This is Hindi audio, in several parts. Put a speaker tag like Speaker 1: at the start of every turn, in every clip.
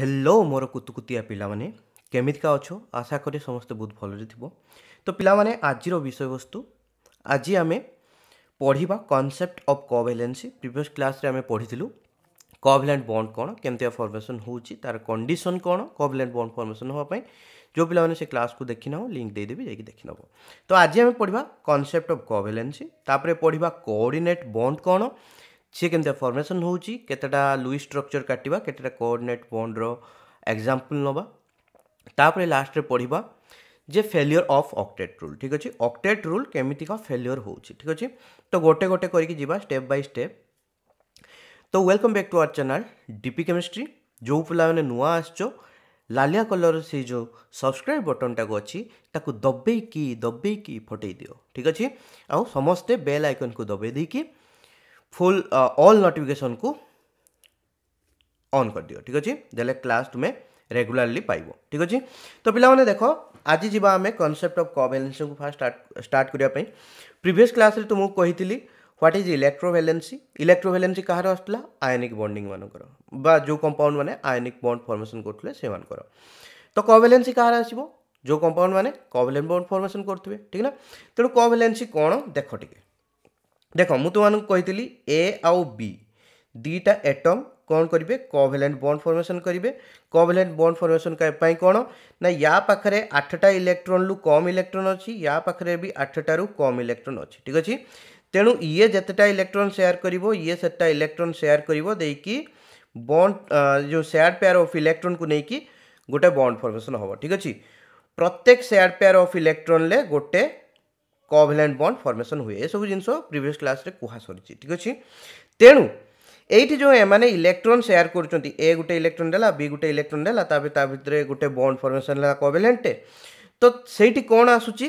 Speaker 1: ହ୍ୟାଲୋ ମୋର କୁତୁକୁତିଆ ପିଲାମାନେ କେମିତିକା ଅଛ ଆଶା କରେ ସମସ୍ତେ ବହୁତ ଭଲରେ ଥିବ ତ ପିଲାମାନେ ଆଜିର ବିଷୟବସ୍ତୁ ଆଜି ଆମେ ପଢ଼ିବା କନସେପ୍ଟ ଅଫ୍ କୋଭେଲେନ୍ସି ପ୍ରିଭିୟସ୍ କ୍ଲାସ୍ରେ ଆମେ ପଢ଼ିଥିଲୁ କୋଭେଲେଣ୍ଟ ବଣ୍ଡ କ'ଣ କେମିତିଆ ଫର୍ମେସନ୍ ହେଉଛି ତା'ର କଣ୍ଡିସନ୍ କ'ଣ କୋଭେଲେଣ୍ଟ ବଣ୍ଡ ଫର୍ମେସନ୍ ହେବା ପାଇଁ ଯେଉଁ ପିଲାମାନେ ସେ କ୍ଲାସ୍କୁ ଦେଖିନେବ ଲିଙ୍କ୍ ଦେଇଦେବି ଯାଇକି ଦେଖିନେବ ତ ଆଜି ଆମେ ପଢ଼ିବା କନସେପ୍ଟ ଅଫ୍ କୋଭେଲେନ୍ସି ତାପରେ ପଢ଼ିବା କୋଅର୍ଡ଼ିନେଟ୍ ବଣ୍ଡ କ'ଣ सी केमती फर्मेसन होଉଛି କେତେଟା ଲୁଇ ଷ୍ଟ୍ରକ୍ଚର କାଟିବା କେତେଟା କୋଅର୍ଡିନେଟ୍ ବଣ୍ଡର ଏକ୍ଜାମ୍ପଲ୍ ନେବା ତାପରେ ଲାଷ୍ଟରେ ପଢ଼ିବା ଯେ ଫେଲିଓର ଅଫ୍ ଅକ୍ଟେଟ୍ ରୁଲ୍ ଠିକ୍ ଅଛି ଅକ୍ଟେଟ୍ ରୁଲ୍ କେମିତିକା ଫେଲିଓର ହେଉଛି ଠିକ୍ ଅଛି ତ ଗୋଟେ ଗୋଟେ କରିକି ଯିବା ଷ୍ଟେପ୍ ବାଇ ଷ୍ଟେପ୍ ତ welcome back to our channel DP chemistry ଯେଉଁ ପିଲାମାନେ ନୂଆ ଆସିଛ ଲାଲିଆ କଲର୍ର ସେଇ ଯେଉଁ ସବସ୍କ୍ରାଇବ୍ ବଟନ୍ଟାକୁ ଅଛି ତାକୁ ଦବେଇକି ଦବେଇକି ଫଟେଇ ଦିଅ ଠିକ୍ ଅଛି ଆଉ ସମସ୍ତେ ବେଲ୍ ଆଇକନ୍କୁ ଦବେଇ ଦେଇକି फुल ऑल नोटिफिकेसन को ଅନ୍ କରିଦିଅ ଠିକ୍ ଅଛି ଦେଲେ କ୍ଲାସ୍ ତୁମେ ରେଗୁଲାରଲି ପାଇବ ଠିକ୍ ଅଛି ତ ପିଲାମାନେ ଦେଖ ଆଜି ଯିବା ଆମେ କନସେପ୍ଟ ଅଫ୍ କୋଭାଲେନ୍ସିକୁ ଫାର୍ଷ୍ଟ ଷ୍ଟାର୍ଟ ଷ୍ଟାର୍ଟ କରିବା ପାଇଁ ପ୍ରିଭିୟସ୍ କ୍ଲାସ୍ରେ ତୁମକୁ କହିଥିଲି ହ୍ୱାଟ୍ ଇଜ୍ ଇଲେକ୍ଟ୍ରୋଭେଲେନ୍ସି ଇଲେକ୍ଟ୍ରୋଭେଲେନ୍ସି କାହାର ଆସୁଥିଲା ଆୟନିକ୍ ବଣ୍ଡିଂମାନଙ୍କର ବା ଯେଉଁ କମ୍ପାଉଣ୍ଡ ମାନେ ଆୟନିକ୍ ବଣ୍ଡ ଫର୍ମେସନ୍ କରୁଥିଲେ ସେମାନଙ୍କର ତ କୋଭାଲେନ୍ସି କାହାର ଆସିବ ଯେଉଁ କମ୍ପାଉଣ୍ଡ ମାନେ କୋଭାଲେନ୍ ବଣ୍ଡ ଫର୍ମେସନ୍ କରୁଥିବେ ଠିକ୍ ନା ତେଣୁ କୋଭାଲେନ୍ସି କ'ଣ ଦେଖ ଟିକେ ଦେଖ ମୁଁ ତୁମମାନଙ୍କୁ କହିଥିଲି ଏ ଆଉ ବି ଦୁଇଟା ଏଟମ୍ କ'ଣ କରିବେ କୋଭେଲେଣ୍ଟ ବଣ୍ଡ ଫର୍ମେସନ୍ କରିବେ କୋଭେଲେଣ୍ଟ ବଣ୍ଡ ଫର୍ମେସନ୍ ପାଇଁ କ'ଣ ନା ୟା ପାଖରେ ଆଠଟା ଇଲେକ୍ଟ୍ରୋନ୍ରୁ କମ୍ ଇଲେକ୍ଟ୍ରୋନ୍ ଅଛି ୟା ପାଖରେ ବି ଆଠଟାରୁ କମ୍ ଇଲେକ୍ଟ୍ରୋନ୍ ଅଛି ଠିକ୍ ଅଛି ତେଣୁ ଇଏ ଯେତେଟା ଇଲେକ୍ଟ୍ରୋନ୍ ସେୟାର କରିବ ଇଏ ସେତେଟା ଇଲେକ୍ଟ୍ରୋନ୍ ସେୟାର କରିବ ଦେଇକି ବଣ୍ଡ ଯେଉଁ ସେୟାର୍ଡ ପେୟାର ଅଫ୍ ଇଲେକ୍ଟ୍ରୋନ୍କୁ ନେଇକି ଗୋଟେ ବଣ୍ଡ ଫର୍ମେସନ୍ ହେବ ଠିକ୍ ଅଛି ପ୍ରତ୍ୟେକ ସେୟାର୍ଡ ପେୟାର ଅଫ୍ ଇଲେକ୍ଟ୍ରୋନ୍ରେ ଗୋଟେ କୋଭାଲେଣ୍ଟ ବଣ୍ଡ ଫର୍ମେସନ୍ ହୁଏ ଏସବୁ ଜିନିଷ ପ୍ରିଭିୟସ୍ କ୍ଲାସ୍ରେ କୁହା ସରିଛି ଠିକ୍ ଅଛି ତେଣୁ এইটি যে এমানে ইলেকট্রন সেয়ার করছেন এ গোটে ইলেকট্রন দেলা বি গোটে ইলেকট্রন দেলা তা তা ভিতরে গোটে বন্ড ফর্মেসন হল কোভেলেন্টে তো সেইটি কোণ আসুচি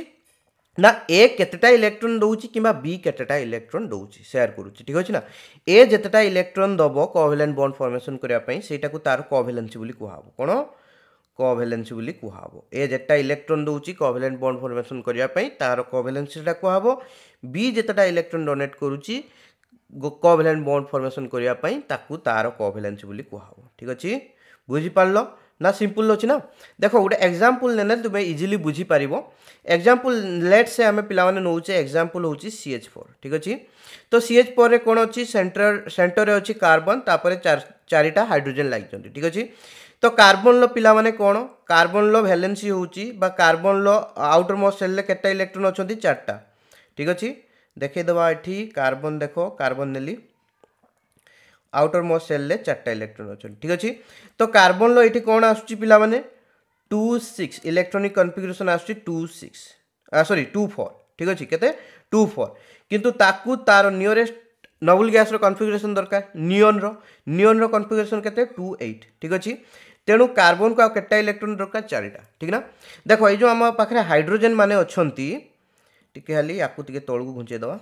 Speaker 1: না এ কেতেটা ইলেকট্রন দৌছি কিংবা বি কেতেটা ইলেকট্রন দৌছি সেয়ার করুচি ঠিক আছে না এ যেতেটা ইলেকট্রন দব কোভেলেন্ট বন্ড ফর্মেসন করা সেইটা তার কোভেলেন্সি বলে কুহব কোণ କୋଭେଲେନ୍ସି ବୋଲି କୁହାହେବ ଏ ଯେତେଟା ଇଲେକ୍ଟ୍ରନ୍ ଦେଉଛି କୋଭେଲେଣ୍ଟ ବଣ୍ଡ ଫର୍ମେସନ୍ କରିବା ପାଇଁ ତା'ର କୋଭେଲେନ୍ସି ସେଟା କୁହାହେବ ବି ଯେତେଟା ଇଲେକ୍ଟ୍ରନ୍ ଡୋନେଟ୍ କରୁଛି କୋଭେଲେଣ୍ଟ ବଣ୍ଡ ଫର୍ମେସନ୍ କରିବା ପାଇଁ ତାକୁ ତା'ର କୋଭେଲେନ୍ସି ବୋଲି କୁହାହେବ ଠିକ୍ ଅଛି ବୁଝିପାରିଲ ନା ସିମ୍ପଲ୍ ଅଛି ନା ଦେଖ ଗୋଟେ ଏକ୍ଜାମ୍ପଲ୍ ନେଲେ ତୁମେ ଇଜିଲି ବୁଝିପାରିବ ଏକ୍ଜାମ୍ପଲ୍ ଲେଟ୍ ସେ ଆମେ ପିଲାମାନେ ନେଉଛେ ଏକ୍ଜାମ୍ପଲ୍ ହେଉଛି ସି ଏଚ୍ ଫୋର୍ ଠିକ୍ ଅଛି ତ ସି ଏଚ୍ ଫୋର୍ରେ କ'ଣ ଅଛି ସେଣ୍ଟର ସେଣ୍ଟରରେ ଅଛି କାର୍ବନ୍ ତାପରେ ଚାରିଟା ହାଇଡ୍ରୋଜେନ୍ ଲାଗିଛନ୍ତି ଠିକ୍ ଅଛି ତ କାର୍ବନ୍ ଲ ପିଲାମାନେ କ'ଣ କାର୍ବନ୍ ଲ ଭ୍ୟାଲେନ୍ସି ହେଉଛି ବା କାର୍ବନ୍ ଲ ଆଉଟର ମୋଷ୍ଟ ସେଲ୍ରେ କେତେଟା ଇଲେକ୍ଟ୍ରନ୍ ଅଛନ୍ତି ଚାରିଟା ଠିକ୍ ଅଛି ଦେଖେଇଦେବା ଏଠି କାର୍ବନ୍ ଦେଖ କାର୍ବନ୍ ନେଲି ଆଉଟର ମୋଷ୍ଟ ସେଲ୍ରେ ଚାରିଟା ଇଲେକ୍ଟ୍ରନ୍ ଅଛନ୍ତି ଠିକ୍ ଅଛି ତ କାର୍ବନ୍ ଲ ଏଠି କ'ଣ ଆସୁଛି ପିଲାମାନେ ଟୁ ସିକ୍ସ ଇଲେକ୍ଟ୍ରୋନିକ୍ କନଫିଗରେସନ୍ ଆସୁଛି two six sorry two four ଠିକ୍ ଅଛି କେତେ ଟୁ ଫୋର୍ କିନ୍ତୁ ତାକୁ ତା'ର ନିୟରେଷ୍ଟ ନବୁଲ ଗ୍ୟାସ୍ର କନଫିଗରେସନ୍ ଦରକାର ନିଅନ୍ର ନିଅନ୍ର କନଫିଗରେସନ୍ କେତେ ଟୁ ଏଇଟ୍ ଠିକ୍ ଅଛି ତେଣୁ କାର୍ବନକୁ ଆଉ କେତେଟା ଇଲେକ୍ଟ୍ରୋନ୍ ଦରକାର ଚାରିଟା ଠିକ୍ ନା ଦେଖ ଏଇ ଯେଉଁ ଆମ ପାଖରେ ହାଇଡ୍ରୋଜେନ୍ ମାନେ ଅଛନ୍ତି ଟିକେ ଖାଲି ୟାକୁ ଟିକେ ତଳକୁ ଘୁଞ୍ଚେଇ ଦେବା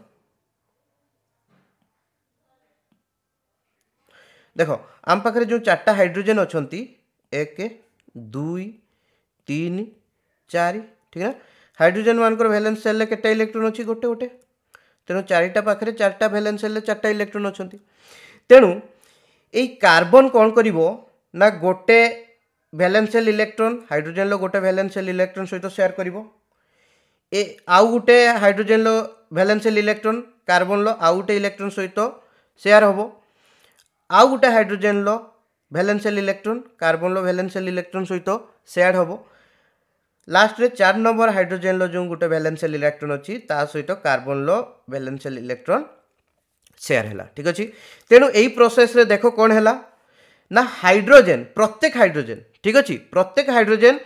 Speaker 1: ଦେଖ ଆମ ପାଖରେ ଯେଉଁ ଚାରିଟା ହାଇଡ୍ରୋଜେନ୍ ଅଛନ୍ତି ଏକ ଦୁଇ ତିନି ଚାରି ଠିକ୍ ନା ହାଇଡ୍ରୋଜେନ୍ ମାନଙ୍କର ଭ୍ୟାଲେନ୍ସ ସେଲ୍ରେ କେତେଟା ଇଲେକ୍ଟ୍ରୋନ୍ ଅଛି ଗୋଟେ ଗୋଟେ ତେଣୁ ଚାରିଟା ପାଖରେ ଚାରିଟା ଭ୍ୟାଲେନ୍ସ ସେଲ୍ରେ ଚାରିଟା ଇଲେକ୍ଟ୍ରୋନ୍ ଅଛନ୍ତି ତେଣୁ এই কার্বন কণ করব ନା ଗୋଟେ ଭ୍ୟାଲେନ୍ସିଆଲ ଇଲେକ୍ଟ୍ରନ୍ ହାଇଡ୍ରୋଜେନ୍ର ଗୋଟେ ଭ୍ୟାଲେନ୍ସିଆଲ ଇଲେକ୍ଟ୍ରନ୍ ସହିତ ସେୟାର କରିବ ଏ ଆଉ ଗୋଟେ ହାଇଡ୍ରୋଜେନ୍ର ଭ୍ୟାଲେନ୍ସିଆଲ ଇଲେକ୍ଟ୍ରନ୍ କାର୍ବନ୍ର ଆଉ ଗୋଟେ ଇଲେକ୍ଟ୍ରନ୍ ସହିତ ସେୟାର ହେବ ଆଉ ଗୋଟେ ହାଇଡ୍ରୋଜେନ୍ର ଭ୍ୟାଲେନ୍ସିଆଲ ଇଲେକ୍ଟ୍ରନ୍ କାର୍ବନ୍ର ଭ୍ୟାଲେନ୍ସିଆଲ ଇଲେକ୍ଟ୍ରନ୍ ସହିତ ସେୟାର ହେବ ଲାଷ୍ଟରେ ଚାରି ନମ୍ବର ହାଇଡ୍ରୋଜେନ୍ର ଯେଉଁ ଗୋଟେ ଭ୍ୟାଲେନ୍ସିଆଲ ଇଲେକ୍ଟ୍ରନ୍ ଅଛି ତା ସହିତ କାର୍ବନ୍ର ଭ୍ୟାଲେନ୍ସିଆଲ ଇଲେକ୍ଟ୍ରନ୍ ସେୟାର ହେଲା ଠିକ୍ ଅଛି ତେଣୁ ଏଇ ପ୍ରୋସେସ୍ରେ ଦେଖ କ'ଣ ହେଲା ନା ହାଇଡ୍ରୋଜେନ୍ ପ୍ରତ୍ୟେକ ହାଇଡ୍ରୋଜେନ୍ ଠିକ୍ ଅଛି ପ୍ରତ୍ୟେକ ହାଇଡ୍ରୋଜେନ୍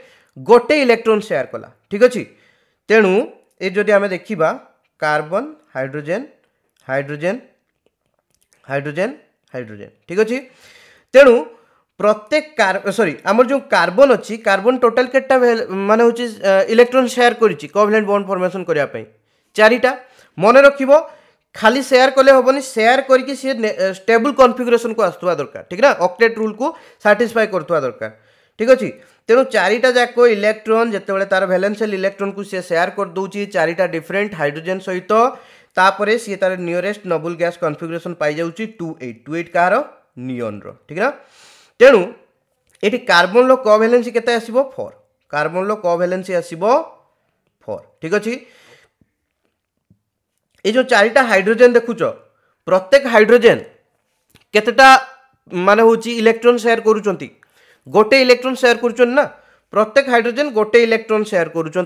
Speaker 1: ଗୋଟେ ଇଲେକ୍ଟ୍ରୋନ୍ ସେୟାର କଲା ଠିକ୍ ଅଛି ତେଣୁ ଏ ଯଦି ଆମେ ଦେଖିବା carbon hydrogen hydrogen hydrogen hydrogen ଠିକ୍ ଅଛି ତେଣୁ ପ୍ରତ୍ୟେକ ସରି ଆମର ଯେଉଁ যে ଅଛି অছি ଟୋଟାଲ୍ টোটাল ମାନେ ହେଉଛି হচ্ছে ସେୟାର କରିଛି କଭିଲେଣ୍ଟ কোভ্যালেন্ট ଫର୍ମେସନ୍ କରିବା ପାଇଁ ଚାରିଟା ମନେ ରଖିବ খালি সেয়ার কলে হবনি সেয়ার করি সি স্টেবল কনফিগুরেসন কু আসুয়া দরকার ঠিক না অক্টেট রুল কু সাটিসফাই করুয়া দরকার ঠিক আছে তেমন চারিটা যাক ইলেকট্রন যেতবে তার ভ্যালেন্সিয়াল ইলেকট্রন কু সি সেয়ার করেদি চারিটা ডিফরেন্ট হাইড্রোজেন সহিত তাপরে সি তার নিওরেস্ট নবুল গ্যাস কনফিগুরেসন পাই যাচ্ছি টু এইট টু এইট কাহার নিওনর ঠিক না তেণু এটি কার্বনর ক ভ্যালেন্সি কেতে আসব ফোর কার্বনর ক ভ্যালেন্সি আসব ফোর ঠিক আছে এই যে চারিটা হাইড্রোজেন দেখুছ প্রত্যেক হাইড্রোজেন কেতটা মানে হচ্ছে ইলেকট্রন সেয়ার করছেন গোটে ইলেকট্রন সেয়ার করছেন না প্রত্যেক হাইড্রোজেন গোটে ইলেকট্রন সেয়ার করছেন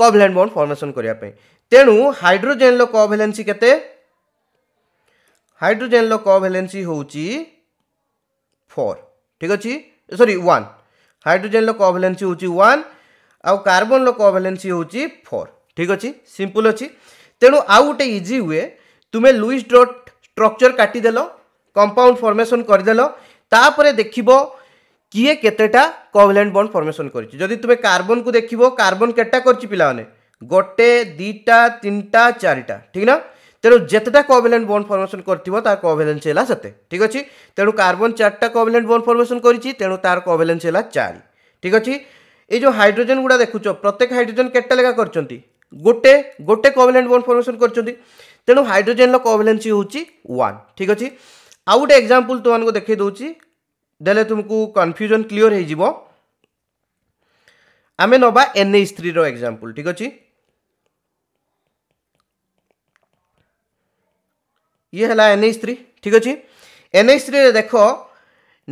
Speaker 1: কভ্যালেন্ট বন্ড ফর্মেসন করা তেণু হাইড্রোজেন কভ্যালেন্সি কেতে হাইড্রোজেন কভ্যালেন্সি হচ্ছে ফোর ঠিক আছে সরি ওয়ান হাইড্রোজেন কভ্যালেন্সি হচ্ছে ওয়ান আউ কার্বন কভ্যালেন্সি হচ্ছে ফোর ঠিক আছে সিম্পল আছে ତେଣୁ ଆଉ ଗୋଟେ ଇଜି ହୁଏ ତୁମେ ଲୁଇସ୍ ଡଟ୍ ଷ୍ଟ୍ରକ୍ଚର୍ କାଟିଦେଲ କମ୍ପାଉଣ୍ଡ ଫର୍ମେସନ୍ କରିଦେଲ ତାପରେ ଦେଖିବ କିଏ କେତେଟା କୋଭଲେଣ୍ଟ ବଣ୍ଡ ଫର୍ମେସନ୍ କରିଛି ଯଦି ତୁମେ କାର୍ବନକୁ ଦେଖିବ କାର୍ବନ କେତେଟା କରିଛି ପିଲାମାନେ ଗୋଟେ ଦୁଇଟା ତିନିଟା ଚାରିଟା ଠିକ୍ ନା ତେଣୁ ଯେତେଟା କୋଭଲେଣ୍ଟ ବଣ୍ଡ ଫର୍ମେସନ୍ କରିଥିବ ତାର କୋଭଲେନ୍ସ ହେଲା ସେତେ ଠିକ୍ ଅଛି ତେଣୁ କାର୍ବନ ଚାରିଟା କୋଭଲେଣ୍ଟ ବଣ୍ଡ ଫର୍ମେସନ୍ କରିଛି ତେଣୁ ତାର କୋଭଲେନ୍ସ ହେଲା ଚାରି ଠିକ୍ ଅଛି ଏଇ ଯେଉଁ ହାଇଡ୍ରୋଜେନ୍ ଗୁଡ଼ା ଦେଖୁଛ ପ୍ରତ୍ୟେକ ହାଇଡ୍ରୋଜେନ୍ କେତେଟା ଲେଖା କରିଛନ୍ତି গোটে গোটে কোভেলেন্ট বন্ড ফর্মেসন করছেন তেমন হাইড্রোজেন্র কোভেলেন্সি হচ্ছে ওয়ান ঠিক আছে আউ গোটে এক্সাম্পল তোমাকে দেখাই দেছি দেলে তুমি কনফ্যুজন ক্লিওর হয়ে যাব আমি নবা এনএইচ থ্রির এক্সাম্পল ঠিক আছে ইয়ে হল এনএইচ থ্রি ঠিক আছে এনএইচ থ্রিরে দেখ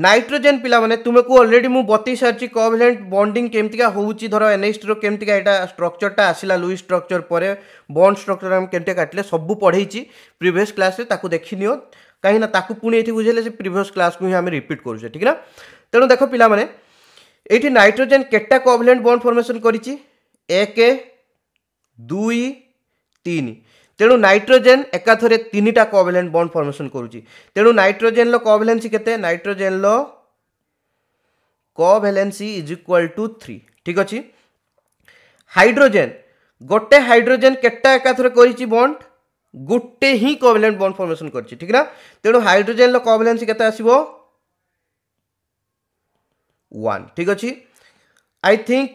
Speaker 1: নাইট্রোজেন পিলামানে তুমকু অলরেডি মু বতাই সারিছি কোভ্যালেন্ট বন্ডিং কেমতিকা হচ্ছে ধর এনএইচটির কেমতিকা এটা স্ট্রকচরটা আসিলা লুই স্ট্রকচর পরে বন্ড স্ট্রকচর আমি কেমতিকা কাটিলে সবু পড়াইছি প্রিভিয়াস ক্লাসে তাকে দেখি নিও কাহিঁকি না তাকে পুঁ এটি বুঝাইলে সে প্রিভিয়াস ক্লাসকে হি আমি রিপিট করছে ঠিক না তেমন দেখ পিলামানে এইটি নাইট্রোজেন কেটা কোভ্যালেন্ট বন্ড ফর্মেসন করেছি এক দুই তিন ତେଣୁ ନାଇଟ୍ରୋଜେନ୍ ଏକାଥରେ ତିନିଟା କୋଭାଲେଣ୍ଟ ବଣ୍ଡ ଫର୍ମେସନ୍ କରୁଛି ତେଣୁ ନାଇଟ୍ରୋଜେନ୍ର କୋଭାଲେନ୍ସି କେତେ ନାଇଟ୍ରୋଜେନ୍ର covalency is equal to three ଠିକ୍ ଅଛି ହାଇଡ୍ରୋଜେନ୍ ଗୋଟେ ହାଇଡ୍ରୋଜେନ୍ କେତେଟା ଏକାଥରେ କରିଛି ବଣ୍ଡ ଗୋଟେ ହିଁ କୋଭାଲେଣ୍ଟ ବଣ୍ଡ ଫର୍ମେସନ୍ କରିଛି ଠିକ୍ ନା ତେଣୁ ହାଇଡ୍ରୋଜେନ୍ର କୋଭାଲେନ୍ସି କେତେ ଆସିବ ୱାନ୍ ଠିକ୍ ଅଛି ଆଇ ଥିଙ୍କ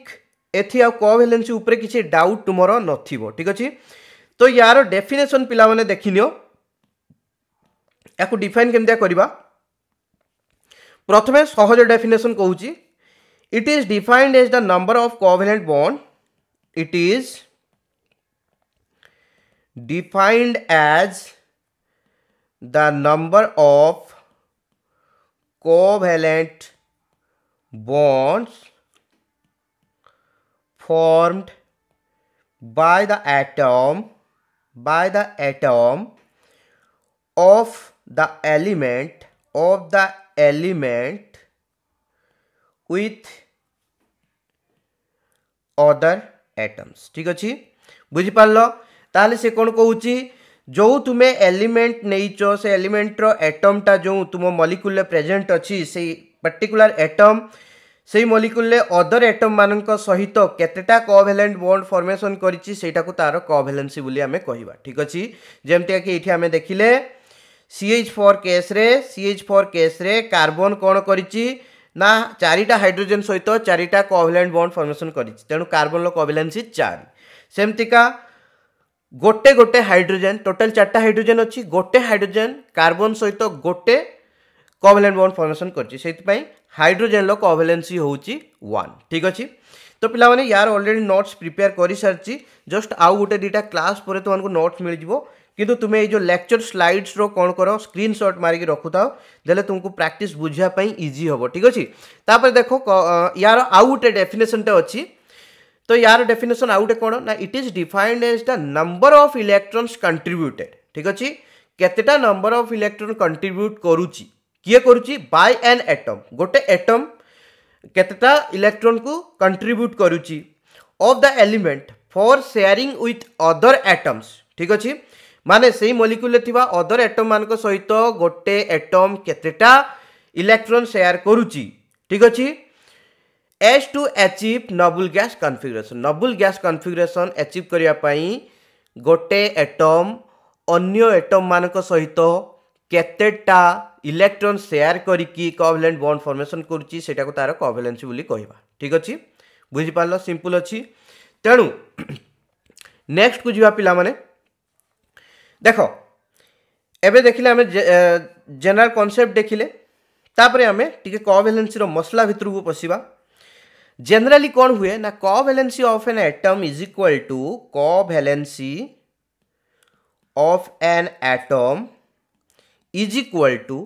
Speaker 1: ଏଥି ଆଉ କୋଭାଲେନ୍ସି ଉପରେ କିଛି ଡାଉଟ୍ ତୁମର ନଥିବ ଠିକ୍ ଅଛି ତ ୟାର ଡେଫିନେସନ୍ ପିଲାମାନେ ଦେଖିନିଅ ୟାକୁ ଡିଫାଇନ୍ କେମିତିଆ କରିବା ପ୍ରଥମେ ସହଜ ଡେଫିନେସନ୍ କହୁଛି it is defined as the number of covalent bond it is defined as the number of covalent bonds formed by the atom by the atom of the element of the element with other atoms ঠিক আছে বুঝি পারলো তাহলে সে কোন কউচি জৌ তুমি এলিমেন্ট নেইছো সে এলিমেন্টর Atom টা জৌ তুমি মলিকিউলে প্রেজেন্ট আচি সেই পার্টিকুলার Atom সেই মলিকুলে অদর এটম মান সহিত কতটা কভেলেন্ট বন্ড ফর্মেসন করেছি সেইটা তার কভেলেন্সি বলে আমি কহবা ঠিক আছে যেমতিকা কি এটি আমি দেখলে সিএইচ ফোর কেস্রে সিএইচ ফোর কেস্রে কার্বন কোণ করেছি না চারিটা হাইড্রোজেন সহিত চারিটা কভেলেন্ট বন্ড ফর্মেসন করেছি তেমন কার্বনর কভেলেন্সি চারি সেমতিকা গোটে গোটে হাইড্রোজেন টোটাল চারটা হাইড্রোজেন অছি গোটে হাইড্রোজেন কার্বন সহিত গোটে কভেলেন্ট বন্ড ফর্মেসন করছি সেইপাই हाइड्रोजेन कोभेलेन्सी हूँ वन ठीक अच्छे तो पिला माने यार ऑलरेडी नोट्स प्रिपेयर कर सारी जस्ट आउ गोटे दुटा क्लास पर तुमको नोट्स मिल जाव किंतु तुम्हें ये जो लेक्चर स्लाइड्स रो कौन करो स्क्रीनशॉट मारिक था देले तुमको प्राक्ट बुझापी इजी हम ठीक अच्छे तापर देख यार आउ गोटे डेफिनेसनटे अच्छी तो यार डेफिनेसन आउ गोटे कौन ना it is defined as the number of electrons contributed ठीक अच्छे केतेटा नंबर अफ इलेक्ट्रोन कंट्रीब्यूट करुची କିଏ କରୁଛି ବାଇ ଆନ୍ ଆଟମ୍ ଗୋଟେ ଆଟମ୍ କେତେଟା ଇଲେକ୍ଟ୍ରନକୁ କଣ୍ଟ୍ରିବ୍ୟୁଟ୍ କରୁଛି of the element for sharing with other atoms ଠିକ୍ ଅଛି ମାନେ ସେଇ ମଲିକ୍ୟୁଲରେ ଥିବା ଅଦର ଆଟମ୍ମାନଙ୍କ ସହିତ ଗୋଟେ ଆଟମ୍ କେତେଟା ଇଲେକ୍ଟ୍ରନ୍ ସେୟାର କରୁଛି ଠିକ୍ ଅଛି H to achieve noble gas configuration noble gas configuration achieve करने गोटे एटम अन्य एटम मान सहित केतेटा ইলেকট্রন সেয়ার করিকি কভ্যালেন্ট বন্ড ফর্মেসন করুচি সেটাকে তার কভ্যালেন্সি বলে কহবা ঠিক আছে বুঝিপার সিম্পল অছি তেণু নেক্সট কু যা পিলা মানে দেখ এবে দেখিলে আমি জেনারেল কনসেপ্ট দেখিলে তাপরে আমি টিকে কভ্যালেন্সির মশলা ভিতরকু পশিবা জেনারেলি কোণ হুয়ে না covalency of an atom is equal to covalency of an atom is equal to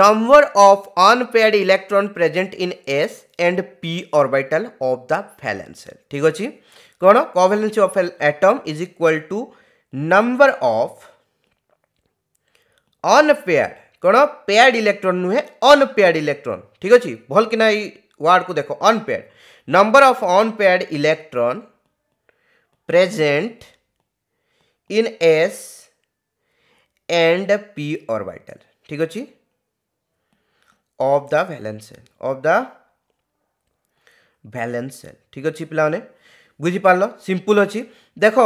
Speaker 1: number of unpaired electron present in S and P orbital of the valence ठीक अच्छे कौन covalency of atom is equal to number of unpaired कौन पेड इलेक्ट्रॉन नुहे अनपेड इलेक्ट्रॉन ठीक अच्छे भल कि वार्ड को देखो unpaired number of unpaired electron present in S and P orbital ठीक अच्छे of the valence shell of the valence shell ठीक अच्छे पे बुझिपार सिंपल अच्छी देख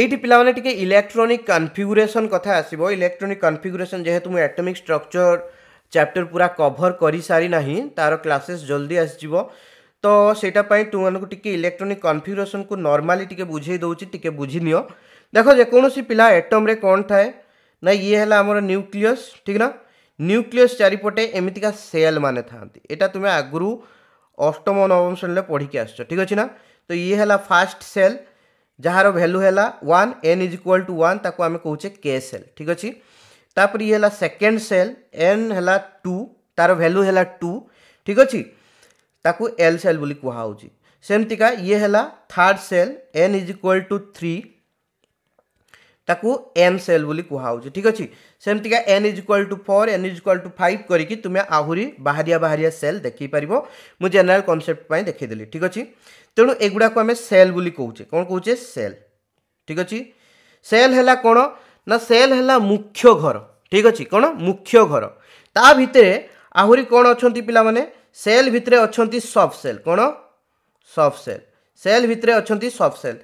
Speaker 1: এইটি পিলামানে টিকে ইলেকট্রোনিক কনফিগুরেসন কথা আসব ইলেকট্রোনিক কনফিগুরেসন যেহেতু মু আটমিক স্ট্রকচর চ্যাপ্টর পুরা কভর করে সারি না তার ক্লাসেস জলদি আসিব তো সেইটা পাই তোমাকে টিকে ইলেকট্রোনিক কনফিগুরেসন কু নর্মালি টিকে বুঝাই দৌছি টিকে বুঝি নিও দেখ যেকোনসি পিলা এটমরে কোণ থাকে ना ये है आमर न्यूक्लियस ठीक ना न्यूक्लियस चारिपटे एमतीका सेल मैंने था तुम्हें आगुरी अष्टम नवम श्रेणी पढ़ी आस ठीक अच्छे ना तो ये है फास्ट सेल जार भैल्यू है one N is equal to one ताको आम कहे के सेल ठीक अच्छे तापर ये है सेकेंड सेल एन है टू तार भैल्यू है टू ठीक अच्छे ताको एल सेल बोली कहमती सेमतीका ये है third shell n is equal to three ତାକୁ ଏନ୍ ସେଲ୍ ବୋଲି କୁହାହେଉଛି ଠିକ୍ ଅଛି ସେମିତିକା n is equal to four n is equal to five କରିକି ତୁମେ ଆହୁରି ବାହାରିଆ ବାହାରିଆ ସେଲ୍ ଦେଖେଇ ପାରିବ ମୁଁ ଜେନେରାଲ୍ କନସେପ୍ଟ ପାଇଁ ଦେଖେଇଦେଲି ଠିକ୍ ଅଛି ତେଣୁ ଏଗୁଡ଼ାକୁ ଆମେ ସେଲ୍ ବୋଲି କହୁଛେ କ'ଣ କହୁଛେ ସେଲ୍ ଠିକ୍ ଅଛି ସେଲ୍ ହେଲା କ'ଣ ନା ସେଲ୍ ହେଲା ମୁଖ୍ୟ ଘର ଠିକ୍ ଅଛି କ'ଣ ମୁଖ୍ୟ ଘର ତା ଭିତରେ ଆହୁରି କ'ଣ ଅଛନ୍ତି ପିଲାମାନେ ସେଲ୍ ଭିତରେ ଅଛନ୍ତି ସଫ୍ଟ ସେଲ୍ କ'ଣ ସଫ୍ଟ ସେଲ୍ ସେଲ୍ ଭିତରେ ଅଛନ୍ତି ସଫ୍ଟ ସେଲ୍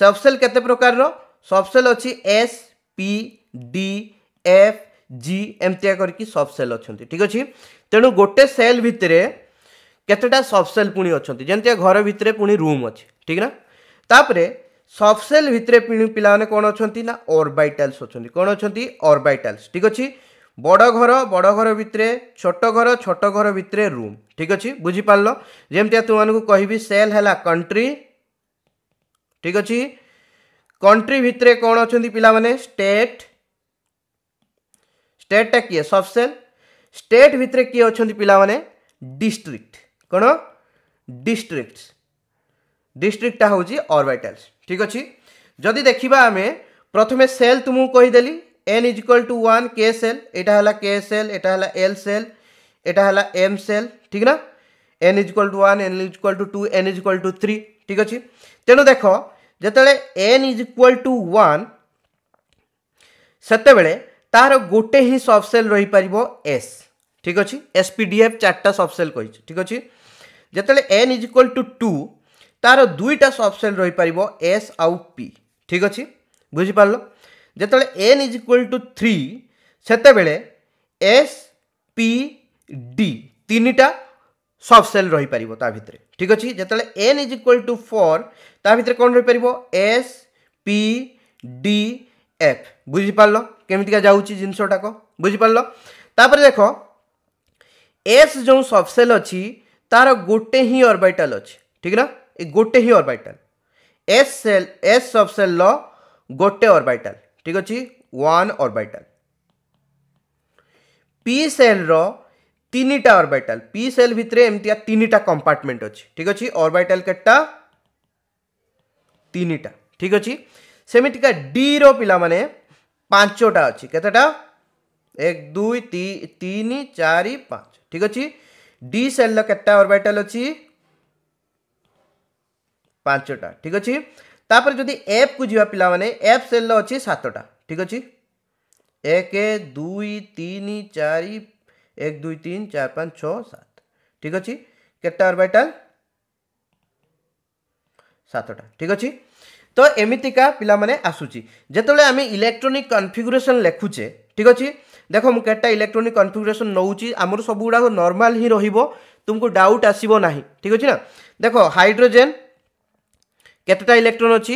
Speaker 1: ସଫ୍ଟ ସେଲ୍ କେତେ ପ୍ରକାରର ସବ୍ସେଲ୍ ଅଛି s p d f g ଏମିତିଆ କରିକି ସବ୍ସେଲ୍ ଅଛନ୍ତି ଠିକ୍ ଅଛି ତେଣୁ ଗୋଟେ ସେଲ୍ ଭିତରେ କେତେଟା ସବ୍ସେଲ୍ ପୁଣି ଅଛନ୍ତି ଯେମିତିଆ ଘର ଭିତରେ ପୁଣି ରୁମ୍ ଅଛି ଠିକ୍ ନା ତାପରେ ସବ୍ସେଲ୍ ଭିତରେ ପିଲାମାନେ କ'ଣ ଅଛନ୍ତି ନା ଅର୍ବାଇଟାଲ୍ସ ଅଛନ୍ତି କ'ଣ ଅଛନ୍ତି ଅର୍ବାଇଟାଲ୍ସ ଠିକ୍ ଅଛି বড় ঘর বড় ঘর ভিতরে ছোট ঘর ছোট ঘর ভিতরে রুম ঠিক আছে বুঝিপারল যেমি তোমাকে কহবি সেল হল কন্ট্রি ঠিক আছে कंट्री भितर कौन अच्छा पाने स्टेट स्टेटा किए सबसेल स्टेट भितर किए अच्छा पाने डिस्ट्रिक्ट कौन डिस्ट्रिक्ट डिस्ट्रिक्टा हूँ अर्बाइटाल्स ठीक अच्छे जदि देखा आम प्रथम सेल तुमको कहीदेली n is equal to one K shell यहाँ है के सेल यहाँ है एल सेल एटा है एम सेल ठीक ना n is equal to one N is equal to two n is equal to three ठीक अच्छे तेणु देख ଯେତେବେଳେ n is equal to one ସେତେବେଳେ ତାହାର ଗୋଟେ ହିଁ ସବ୍ସେଲ୍ ରହିପାରିବ ଏସ୍ ଠିକ୍ ଅଛି ଏସ୍ ପି ଡି ଏଫ୍ ଚାରିଟା ସବ୍ସେଲ୍ କହିଛି ଠିକ୍ ଅଛି ଯେତେବେଳେ n is equal to two ତାର ଦୁଇଟା ସବ୍ସେଲ୍ ରହିପାରିବ ଏସ୍ ଆଉ ପି ଠିକ୍ ଅଛି ବୁଝିପାରିଲ ଯେତେବେଳେ n is equal to three ସେତେବେଳେ ଏସ୍ ପି ଡି ତିନିଟା ସବ୍ସେଲ୍ ରହିପାରିବ ତା ଭିତରେ ଠିକ୍ ଅଛି ଯେତେବେଳେ n is equal to four भितर कौन रही पार एस पी डी एफ बुझिपार केमिका जाक बुझिपार देख एस जो सबसेल अच्छी तार गोटे ही अर्बिटल अच्छे ठीक ना ए गोटे ही orbital s shell s subshell गोटे अर्बिटल ठीक अच्छे वन अर्बिटल पी सेल रनिटा अर्बिटल पी सेल भितर एमती कंपार्टमेंट अच्छे ठीक अच्छे अरबाइटाल कैटा তিনটা ঠিক আছে সেমিটিকা ডি র পিলামানে পাঁচটা অছি কেতটা এক দুই তিন চারি পাঁচ ঠিক আছে ডি সেল কেতটা অরবিটাল অছি পাঁচটা ঠিক আছে তাপরে যদি এফ কু যা পিলা মানে এফ সেল অছি সাতটা ঠিক আছে এক দুই তিন চারি এক দুই তিন চার পাঁচ ছ সাত ঠিক আছে কেতটা অরবিটাল সাতটা ঠিক আছে তো ଏମିତିକା ପିଲାମାନେ ଆସୁଛି ଯେତେବେଳେ ଆମେ ଇଲେକ୍ଟ୍ରୋନିକ୍ କନଫିଗୁରେସନ୍ ଲେଖୁଛେ ଠିକ୍ ଅଛି ଦେଖ ମୁଁ କେତେଟା ଇଲେକ୍ଟ୍ରୋନିକ୍ କନଫିଗୁରେସନ୍ ନେଉଛି ଆମର ସବୁଗୁଡ଼ାକ ନର୍ମାଲ୍ ହିଁ ରହିବ ତୁମକୁ ଡାଉଟ୍ ଆସିବ ନାହିଁ ଠିକ୍ ଅଛି ନା ଦେଖ ହାଇଡ୍ରୋଜେନ୍ କେତେଟା ଇଲେକ୍ଟ୍ରୋନ୍ ଅଛି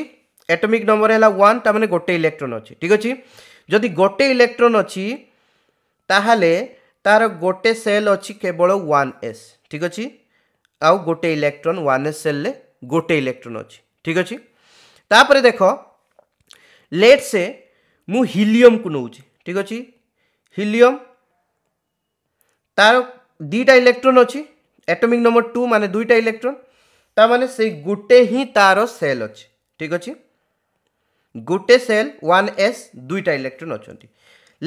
Speaker 1: ଏଟମିକ୍ ନମ୍ବର ହେଲା ୱାନ୍ ତା ମାନେ ଗୋଟେ ଇଲେକ୍ଟ୍ରୋନ୍ ଅଛି ଠିକ୍ ଅଛି ଯଦି ଗୋଟେ ଇଲେକ୍ଟ୍ରୋନ୍ ଅଛି ତାହେଲେ ତାର ଗୋଟେ ସେଲ୍ ଅଛି କେବଳ ୱାନ୍ ଏସ୍ ଠିକ୍ ଅଛି ଆଉ ଗୋଟେ ଇଲେକ୍ଟ୍ରୋନ୍ ୱାନ୍ ଏସ୍ ସେଲ୍ରେ ଗୋଟେ ଇଲେକ୍ଟ୍ରୋନ୍ ଅଛି ଠିକ୍ ଅଛି ତାପରେ ଦେଖ ଲେଟ୍ ସେ ମୁଁ ହିଲିୟମ୍କୁ ନେଉଛି ଠିକ୍ ଅଛି ହିଲିୟମ୍ ତାର ଦୁଇଟା ଇଲେକ୍ଟ୍ରୋନ୍ ଅଛି ଆଟୋମିକ୍ ନମ୍ବର ଟୁ ମାନେ ଦୁଇଟା ଇଲେକ୍ଟ୍ରୋନ୍ ତା ମାନେ ସେଇ ଗୋଟେ ହିଁ ତାର ସେଲ୍ ଅଛି ଠିକ୍ ଅଛି ଗୋଟେ ସେଲ୍ ୱାନ୍ ଏସ୍ ଦୁଇଟା ଇଲେକ୍ଟ୍ରୋନ୍ ଅଛନ୍ତି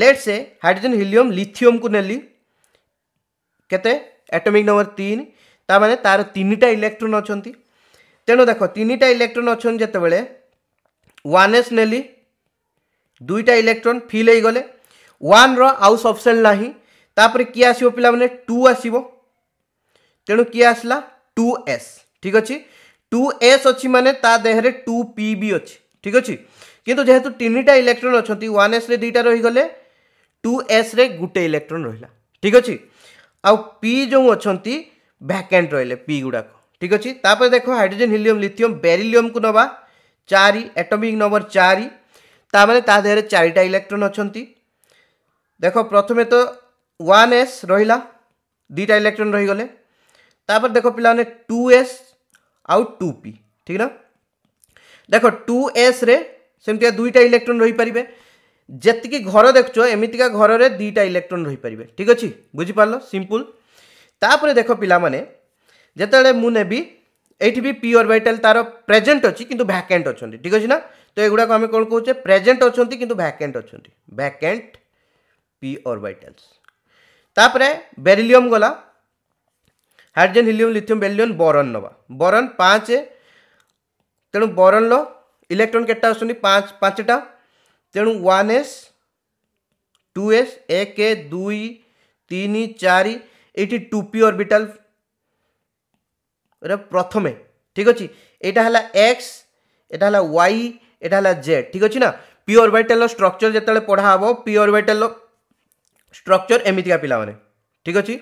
Speaker 1: ଲେଟ୍ ସେ ହାଇଡ୍ରୋଜେନ୍ ହିଲିୟମ୍ ଲିଥିୟମ୍କୁ ନେଲି କେତେ ଆଟୋମିକ୍ ନମ୍ବର ତିନି ତା ମାନେ ତାର ତିନିଟା ଇଲେକ୍ଟ୍ରୋନ୍ ଅଛନ୍ତି ତେଣୁ ଦେଖ ତିନିଟା ଇଲେକ୍ଟ୍ରନ୍ ଅଛନ୍ତି ଯେତେବେଳେ ୱାନ୍ ଏସ୍ ନେଲି ଦୁଇଟା ଇଲେକ୍ଟ୍ରନ୍ ଫିଲ୍ ହୋଇଗଲେ ୱାନ୍ର ଆଉ ସବସେଲ୍ ନାହିଁ ତାପରେ କିଏ ଆସିବ ପିଲାମାନେ ଟୁ ଆସିବ ତେଣୁ କିଏ ଆସିଲା ଟୁ ଏସ୍ ଠିକ୍ ଅଛି ଟୁ ଏସ୍ ଅଛି ମାନେ ତା ଦେହରେ ଟୁ ପି ବି ଅଛି ଠିକ୍ ଅଛି କିନ୍ତୁ ଯେହେତୁ ତିନିଟା ଇଲେକ୍ଟ୍ରନ୍ ଅଛନ୍ତି ୱାନ୍ ଏସ୍ରେ ଦୁଇଟା ରହିଗଲେ ଟୁ ଏସ୍ରେ ଗୋଟେ ଇଲେକ୍ଟ୍ରନ୍ ରହିଲା ଠିକ୍ ଅଛି ଆଉ ପି ଯେଉଁ ଅଛନ୍ତି ଭ୍ୟାକେଣ୍ଟ ରହିଲେ ପି ଗୁଡ଼ାକ ঠিক আছে তাপরে দেখো হাইড্রোজেন হিলিয়ম লিথিয়ম ব্যারিলিয়মକୁ ନେବା ଚାରି ଆଟମିକ୍ ନମ୍ବର ଚାରି ତା ମାନେ ତା ଦେହରେ ଚାରିଟା ଇଲେକ୍ଟ୍ରନ୍ ଅଛନ୍ତି ଦେଖ ପ୍ରଥମେ ତ ୱାନ୍ ଏସ୍ ରହିଲା ଦୁଇଟା ଇଲେକ୍ଟ୍ରନ୍ ରହିଗଲେ ତାପରେ ଦେଖ ପିଲାମାନେ ଟୁ ଏସ୍ ଆଉ ଟୁ ପି ଠିକ୍ ନା ଦେଖ ଟୁ ଏସ୍ରେ ସେମିତିକା ଦୁଇଟା ଇଲେକ୍ଟ୍ରନ୍ ରହିପାରିବେ ଯେତିକି ଘର ଦେଖୁଛ ଏମିତିକା ଘରରେ ଦୁଇଟା ଇଲେକ୍ଟ୍ରନ୍ ରହିପାରିବେ ଠିକ୍ ଅଛି ବୁଝିପାରିଲ ସିମ୍ପୁଲ୍ ତାପରେ ଦେଖ ପିଲାମାନେ যেতবে মু নেবি এইটি বি পিওর ভাইটাল তার প্রেজেন্ট অছি কিন্তু ভ্যাকেন্ট অনেক ঠিক আছে না তো এগুলা আমি কোণ কৌছে প্রেজেন্ট অনেক কিন্তু ভ্যাকেন্ট অনেক ভ্যাকেন্ট পি অরবাইটালস তাপরে বেরিলিয়ম গলা hydrogen helium lithium beryllium boron নবা বরন পাঁচ তেণু বরনর ইলেকট্রন কেটা আসুন পাঁচ পাঁচটা তেণু ওয়ান এস টু এস এক দুই তিন চারি এইটি টু পি অরবিটাল এটা প্রথমে ঠিক আছে এটা হল এক্স এটা হল ওয়াই এটা হল জেড ঠিক আছে না পি অরবিটাল স্ট্রকচর যেত পড়া হব পি অরবিটাল স্ট্রকচর এমিতিকা পিলা মানে ঠিক আছে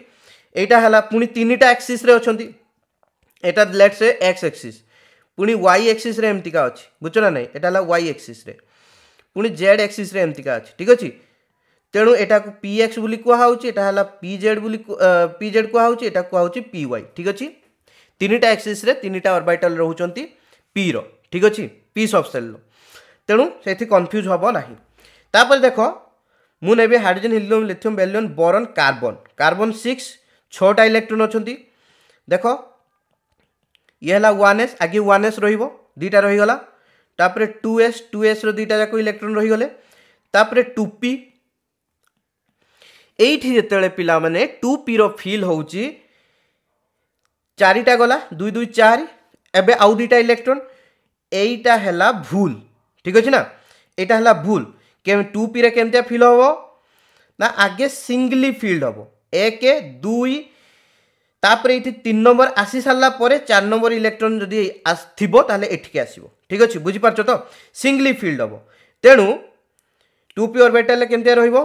Speaker 1: এইটা হল পুঁ তিনটা আক্সিসে অনেক এটা লেট সে এক্স আক্সিস পুঁ ওয়াই আক্সিসে এমতিকা অছি বুঝছ না নাই এটা হল ওয়াই আক্সিসে পুঁ জেড আক্সিসে এমতিকা আছে ঠিক আছে তেণু এটা পি এক্স বলে কুহা হচ্ছে এটা হল পি জেড বলে পি জেড কুহা হচ্ছে এটা কুহা হচ্ছে পি ওয়াই ঠিক আছে ତିନିଟା ଆକ୍ସିସ୍ରେ ତିନିଟା ଅର୍ବାଇଟାଲ୍ ରହୁଛନ୍ତି ପିର ଠିକ୍ ଅଛି ପି ସବସେଲ୍ର ତେଣୁ ସେଠି କନଫ୍ୟୁଜ୍ ହେବ ନାହିଁ ତାପରେ ଦେଖ ମୁଁ ନେବି hydrogen helium lithium beryllium boron carbon carbon six ଛଅଟା ଇଲେକ୍ଟ୍ରୋନ୍ ଅଛନ୍ତି ଦେଖ ଇଏ ହେଲା ୱାନ୍ ଏସ୍ ଆଗେ ୱାନ୍ ଏସ୍ ରହିବ ଦୁଇଟା ରହିଗଲା ତାପରେ ଟୁ ଏସ୍ ଟୁ ଏସ୍ର ଦୁଇଟା ଯାକ ଇଲେକ୍ଟ୍ରୋନ୍ ରହିଗଲେ ତାପରେ ଟୁ ପି ଏଇଠି ଯେତେବେଳେ ପିଲାମାନେ ଟୁ ପିର ଫିଲ୍ ହେଉଛି চারিটা গলা দুই দুই চারি এবে আউ দুইটা ইলেকট্রন এইটা হেলা ভুল ঠিক আছে না এটা হেলা ভুল টু পিরে কেমতিয়া ফিল হব না আগে সিঙ্গলি ফিল্ড হব এক দুই তাপরে এটি তিন নম্বর আসি সারা পরে চার নম্বর ইলেকট্রন যদি আসব তাহলে এটিকে আসব ঠিক আছে বুঝিপারছ তো সিঙ্গলি ফিল্ড হব তেণু টু পি অরবিট হলে কেমতিয়া রহব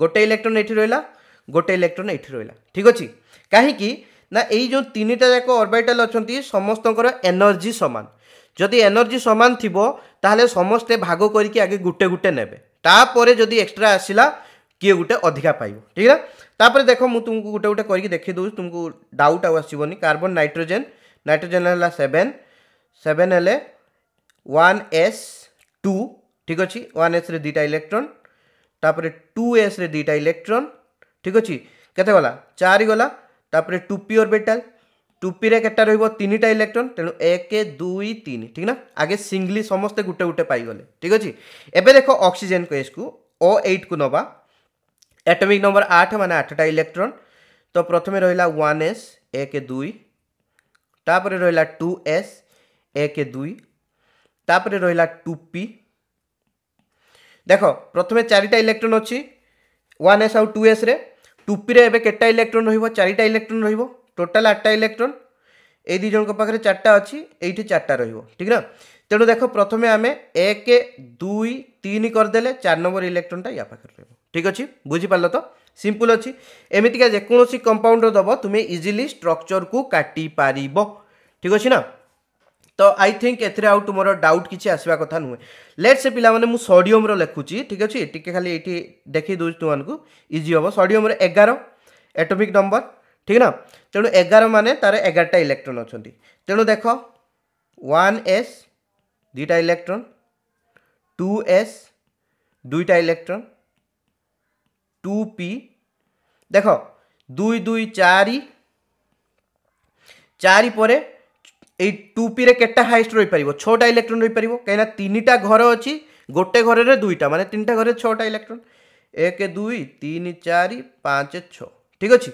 Speaker 1: গোটে ইলেকট্রন এটি রহলা গোটে ইলেকট্রন এটি রহলা ঠিক আছে কী না এই যে তিনটা যাক অরবাইটাল অনেক সমস্ত এনর্জি সমান যদি এনর্জি সমান থিব তাহলে সমস্তে ভাগ করিকি আগে গোটে গোটে নেবে তাপরে যদি এক্সট্রা আসিলা কিয়ে গোটে অধিকা পাইব ঠিক না তাপরে দেখো মু তুমি গোটে গোটে করিকি দেখি দেছি তুমি ডাউট আউ আসবনি কার্বন নাইট্রোজেন নাইট্রোজেন হল সেভেন সেভেন হলে ওয়ান এস টু ঠিক আছে ওয়ান এস রে দুইটা ইলেকট্রন তাপরে টু এস রে দুইটা ইলেকট্রন ঠিক ଅଛି କେତେ ଗଲା ଚାରି ଗଲା ତାପରେ ଟୁ ପି ଅର୍ବିଟାଲ ଟୁପିରେ କେତେଟା ରହିବ ତିନିଟା ଇଲେକ୍ଟ୍ରନ୍ ତେଣୁ ଏକ ଦୁଇ ତିନି ଠିକ୍ ନା ଆଗେ ସିଙ୍ଗଲି ସମସ୍ତେ ଗୋଟେ ଗୋଟେ ପାଇଗଲେ ଠିକ୍ ଅଛି ଏବେ ଦେଖ ଅକ୍ସିଜେନ୍ କେସ୍କୁ ଓ ଏଇଟ୍କୁ ନେବା ଆଟମିକ୍ ନମ୍ବର ଆଠ ମାନେ ଆଠଟା ଇଲେକ୍ଟ୍ରନ୍ ତ ପ୍ରଥମେ ରହିଲା ୱାନ୍ ଏସ୍ ଏକ ଦୁଇ ତାପରେ ରହିଲା ଟୁ ଏସ୍ ଏକ ଦୁଇ ତାପରେ ରହିଲା ଟୁ ପି ଦେଖ ପ୍ରଥମେ ଚାରିଟା ଇଲେକ୍ଟ୍ରନ୍ ଅଛି ୱାନ୍ ଏସ୍ ଆଉ ଟୁ ଏସ୍ରେ টুপিরে এবে কেটা ইলেকট্রন রহব চারিটা ইলেকট্রন রহব টোটাল আটটা ইলেকট্রন এই দুই জনক পাখে চারটা অছি এইটি চারটা রহব ঠিক না তেণু দেখো প্রথমে আমি এক দুই তিন করেদেলে চার নম্বর ইলেকট্রনটা ইয়া পাখে রহব ঠিক আছে বুঝিপার তো সিম্পল অছি এমিতিকা যেকোনসি কম্পাউন্ডর দেব তুমি ইজিলি স্ট্রকচরকু কাটি পারিব ঠিক আছে না ତ ଆଇ ଥିଙ୍କ ଏଥିରେ ଆଉ ତୁମର ଡାଉଟ୍ କିଛି ଆସିବା କଥା ନୁହେଁ ଲେଟ୍ ସେ ପିଲାମାନେ ମୁଁ ସୋଡ଼ିୟମର ଲେଖୁଛି ଠିକ୍ ଅଛି ଟିକେ ଖାଲି ଏଇଠି ଦେଖେଇ ଦେଉଛି ତୁମମାନଙ୍କୁ ଇଜି ହେବ ସୋଡ଼ିୟମର ଏଗାର ଏଟୋମିକ୍ ନମ୍ବର ଠିକ୍ ନା ତେଣୁ ଏଗାର ମାନେ ତା'ର ଏଗାରଟା ଇଲେକ୍ଟ୍ରନ୍ ଅଛନ୍ତି ତେଣୁ ଦେଖ ୱାନ୍ ଏସ୍ ଦୁଇଟା ଇଲେକ୍ଟ୍ରନ୍ ଟୁ ଏସ୍ ଦୁଇଟା ଇଲେକ୍ଟ୍ରନ୍ ଟୁ ପି ଦେଖ ଦୁଇ ଦୁଇ ଚାରି ଚାରି ପରେ এই টু পিরে କେଟା ହାଇଏଷ୍ଟ ରହିପାରିବ ଛଅଟା ଇଲେକ୍ଟ୍ରନ୍ ରହିପାରିବ କାହିଁକିନା ତିନିଟା ଘର ଅଛି ଗୋଟେ ଘରରେ ଦୁଇଟା ମାନେ ତିନିଟା ଘରେ ଛଅଟା ଇଲେକ୍ଟ୍ରନ୍ ଏକ ଦୁଇ ତିନି ଚାରି ପାଞ୍ଚ ଛଅ ଠିକ୍ ଅଛି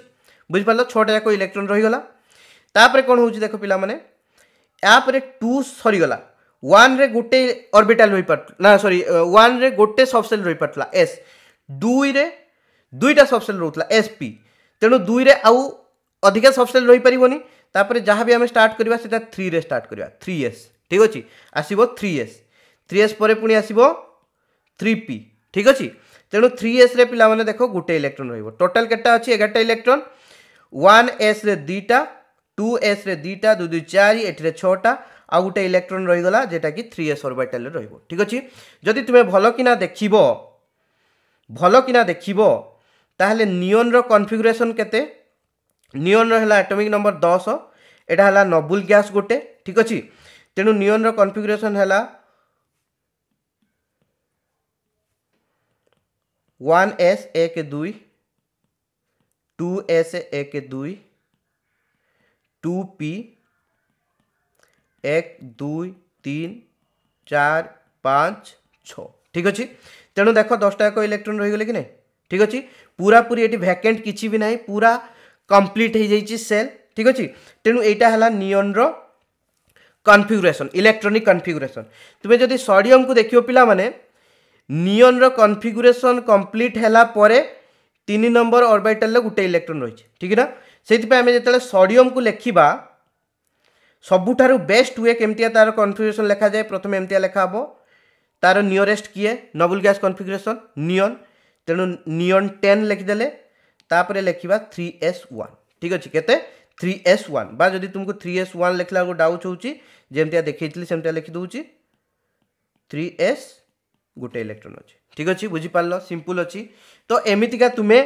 Speaker 1: ବୁଝିପାରିଲ ଛଅଟା ଯାକ ଇଲେକ୍ଟ୍ରନ୍ ରହିଗଲା ତାପରେ କ'ଣ ହେଉଛି ଦେଖ ପିଲାମାନେ ୟାପରେ ଟୁ ସରିଗଲା ୱାନ୍ରେ ଗୋଟେ ଅର୍ବିଟାଲ୍ ରହିପାରୁଥିଲା ନା ସରି ୱାନ୍ରେ ଗୋଟେ ସବସେଲ୍ ରହିପାରୁଥିଲା ଏସ୍ ଦୁଇରେ ଦୁଇଟା ସବସେଲ୍ ରହୁଥିଲା ଏସ୍ ପି ତେଣୁ ଦୁଇରେ ଆଉ ଅଧିକା ସବସେଲ୍ ରହିପାରିବନି ତାପରେ ଯାହା ବି ଆମେ ଷ୍ଟାର୍ଟ କରିବା ସେଇଟା ଥ୍ରୀରେ ଷ୍ଟାର୍ଟ କରିବା ଥ୍ରୀ ଏସ୍ ଠିକ୍ ଅଛି ଆସିବ ଥ୍ରୀ ଏସ୍ ଥ୍ରୀ ଏସ୍ ପରେ ପୁଣି ଆସିବ ଥ୍ରୀ ପି ଠିକ୍ ଅଛି ତେଣୁ ଥ୍ରୀ ଏସ୍ରେ ପିଲାମାନେ ଦେଖ ଗୋଟେ ଇଲେକ୍ଟ୍ରନ୍ ରହିବ ଟୋଟାଲ୍ କେତେଟା ଅଛି ଏଗାରଟା ଇଲେକ୍ଟ୍ରନ୍ ୱାନ୍ ଏସ୍ରେ ଦୁଇଟା ଟୁ ଏସ୍ରେ ଦୁଇଟା ଦୁଇ ଦୁଇ ଚାରି ଏଠିରେ ଛଅଟା ଆଉ ଗୋଟେ ଇଲେକ୍ଟ୍ରନ୍ ରହିଗଲା ଯେଉଁଟାକି ଥ୍ରୀ ଏସ୍ ଅର୍ବାଇଟାଲ୍ରେ ରହିବ ଠିକ୍ ଅଛି ଯଦି ତୁମେ ଭଲ କିନା ଦେଖିବ ଭଲ କିନା ଦେଖିବ ତାହେଲେ ନିଅନ୍ର କନଫିଗୁରେସନ୍ କେତେ ନିଅନ୍ର ହେଲା ଆଟମିକ୍ ନମ୍ବର ଦଶ ଏଇଟା ହେଲା ନବୁଲ୍ ଗ୍ୟାସ୍ ଗୋଟେ ଠିକ୍ ଅଛି ତେଣୁ ନିଅନ୍ର କନଫିଗୁରେସନ୍ ହେଲା ୱାନ୍ ଏସ୍ ଏକ ଦୁଇ ଟୁ ଏସ୍ ଏକ ଦୁଇ টু পি এক দুই তিন চার পাঁচ ছ ঠিক আছে তেমন দেখ দশটা এক ইলেকট্রন রয়েগলে কি না ঠিক আছে পুরাপুরি এটি ভ্যাকেন্ট কিছু বি না পুরা কমপ্লিট হয়ে যাইছি সেল ঠিক আছে তেমন এইটা হল নিওনর কনফিগুরেসন ইলেকট্রোনিক কনফিগুরেসন তুমি যদি সডিয়ম কু দেখিও পিলা মানে নিওনর কনফিগুরেসন কমপ্লিট হেলা পরে তিন নম্বর অরবাইটালে গোটে ইলেকট্রোন রয়েছে ঠিক না সেইপা আমি যেত সডিয়ম কু লেখা সবুঠার বেস্ট ওয়ে কেমতিয়া তার কনফিগুরেসন লেখা যায় প্রথমে এমতিয়া লেখা হব তার নিয়রেস্ট কিয়ে নবুল গ্যাস কনফিগুরেসন নিয়ন তেমন নিয়ন টেন লিখিদেলে তাপরে লেখিবা থ্রি এস ওয়ান ঠিক আছে কেতে থ্রি এস ওয়ান বা যদি তুমি থ্রি এস ওয়ান লেখিলা বেড়ে ডাউট হচ্ছে যেমতি দেখাইলি সেমতি লেখিদেছি থ্রি এস গোটে ইলেকট্রন অছে ঠিক আছে বুঝিপার সিম্পল অছি তো এমিতিকা তুমি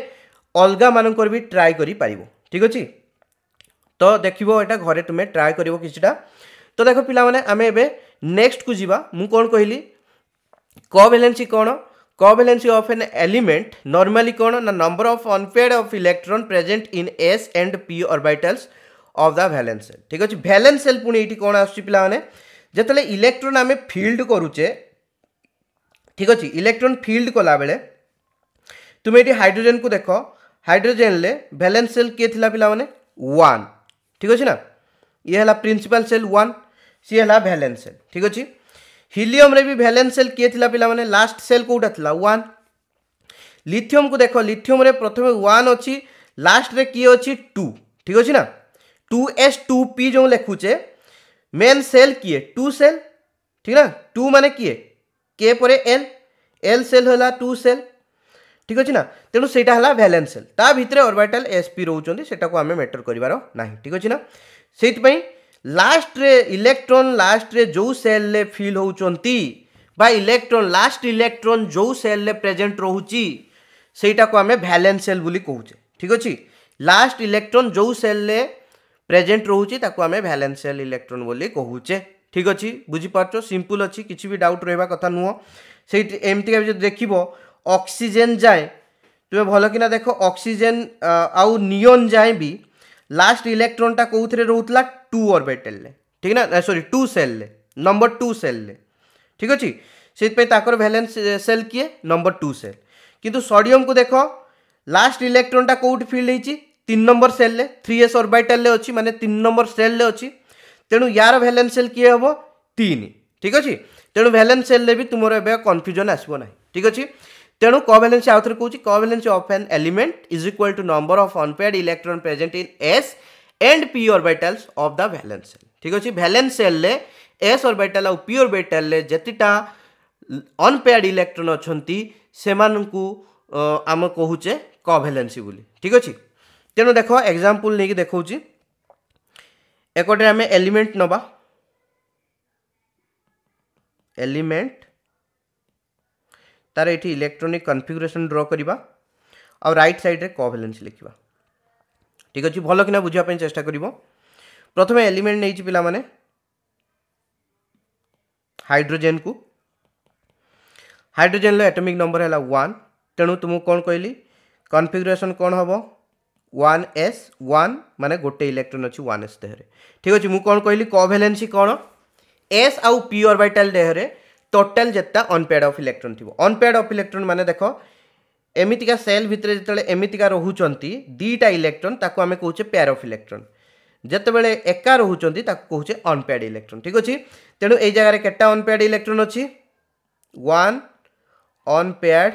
Speaker 1: অলগা মানকর বি ট্রাই করে পারিব ঠিক আছে তো দেখব এটা ঘরে তুমি ট্রাই করব কিছুটা তো দেখো পিলা মানে আমি এবে নেক্সট কু যা মু কোণ কহিলি কভ্যালেন্সি কোণ covalency of an element normally कौन ना number of unpaired of electron present in S and p orbitals of the valence cell ठीक अच्छे भैलेन्स सेल पुणी एठी कोन आछी पिला माने जेतले इलेक्ट्रॉन आमे ठीक अछि इलेक्ट्रॉन फील्ड कला बेले तुम्हें एठी हाइड्रोजन को देख हाइड्रोजेन भैलेन्स सेल किए थिला पिला माने ठीक अच्छे ना ये हला प्रिंसिपल सेल 1 सी हला वैलेंस सेल ठीक अच्छे हिलियम रे भी भैलेन्स सेल किए थी पे मैंने लास्ट सेल कौटा था वन लिथियम को देख लिथियम प्रथम वन अच्छी लास्ट रे किए अच्छे टू ठीक अच्छे ना पी जो लिखुचे मेन सेल किए टू सेल ठीक ना टू मान किए के परे एल एल सेल होला टू सेल ठीक अच्छे ना तेणु से भैलेन्स सेल ता भितर अर्बिटाल एसपी रोचे से आम मैटर करना ठीक अच्छे ना से ଲାଷ୍ଟରେ ଇଲେକ୍ଟ୍ରନ୍ ଲାଷ୍ଟରେ ଯେଉଁ ସେଲ୍ରେ ଫିଲ୍ ହେଉଛନ୍ତି ବା ଇଲେକ୍ଟ୍ରନ୍ ଲାଷ୍ଟ ଇଲେକ୍ଟ୍ରନ୍ ଯେଉଁ ସେଲ୍ରେ ପ୍ରେଜେଣ୍ଟ ରହୁଛି ସେଇଟାକୁ ଆମେ ଭ୍ୟାଲେନ୍ସ ସେଲ୍ ବୋଲି କହୁଛେ ଠିକ୍ ଅଛି ଲାଷ୍ଟ ଇଲେକ୍ଟ୍ରନ୍ ଯେଉଁ ସେଲ୍ରେ ପ୍ରେଜେଣ୍ଟ ରହୁଛି ତାକୁ ଆମେ ଭ୍ୟାଲେନ୍ସ ସେଲ୍ ଇଲେକ୍ଟ୍ରନ୍ ବୋଲି କହୁଛେ ଠିକ୍ ଅଛି ବୁଝିପାରୁଛ ସିମ୍ପୁଲ୍ ଅଛି କିଛି ବି ଡାଉଟ୍ ରହିବା କଥା ନୁହଁ ସେଇଠି ଏମିତିକା ଯଦି ଦେଖିବ ଅକ୍ସିଜେନ୍ ଯାଏଁ ତୁମେ ଭଲ କିନା ଦେଖ ଅକ୍ସିଜେନ୍ ଆଉ ନିଅନ୍ ଯାଏଁ ବି लास्ट इलेक्ट्रोन टा कौन थे रोला टू अर्बेटेल ठीक ना sorry two shell number two shell ठीक अच्छे से भैलेन्स सेल किए नंबर टू सेल कि सोडियम को देख लास्ट इलेक्ट्रोन टा कौट फिल्ड होन number shell three s orbital अच्छी मानते तीन नंबर सेल अच्छी तेणु यार भैलेन्स सेल किए हे तीन ठीक अच्छे तेणु भैलेन्स सेल भी तुम कन्फ्यूजन कन्फ्यूजन ना ठीक अच्छे तेणु କୋଭାଲେନ୍ସି आउ थे କହୁଛି covalency of an element is equal to number of unpaired electron present in S and p orbitals of the valence shell ठीक अच्छे भैलेन्स सेल एस ऑर्बिटाल आउ पी ऑर्बिटाल ले जतिटा इलेक्ट्रोन अच्छा से सेमान आम कहूचे कोवैलेंसी बोली ठीक अच्छे तेणु देख एक्जामपल नहीं देखौची एकोटे आम एलिमेंट नबा एलिमेंट तार ये इलेक्ट्रोनिक कनफिगुरेसन ड्र करवा आ रईट सैड्रे कभेलेन्स लिखा ठीक अच्छे भल भलकिना बुझाप चेषा कर प्रथम एलिमेंट नहीं पाने हाइड्रोजेन को हाइड्रोजेन एटमिक नंबर है वन तेणु तुमको कौन कहली कनफिगुरेसन कौन हम वन एस वन मानने गोटे इलेक्ट्रोन अच्छी वन एस देहरे ठीक अच्छे मुझे कौन कहली कभेलेन्सी कौन एस आउ पी ऑर्बिटल देहरे ଟୋଟାଲ ଯେତେଟା ଅନପେଡ୍ ଅଫ୍ ଇଲେକ୍ଟ୍ରନ୍ ଥିବ ଅନପେଡ୍ ଅଫ୍ ଇଲେକ୍ଟ୍ରନ୍ ମାନେ ଦେଖ ଏମିତିକା ସେଲ୍ ଭିତରେ ଯେତେବେଳେ ଏମିତିକା ରହୁଛନ୍ତି ଦୁଇଟା ଇଲେକ୍ଟ୍ରନ୍ ତାକୁ ଆମେ କହୁଛେ ପେୟାର ଅଫ୍ ଇଲେକ୍ଟ୍ରନ୍ ଯେତେବେଳେ ଏକା ରହୁଛନ୍ତି ତାକୁ କହୁଛେ ଅନପେଡ୍ ଇଲେକ୍ଟ୍ରନ୍ ଠିକ୍ ଅଛି ତେଣୁ ଏଇ ଜାଗାରେ କେତେଟା ଅନପେଡ୍ ଇଲେକ୍ଟ୍ରନ୍ ଅଛି ୱାନ୍ ଅନପେୟାର୍ଡ଼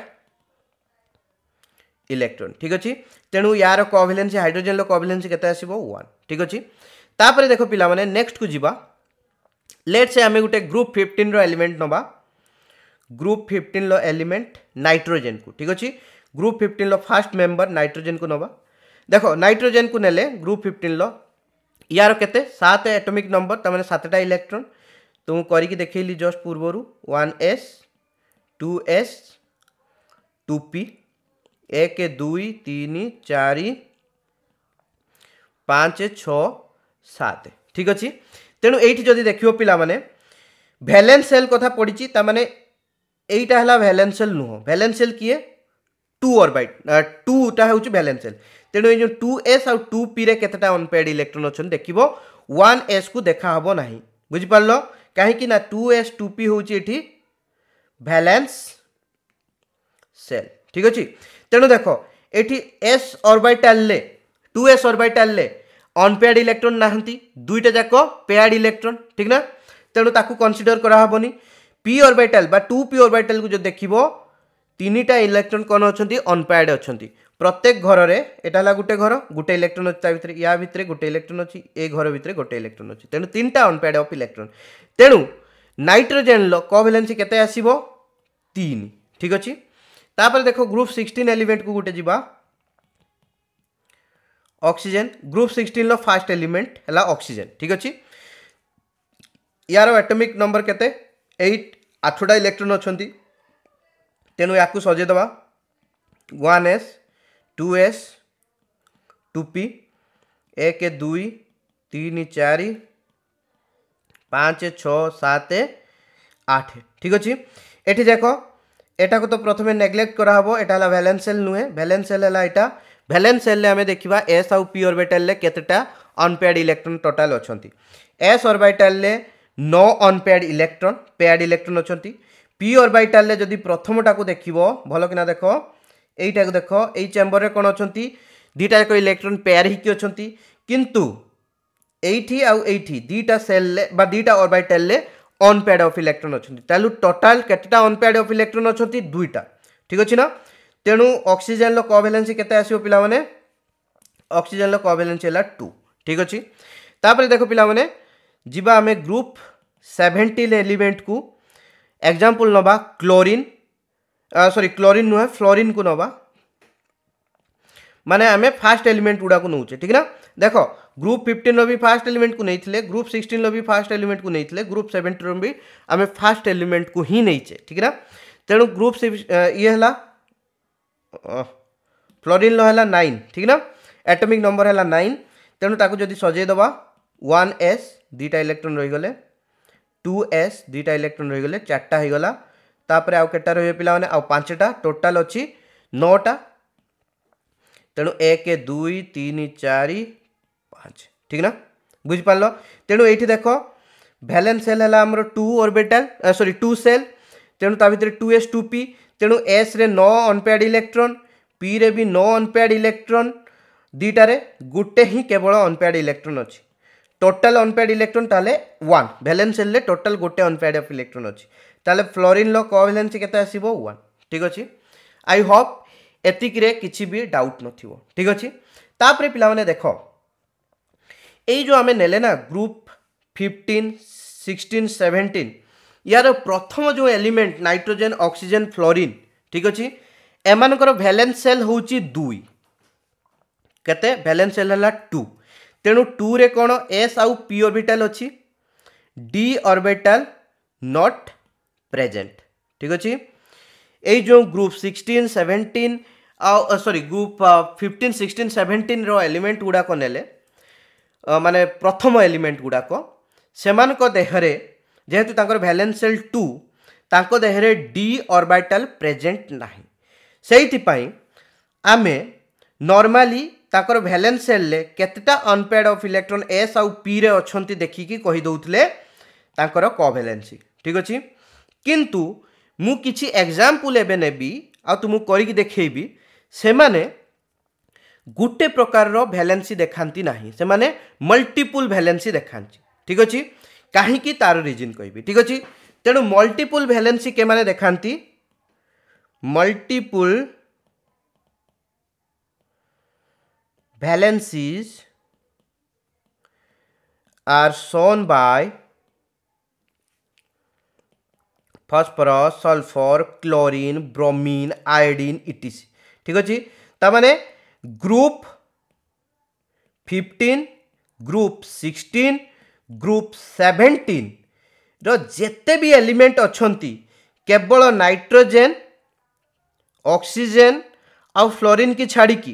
Speaker 1: ইলেকট্রন ঠিক আছে তেমন ইয়ার কোভিলেন্সি হাইড্রোজেন কোভিলেন্সি কেতে আসব ওয়ান ঠিক আছে তাপরে দেখো পিলা মানে নেক্সট কু যা लेट से आम गोटे ग्रुप फिफ्टन रलिमेंट नवा ग्रुप फिफ्टन रलिमेंट नाइट्रोजेन को ठीक अच्छे group fifteen first member nitrogen को नवा देख नाइट्रोजेन को ने ग्रुप फिफ्टन रार के सात एटमिक नंबर तमें सतटा इलेक्ट्रोन तो मुझे करके देखली जस्ट पूर्व one s two s two p एक दुई तीन चार पच छत ठीक अच्छे ତେଣୁ ଏଇଠି ଯଦି ଦେଖିବ ପିଲାମାନେ ଭ୍ୟାଲେନ୍ସ ସେଲ୍ କଥା ପଡ଼ିଛି ତାମାନେ ଏଇଟା ହେଲା ଭ୍ୟାଲେନ୍ସ ସେଲ୍ ନୁହଁ ଭ୍ୟାଲେନ୍ସ ସେଲ୍ କିଏ ଟୁ ଅର୍ବାଇଟ୍ ଟୁଟା ହେଉଛି ଭ୍ୟାଲେନ୍ସ ସେଲ୍ ତେଣୁ ଏଇ ଯେଉଁ ଟୁ ଏସ୍ ଆଉ ଟୁ ପିରେ କେତେଟା ଅନପେଡ଼୍ ଇଲେକ୍ଟ୍ରନ୍ ଅଛନ୍ତି ଦେଖିବ ୱାନ୍ ଏସ୍କୁ ଦେଖାହେବ ନାହିଁ ବୁଝିପାରିଲ କାହିଁକି ନା ଟୁ ଏସ୍ ଟୁ ପି ହେଉଛି ଏଠି ଭ୍ୟାଲେନ୍ସ ସେଲ୍ ଠିକ୍ ଅଛି ତେଣୁ ଦେଖ ଏଠି ଏସ୍ ଅର୍ବାଇଟାଲ୍ରେ ଟୁ ଏସ୍ ଅର୍ବାଇଟାଲ୍ରେ ଅନପେୟାର୍ଡ ଇଲେକ୍ଟ୍ରୋନ୍ ନାହାନ୍ତି ଦୁଇଟା ଯାକ ପେୟାର୍ଡ ଇଲେକ୍ଟ୍ରୋନ୍ ଠିକ୍ ନା ତେଣୁ ତାକୁ କନସିଡର କରାହେବନି ପି ଅର୍ବାଇଟାଲ୍ ବା ଟୁ ପି ଅର୍ବାଇଟାଲ୍କୁ ଯଦି ଦେଖିବ ତିନିଟା ଇଲେକ୍ଟ୍ରୋନ୍ କ'ଣ ଅଛନ୍ତି ଅନପେୟାର୍ଡ ଅଛନ୍ତି ପ୍ରତ୍ୟେକ ଘରରେ ଏଇଟା ହେଲା ଗୋଟେ ଘର ଗୋଟେ ଇଲେକ୍ଟ୍ରୋନ୍ ଅଛି ତା ଭିତରେ ୟା ଭିତରେ ଗୋଟେ ଇଲେକ୍ଟ୍ରୋନ୍ ଅଛି ଏ ଘର ଭିତରେ ଗୋଟେ ଇଲେକ୍ଟ୍ରୋନ୍ ଅଛି ତେଣୁ ତିନିଟା ଅନପେୟାର୍ଡ ଅଫ୍ ଇଲେକ୍ଟ୍ରୋନ୍ ତେଣୁ ନାଇଟ୍ରୋଜେନ୍ର କୋଭାଲେନ୍ସି କେତେ ଆସିବ ତିନି ଠିକ୍ ଅଛି ତାପରେ ଦେଖ ଗ୍ରୁପ୍ ସିକ୍ସଟିନ୍ ଏଲିମେଣ୍ଟକୁ ଗୋଟେ ଯିବା ଅକ୍ସିଜେନ୍ ଗ୍ରୁପ୍ ସିକ୍ସଟିନ୍ର ଫାଷ୍ଟ ଏଲିମେଣ୍ଟ ହେଲା ଅକ୍ସିଜେନ୍ ଠିକ୍ ଅଛି ୟାର ଆଟମିକ୍ ନମ୍ବର କେତେ ଏଇଟ୍ ଆଠଟା ଇଲେକ୍ଟ୍ରୋନ୍ ଅଛନ୍ତି ତେଣୁ ୟାକୁ ସଜେଇଦେବା one s two s two p ଏକ ଦୁଇ ତିନି ଚାରି ପାଞ୍ଚ ଛଅ ସାତ ଆଠ ଠିକ୍ ଅଛି ଏଠି ଦେଖ ଏଟାକୁ ତ ପ୍ରଥମେ ନେଗ୍ଲେକ୍ଟ କରାହେବ ଏଟା ହେଲା ଭ୍ୟାଲେନ୍ସେଲ୍ ନୁହେଁ ଭ୍ୟାଲେନ୍ସେଲ୍ ହେଲା ଏଇଟା ଭ୍ୟାଲେନ୍ସ ହେଲ୍ରେ ଆମେ ଦେଖିବା ଏସ୍ ଆଉ ପି ଅର୍ବିଟାଲ୍ରେ କେତେଟା ଅନପେୟାର୍ଡ଼ ଇଲେକ୍ଟ୍ରନ୍ ଟୋଟାଲ୍ ଅଛନ୍ତି ଏସ୍ ଅର୍ବାଇଟାଲ୍ରେ ନଅ ଅନପେୟାର୍ଡ଼ ଇଲେକ୍ଟ୍ରନ୍ ପେୟାର୍ଡ଼ ଇଲେକ୍ଟ୍ରନ୍ ଅଛନ୍ତି ପି ଅର୍ବାଇଟାଲ୍ରେ ଯଦି ପ୍ରଥମଟାକୁ ଦେଖିବ ଭଲକିନା ଦେଖ ଏଇଟାକୁ ଦେଖ ଏଇ ଚେମ୍ବରରେ କ'ଣ ଅଛନ୍ତି ଦୁଇଟା ଯାକ ଇଲେକ୍ଟ୍ରନ୍ ପେୟାର ହେଇକି ଅଛନ୍ତି କିନ୍ତୁ ଏଇଠି ଆଉ ଏଇଠି ଦୁଇଟା ସେଲ୍ରେ ବା ଦୁଇଟା ଅର୍ବାଇଟାଲ୍ରେ ଅନପ୍ୟାଡ଼ ଅଫ୍ ଇଲେକ୍ଟ୍ରନ୍ ଅଛନ୍ତି ତାହେଲେ ଟୋଟାଲ୍ କେତେଟା ଅନପ୍ୟାଡ଼ ଅଫ୍ ଇଲେକ୍ଟ୍ରନ୍ ଅଛନ୍ତି ଦୁଇଟା ଠିକ୍ ଅଛି ନା ତେଣୁ ଅକ୍ସିଜେନ୍ର କୋଭାଲେନ୍ସ କେତେ ଆସିବ ପିଲାମାନେ ଅକ୍ସିଜେନ୍ର କୋଭାଲେନ୍ସ ହେଲା ଟୁ ଠିକ୍ ଅଛି ତାପରେ ଦେଖ ପିଲାମାନେ ଯିବା ଆମେ ଗ୍ରୁପ୍ ସେଭେଣ୍ଟିନ୍ ଏଲିମେଣ୍ଟକୁ ଏକ୍ଜାମ୍ପଲ୍ ନେବା କ୍ଲୋରିନ୍ ସରି କ୍ଲୋରିନ୍ ନୁହେଁ ଫ୍ଲୋରିନ୍କୁ ନେବା ମାନେ ଆମେ ଫାଷ୍ଟ ଏଲିମେଣ୍ଟ ଗୁଡ଼ାକୁ ନେଉଛେ ଠିକ୍ ନା ଦେଖ ଗ୍ରୁପ୍ ଫିଫ୍ଟିନ୍ର ବି ଫାଷ୍ଟ ଏଲିମେଣ୍ଟକୁ ନେଇଥିଲେ ଗ୍ରୁପ୍ ସିକ୍ସଟିନ୍ର ବି ଫାଷ୍ଟ ଏଲିମେଣ୍ଟକୁ ନେଇଥିଲେ ଗ୍ରୁପ୍ ସେଭେଣ୍ଟିନ୍ର ବି ଆମେ ଫାଷ୍ଟ ଏଲିମେଣ୍ଟକୁ ହିଁ ନେଇଛେ ଠିକ୍ ନା ତେଣୁ ଗ୍ରୁପ୍ ଇଏ ହେଲା फ्लोरीन है नाइन ठीक ना एटमिक नंबर है नाइन तेणु ताकू जदि सजे वन एस दुटा इलेक्ट्रोन रहीगले टू एस दुईटा इलेक्ट्रोन रहीगले चार्टा हो गला तापर आउ पाने पांचटा टोटाल अच्छी नौटा तेणु एक दुई तीन चार पाँच ठीक ना बुझिपार तेणु ये देख भैलेन्स सेल है टू अरबिटाल सरी टू सेल तेणु ता भितर टू एस टू पी ତେଣୁ ଏସ୍ରେ ନଅ ଅନପେୟାର୍ଡ଼ ଇଲେକ୍ଟ୍ରନ୍ ପିରେ ବି ନଅ ଅନପେୟାର୍ଡ଼ ଇଲେକ୍ଟ୍ରନ୍ ଦୁଇଟାରେ ଗୋଟେ ହିଁ କେବଳ ଅନପେୟାର୍ଡ଼ ଇଲେକ୍ଟ୍ରନ୍ ଅଛି ଟୋଟାଲ୍ ଅନପେୟାର୍ଡ଼ ଇଲେକ୍ଟ୍ରନ୍ ତାହେଲେ ୱାନ୍ ଭ୍ୟାଲେନ୍ସ ହେଲେ ଟୋଟାଲ୍ ଗୋଟେ ଅନପେୟାର୍ଡ଼ ଅଫ୍ ଇଲେକ୍ଟ୍ରନ୍ ଅଛି ତାହେଲେ ଫ୍ଲୋରିନ୍ର କୋଭାଲେନ୍ସ କେତେ ଆସିବ ୱାନ୍ ଠିକ୍ ଅଛି ଆଇ ହୋପ୍ ଏତିକିରେ କିଛି ବି ଡାଉଟ୍ ନଥିବ ଠିକ୍ ଅଛି ତାପରେ ପିଲାମାନେ ଦେଖ ଏଇ ଯେଉଁ ଆମେ ନେଲେ ନା ଗ୍ରୁପ୍ ଫିଫ୍ଟିନ୍ ସିକ୍ସଟିନ୍ ସେଭେଣ୍ଟିନ୍ ইয়ার প্রথম যে এলিমেন্ট নাইট্রোজেন অক্সিজেন ফ্লোরিন ঠিক আছে এমানকর ভ্যালেন্স সেল হচ্ছে দুই কেতে ভ্যালেন্স সেল হল টু তেণু টুরে কোণ এস আউ পি অরবিটাল অছি ডি অরবিটাল নট প্রেজেন্ট ঠিক আছে এই যে group sixteen seventeen sorry group fifteen sixteen সেভেন্টিন্র এলিমেন্ট গুড়াক নেলে মানে প্রথম এলিমেন্ট গুড়াক সেমানক দেহরে ଯେହେତୁ ତାଙ୍କର ଭ୍ୟାଲେନ୍ସ ସେଲ୍ ଟୁ ତାଙ୍କ ଦେହରେ ଡି ଅର୍ବାଇଟାଲ୍ ପ୍ରେଜେଣ୍ଟ ନାହିଁ ସେଇଥିପାଇଁ ଆମେ ନର୍ମାଲି ତାଙ୍କର ଭ୍ୟାଲେନ୍ସ ସେଲ୍ରେ କେତେଟା ଅନପେଡ୍ ଅଫ୍ ଇଲେକ୍ଟ୍ରନ୍ ଏସ୍ ଆଉ ପିରେ ଅଛନ୍ତି ଦେଖିକି କହିଦେଉଥିଲେ ତାଙ୍କର କୋଭ୍ୟାଲେନ୍ସି ଠିକ୍ ଅଛି କିନ୍ତୁ ମୁଁ କିଛି ଏକ୍ଜାମ୍ପଲ୍ ଏବେ ନେବି ଆଉ ତୁମକୁ କରିକି ଦେଖେଇବି ସେମାନେ ଗୋଟେ ପ୍ରକାରର ଭ୍ୟାଲେନ୍ସି ଦେଖାନ୍ତି ନାହିଁ ସେମାନେ ମଲ୍ଟିପୁଲ୍ ଭ୍ୟାଲେନ୍ସି ଦେଖାନ୍ତି ଠିକ୍ ଅଛି କାହିଁକି ତାର ରିଜିନ୍ କହିବି ଠିକ୍ ଅଛି ତେଣୁ ମଲ୍ଟିପୁଲ୍ ଭ୍ୟାଲେନ୍ସି କେମାନେ ଦେଖାନ୍ତି multiple valencies are shown by phosphorus sulfur chlorine bromine iodine etc ठीक अच्छे तमाने ग्रुप 15 ग्रुप 16 ଗ୍ରୁପ୍ ସେଭେଣ୍ଟିନ୍ର ଯେତେ ବି ଏଲିମେଣ୍ଟ ଅଛନ୍ତି କେବଳ ନାଇଟ୍ରୋଜେନ୍ ଅକ୍ସିଜେନ୍ ଆଉ ଫ୍ଲୋରିନ୍କି ଛାଡ଼ିକି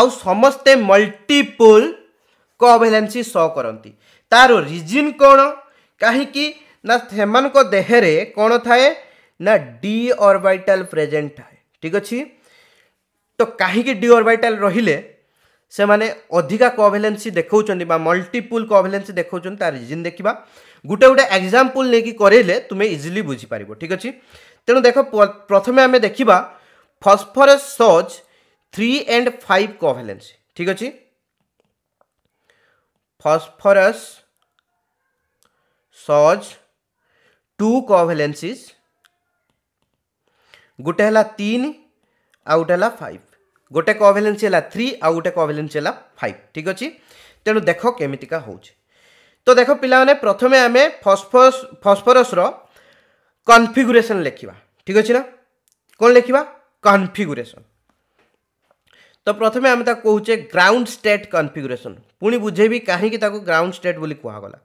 Speaker 1: ଆଉ ସମସ୍ତେ ମଲ୍ଟିପୁଲ୍ କୋଭାଲେନ୍ସି ଶୋ କରନ୍ତି ତା'ର ରିଜିନ୍ କ'ଣ କାହିଁକି ନା ସେମାନଙ୍କ ଦେହରେ କ'ଣ ଥାଏ ନା ଡି ଅର୍ବାଇଟାଲ୍ ପ୍ରେଜେଣ୍ଟ ଥାଏ ଠିକ୍ ଅଛି ତ କାହିଁକି ଡି ଅର୍ବାଇଟାଲ୍ ରହିଲେ ସେମାନେ ଅଧିକା କୋଭାଲେନ୍ସି ଦେଖାଉଛନ୍ତି ବା ମଲ୍ଟିପୁଲ୍ କୋଭାଲେନ୍ସି ଦେଖାଉଛନ୍ତି ତା ରିଜିନ୍ ଦେଖିବା ଗୋଟେ ଗୋଟେ ଏକ୍ଜାମ୍ପଲ୍ ନେଇକି କରେଇଲେ ତୁମେ ଇଜିଲି ବୁଝିପାରିବ ଠିକ୍ ଅଛି ତେଣୁ ଦେଖ ପ୍ରଥମେ ଆମେ ଦେଖିବା ଫସ୍ଫରସ୍ ସଜ୍ থ্রি অ্যান্ড ফাইভ কোভ্যালেন্স ঠিক আছে ফসফরাস সজ টু কোভ্যালেন্সিস গোটে হল তিন আউটে হল ফাইভ গোটে কোভ্যালেন্সি হল থ্রি আউ গোটে কোভ্যালেন্সি হল ফাইভ ঠিক অছি তেণু দেখ কেমিতিকা হচ্ছে তো দেখ পিলামানে প্রথমে আমি ফসফস ফসফরসর কনফিগুরেসন লেখিবা ঠিক অছি না কোন লেখিবা কনফিগুরেসন তো প্রথমে আমি তাকে কৌছে গ্রাউন্ড স্টেট কনফিগুরেসন পুঁ বুঝেবি কাহিকি তাকে গ্রাউন্ড স্টেট বলে কুহগলা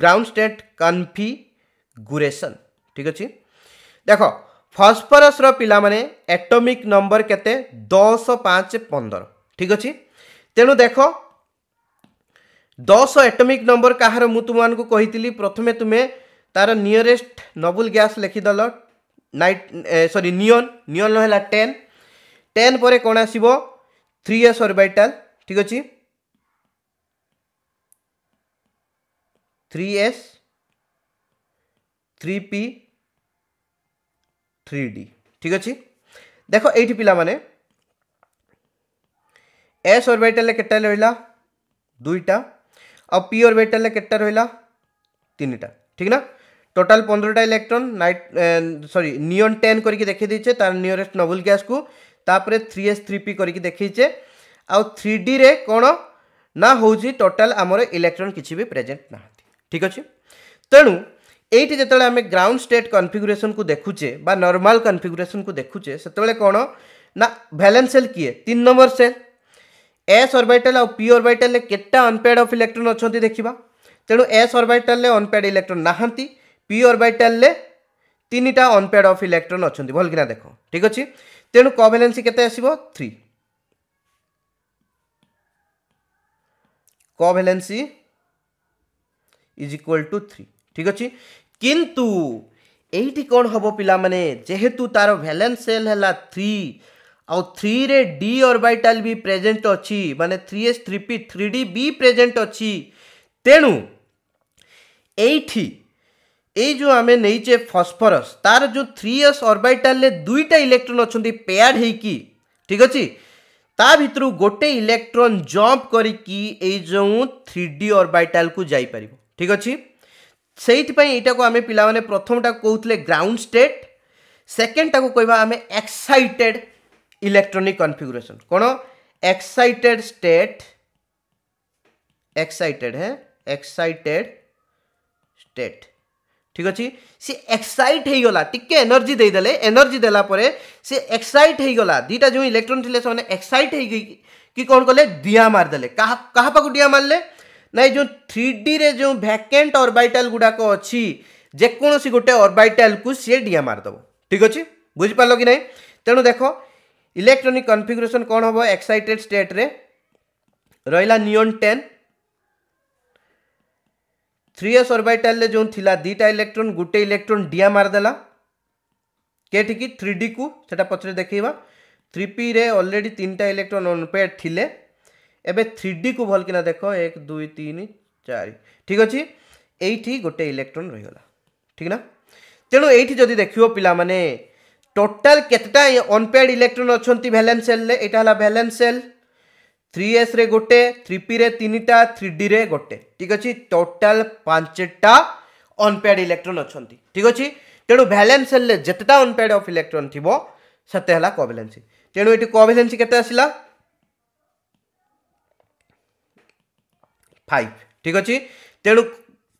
Speaker 1: গ্রাউন্ড স্টেট কনফিগুরেসন ঠিক আছে দেখো ফসফরসর পিলামানে এটমিক নম্বর কেতে দশ পাঁচ পনের ঠিক অছি তেণু দেখ দশ এটমিক নম্বর কাহার মু তোমাকে কহিলি প্রথমে তুমি তার নিয়রেস্ট নবুল গ্যাস লেখিদল নাইট সরি নিয়ন নিয়ন হল টেন টেন পরে কোণ আসব থ্রি এস অরবাইটাল ঠিক অছি three s three p three d ଠିକ୍ ଅଛି ଦେଖ ଏଇଠି ପିଲାମାନେ ଏସ୍ ଅର୍ବିଟାଲ୍ରେ କେତେଟା ରହିଲା ଦୁଇଟା ଆଉ ପି ଅର୍ବିଟାଲ୍ରେ କେତେଟା ରହିଲା ତିନିଟା ଠିକ୍ ନା ଟୋଟାଲ୍ ପନ୍ଦରଟା ଇଲେକ୍ଟ୍ରନ୍ ନାଇଟ୍ ସରି ନିଅନ୍ ଟେନ୍ କରିକି ଦେଖେଇ ଦେଇଛେ ତାର ନିୟରେଷ୍ଟ ନବୁଲ୍ ଗ୍ୟାସ୍କୁ ତାପରେ ଥ୍ରୀ ଏସ୍ ଥ୍ରୀ ପି କରିକି ଦେଖେଇଛେ ଆଉ ଥ୍ରୀ ଡିରେ କ'ଣ ନା ହେଉଛି ଟୋଟାଲ୍ ଆମର ଇଲେକ୍ଟ୍ରନ୍ କିଛି ବି ପ୍ରେଜେଣ୍ଟ ନାହାନ୍ତି ଠିକ୍ ଅଛି ତେଣୁ ये যেতবে আমি গ্রাউন্ড স্টেট কনফিগুরেসন কু দেখুছে বা নর্মাল কনফিগুরেসন কু দেখুছে সেতবে কোণ না ভ্যালেন্স সেল কিয়ে তিন নম্বর সেল एस अर्बाइटाल आ पी अर्बाइटाल केटा अनपेड अफ इलेक्ट्रोन अच्छा देखा तेणु एस अर्बाइटाल अनपेड इलेक्ट्रोन ना पी अर्बाइटाल तीन टा अनपेड अफ इलेक्ट्रोन अच्छा भलकिना देख ठीक अच्छे तेणु कभैलेन्सी के three covalency is equal to three ठीक अच्छे କିନ୍ତୁ ଏଇଠି କ'ଣ ହେବ ପିଲାମାନେ ଯେହେତୁ ତା'ର ଭ୍ୟାଲେନ୍ସ ସେଲ୍ ହେଲା ଥ୍ରୀ ଆଉ ଥ୍ରୀରେ ଡି ଅର୍ବାଇଟାଲ୍ ବି ପ୍ରେଜେଣ୍ଟ ଅଛି ମାନେ three s three p three d ବି ପ୍ରେଜେଣ୍ଟ ଅଛି ତେଣୁ ଏଇଠି ଏଇ ଯେଉଁ ଆମେ ନେଇଛେ ଫସ୍ଫରସ୍ ତା'ର ଯେଉଁ ଥ୍ରୀ ଏସ୍ ଅର୍ବାଇଟାଲ୍ରେ ଦୁଇଟା ଇଲେକ୍ଟ୍ରନ୍ ଅଛନ୍ତି ପେୟାର୍ଡ଼ ହେଇକି ଠିକ୍ ଅଛି ତା ଭିତରୁ ଗୋଟେ ଇଲେକ୍ଟ୍ରନ୍ ଜମ୍ପ କରିକି ଏଇ ଯେଉଁ ଥ୍ରୀ ଡି ଅର୍ବାଇଟାଲ୍କୁ ଯାଇପାରିବ ଠିକ୍ ଅଛି से ଏଇଟାକୁ ଆମେ ପିଲାମାନେ ପ୍ରଥମଟାକୁ କହୁଥିଲେ ଗ୍ରାଉଣ୍ଡ ଷ୍ଟେଟ୍ ସେକେଣ୍ଡଟାକୁ କହିବା ଆମେ ଏକ୍ସାଇଟେଡ୍ ଇଲେକ୍ଟ୍ରୋନିକ୍ କନଫିଗୁରେସନ୍ କ'ଣ ଏକ୍ସାଇଟେଡ୍ एक्साइटेड है एक्साइटेड स्टेट ठीक अच्छे सी एक्साइट हो टी एनर्जी देदेले एनर्जी देलापर सी एक्साइट हो गला दुईटा जो इलेक्ट्रोन थे एक्साइट हो कि कौन कले दिया मारदे क्या पाक डिया मारे ना जो थ्री डी जो भैकेट अर्बाइटाल गुड़ाक अच्छी जेकोसी गोटे अर्बाइटाल को सी डिया मारदेव ठीक अच्छे बुझिपार कि ना तेणु देख इलेक्ट्रोनिक कनफिगुरेसन कौन हम एक्साइटेड स्टेट्रे रहा neon ten three s orbital जो थिला दीटा इलेक्ट्रोन गोटे इलेक्ट्रोन डिया मारदेला केटिकी थ्री डी को पचर देखा थ्री पी रे अलरेडी तीन टा इलेक्ट्रोन अनपेड थी ଏବେ ଥ୍ରୀ ଡିକୁ ଭଲକିନା ଦେଖ ଏକ ଦୁଇ ତିନି ଚାରି ଠିକ୍ ଅଛି ଏଇଠି ଗୋଟେ ଇଲେକ୍ଟ୍ରନ୍ ରହିଗଲା ଠିକ୍ ନା ତେଣୁ ଏଇଠି ଯଦି ଦେଖିବ ପିଲାମାନେ ଟୋଟାଲ୍ କେତେଟା ଅନପେଡ଼୍ ଇଲେକ୍ଟ୍ରନ୍ ଅଛନ୍ତି ଭ୍ୟାଲେନ୍ସ ସେଲ୍ରେ ଏଇଟା ହେଲା ଭ୍ୟାଲେନ୍ସ ସେଲ୍ থ্রি এসরে গোটে থ্রি পিরে তিনটা থ্রি ডিরে গোটে ঠিক আছে টোটাল পাঁচটা অনপেড ইলেকট্রন অনেক ঠিক আছে তেমন ভ্যালেন্স সেলে যেতটা অনপেড অফ ইলেকট্রন থিব সেতে হল কোভ্যালেন্সি তেমন এটি কোভ্যালেন্সি কেতে আসলা ফাইভ ঠিক আছে তেণু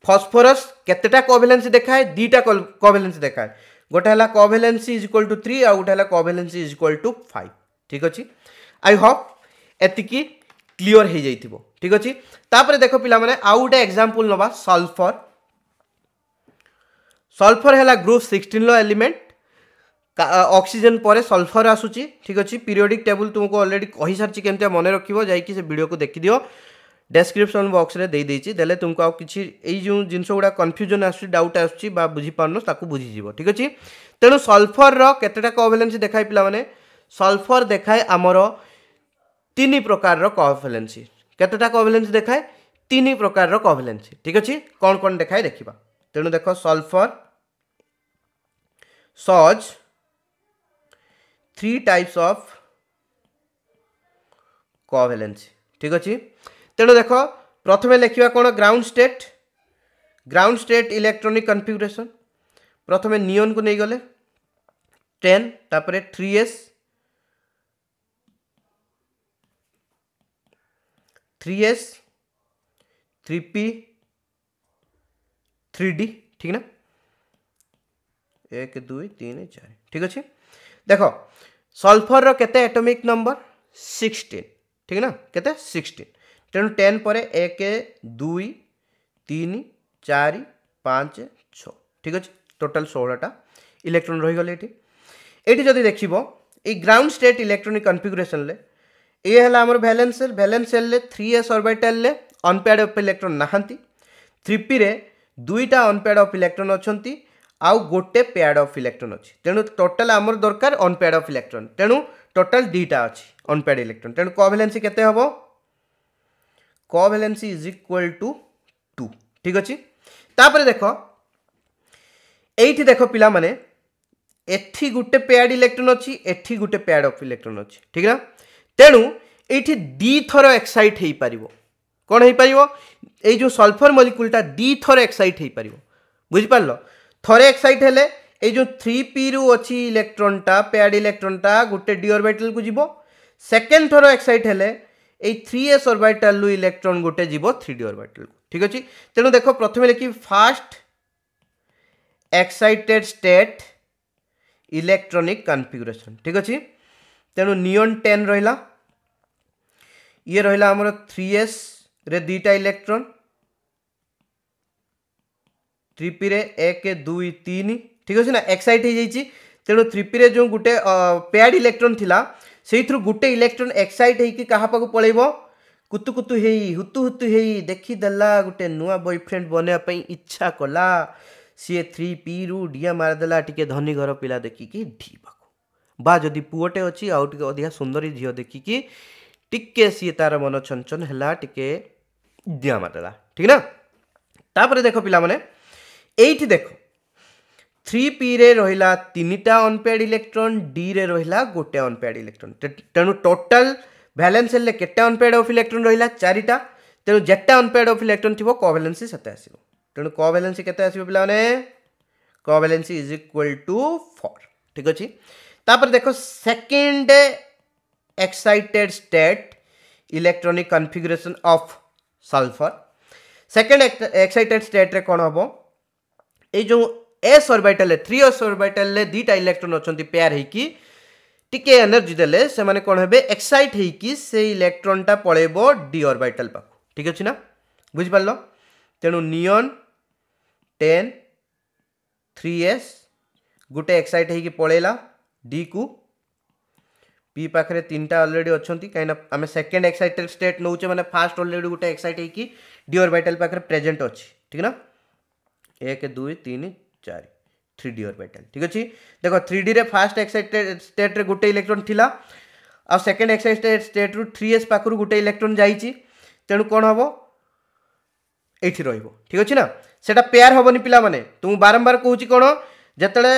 Speaker 1: ফসফোরস কতটা কোভ্যালেন্স দেখায় দুইটা কোভ্যালেন্স দেখায় গোটে হল covalence is equal to three আউ গোটে হল covalence is equal to five ঠিক আছে আই হোপ এতিকি ক্লিয়র হয়ে যাই ঠিক আছে তাপরে দেখ পিলামানে আউ গোটে এক্সাম্পল নবা সলফর সলফর হল গ্রুপ সিক্সটিন এলিমেন্ট অক্সিজেন পরে সলফর আসুচি ঠিক আছে পিরিয়ডিক টেবুল তুমি অলরেডি কহিসারিছি কেমিটা মনে রাখব যাই সে ভিডিওকে দেখিদিও ডেসক্রিপশন বক্সরে দেই ଦେଇଛି ଦେଲେ ତୁମକୁ ଆଉ କିଛି ଏଇ ଯେଉଁ ଜିନିଷ ଗୁଡ଼ା କନଫ୍ୟୁଜନ୍ ଆସୁଛି ଡାଉଟ୍ ଆସୁଛି ବା ବୁଝିପାରୁନ ତାକୁ ବୁଝିଯିବ ଠିକ୍ ଅଛି ତେଣୁ ସଲ୍ଫର୍ର କେତେଟା କୋଭେଲେନ୍ସି ଦେଖାଏ ପିଲାମାନେ ସଲ୍ଫର୍ ଦେଖାଏ ଆମର ତିନି ପ୍ରକାରର କୋଭେଲେନ୍ସି କେତେଟା କୋଭେଲେନ୍ସି ଦେଖାଏ ତିନି ପ୍ରକାରର କୋଭେଲେନ୍ସି ଠିକ୍ ଅଛି କ'ଣ କ'ଣ ଦେଖାଏ ଦେଖିବା ତେଣୁ ଦେଖ ସଲ୍ଫର୍ ସଜ୍ থ্রি টাইপস অফ কোভ্যালেন্স ঠিক আছে तेणु देख प्रथम लिखा कौन ground state ground state electronic configuration प्रथम नियोन को नहीं गले टेन तापर three s three s three p three d ठीक ना एक दुई तीन चार ठीक अच्छे देख सल्फर रे एटोमिक नंबर सिक्सटीन ठीक ना केते सिक्सटीन ତେଣୁ ଟେନ୍ ପରେ ଏକ ଦୁଇ ତିନି ଚାରି ପାଞ୍ଚ ଛଅ ଠିକ୍ ଅଛି ଟୋଟାଲ୍ ଷୋହଳଟା ଇଲେକ୍ଟ୍ରନ୍ ରହିଗଲେ ଏଠି ଏଇଠି ଯଦି ଦେଖିବ ଏଇ ଗ୍ରାଉଣ୍ଡ ଷ୍ଟେଟ୍ ଇଲେକ୍ଟ୍ରୋନିକ୍ କନଫିଗୁରେସନ୍ରେ ଇଏ ହେଲା ଆମର ଭ୍ୟାଲେନ୍ସ ସେଲ୍ ଭ୍ୟାଲେନ୍ସ ସେଲ୍ରେ ଥ୍ରୀ ଏସ୍ ଅର୍ବାଇଟାଲ୍ରେ ଅନପ୍ୟାଡ଼୍ ଅଫ୍ ଇଲେକ୍ଟ୍ରୋନ୍ ନାହାନ୍ତି ଥ୍ରୀ ପିରେ ଦୁଇଟା ଅନପ୍ୟାଡ଼୍ ଅଫ୍ ଇଲେକ୍ଟ୍ରୋନ୍ ଅଛନ୍ତି ଆଉ ଗୋଟେ ପ୍ୟାଡ଼୍ ଅଫ୍ ଇଲେକ୍ଟ୍ରୋନ୍ ଅଛି ତେଣୁ ଟୋଟାଲ୍ ଆମର ଦରକାର ଅନପ୍ୟାଡ଼୍ ଅଫ୍ ଇଲେକ୍ଟ୍ରୋନ୍ ତେଣୁ ଟୋଟାଲ୍ ଦୁଇଟା ଅଛି ଅନପ୍ୟାଡ଼୍ ଇଲେକ୍ଟ୍ରୋନ୍ ତେଣୁ କୋଭାଲେନ୍ସି କେତେ ହେବ covalency is equal to two ঠিক আছে তাপরে দেখ এইটি দেখ পিলামানে এটি গোটে পেয়াড ইলেকট্রন অছি এটি গোটে পেয়াড অফ ইলেকট্রন অছি ঠিক না তেণু এইটি দ্বিথর এক্সাইট হয়ে পারিব কোণ হয়ে পারিব এই যে সলফর মলিকুলটা দ্বিথর এক্সাইট হয়ে পারিব বুঝিপারল থরে এক্সাইট হলে এই যে থ্রি পি রু অছি ইলেকট্রনটা পেয়াড ইলেকট্রনটা গোটে ডিওরবাইটালকু যাব সেকেন্ড থর এক্সাইট হলে এই থ্রি ଏସ୍ ଅର୍ବାଇଟାଲ୍ରୁ ଇଲେକ୍ଟ୍ରନ୍ ଗୋଟେ ଯିବ ଥ୍ରୀ ଡି ଅର୍ବାଇଟାଲ୍କୁ ଠିକ୍ ଅଛି ତେଣୁ ଦେଖ ପ୍ରଥମେ ଲେଖିବି first excited state electronic configuration ଠିକ୍ ଅଛି ତେଣୁ ନିଅନ୍ ଟେନ୍ ରହିଲା ଇଏ ରହିଲା ଆମର ଥ୍ରୀ ଏସ୍ରେ ଦୁଇଟା ଇଲେକ୍ଟ୍ରନ୍ ত্রিপিরে এক দুই তিন ঠিক আছে না এক্সাইট হয়ে যাই তেমন ত্রিপিরে যে গোটে পেয়ার্ড ইলেকট্রন লা ସେଇଥିରୁ ଗୋଟେ ଇଲେକ୍ଟ୍ରନ୍ ଏକ୍ସାଇଟ୍ ହେଇକି କାହା ପାଖକୁ ପଳେଇବ କୁତୁକୁତୁ ହେଇ ହୁତୁହୁତୁ ହେଇ ଦେଖିଦେଲା ଗୋଟେ ନୂଆ ବୟଫ୍ରେଣ୍ଡ ବନେଇବା ପାଇଁ ଇଚ୍ଛା କଲା ସିଏ ଥ୍ରୀ ପିରୁ ଡିଆ ମାରିଦେଲା ଟିକେ ଧନୀ ଘର ପିଲା ଦେଖିକି ଡି ପାଖକୁ ବା ଯଦି ପୁଅଟେ ଅଛି ଆଉ ଟିକେ ଅଧିକା ସୁନ୍ଦରୀ ଝିଅ ଦେଖିକି ଟିକେ ସିଏ ତାର ମନ ଛନଛନ ହେଲା ଟିକେ ଡିଆ ମାରିଦେଲା ଠିକ୍ ନା ତାପରେ ଦେଖ ପିଲାମାନେ ଏଇଠି ଦେଖ थ्री पी रहा तीन अनपेड इलेक्ट्रोन डी रहा गोटे अनपेड इलेक्ट्रोन तेणु टोटाल भैलेन्स हेल्ले केटा अनपेड अफ इलेक्ट्रोन रहा चारिटा तेणु जेटा अनपेड अफ इलेक्ट्रोन थी कभैलेन्सी से आस तेणु कभैलेन्सी के आस पे इज इक्वाल टू फोर ठीक अच्छे तापर देख second excited state electronic configuration of sulphur second excited स्टेट्रे कौन हम ये s orbital three s orbital दुईटा इलेक्ट्रोन अच्छा पेयार होकि टी एनर्जी दे से कौन हे एक्साइट हो इलेक्ट्रोन टा पलैब डी अर्बाइटाल पाक ठीक अच्छे ना बुझिपार तेणु नियन टेन थ्री एस गोटे एक्साइट हो पलैला डी को पी पाखे तीन टा अलरेडी अच्छा कहीं आम सेकेंड एक्साइटेड स्टेट नौचे मैंने फास्ट अलरेडी गोटे एक्साइट हो डी पाखे प्रेजेन्ट अच्छी ठीक ना एक दुई तीन ଚାରି থ্রি ডি অরবিটাল ঠিক আছে দেখ থ্রি ডি রে ফার্স্ট এক্সাইটেড স্টেট্রে গোটে ইলেকট্রন লা আ সেকেন্ড এক্সাইটেড স্টেট রু থ্রি এস পাখু গোটে ইলেকট্রন যাইছি তেণু কোণ হব এইটি রহব ঠিক আছে না সেটা পেয়ার হবনি পিলা মানে তুমি বারম্বার কৌছি কোণ যেতবে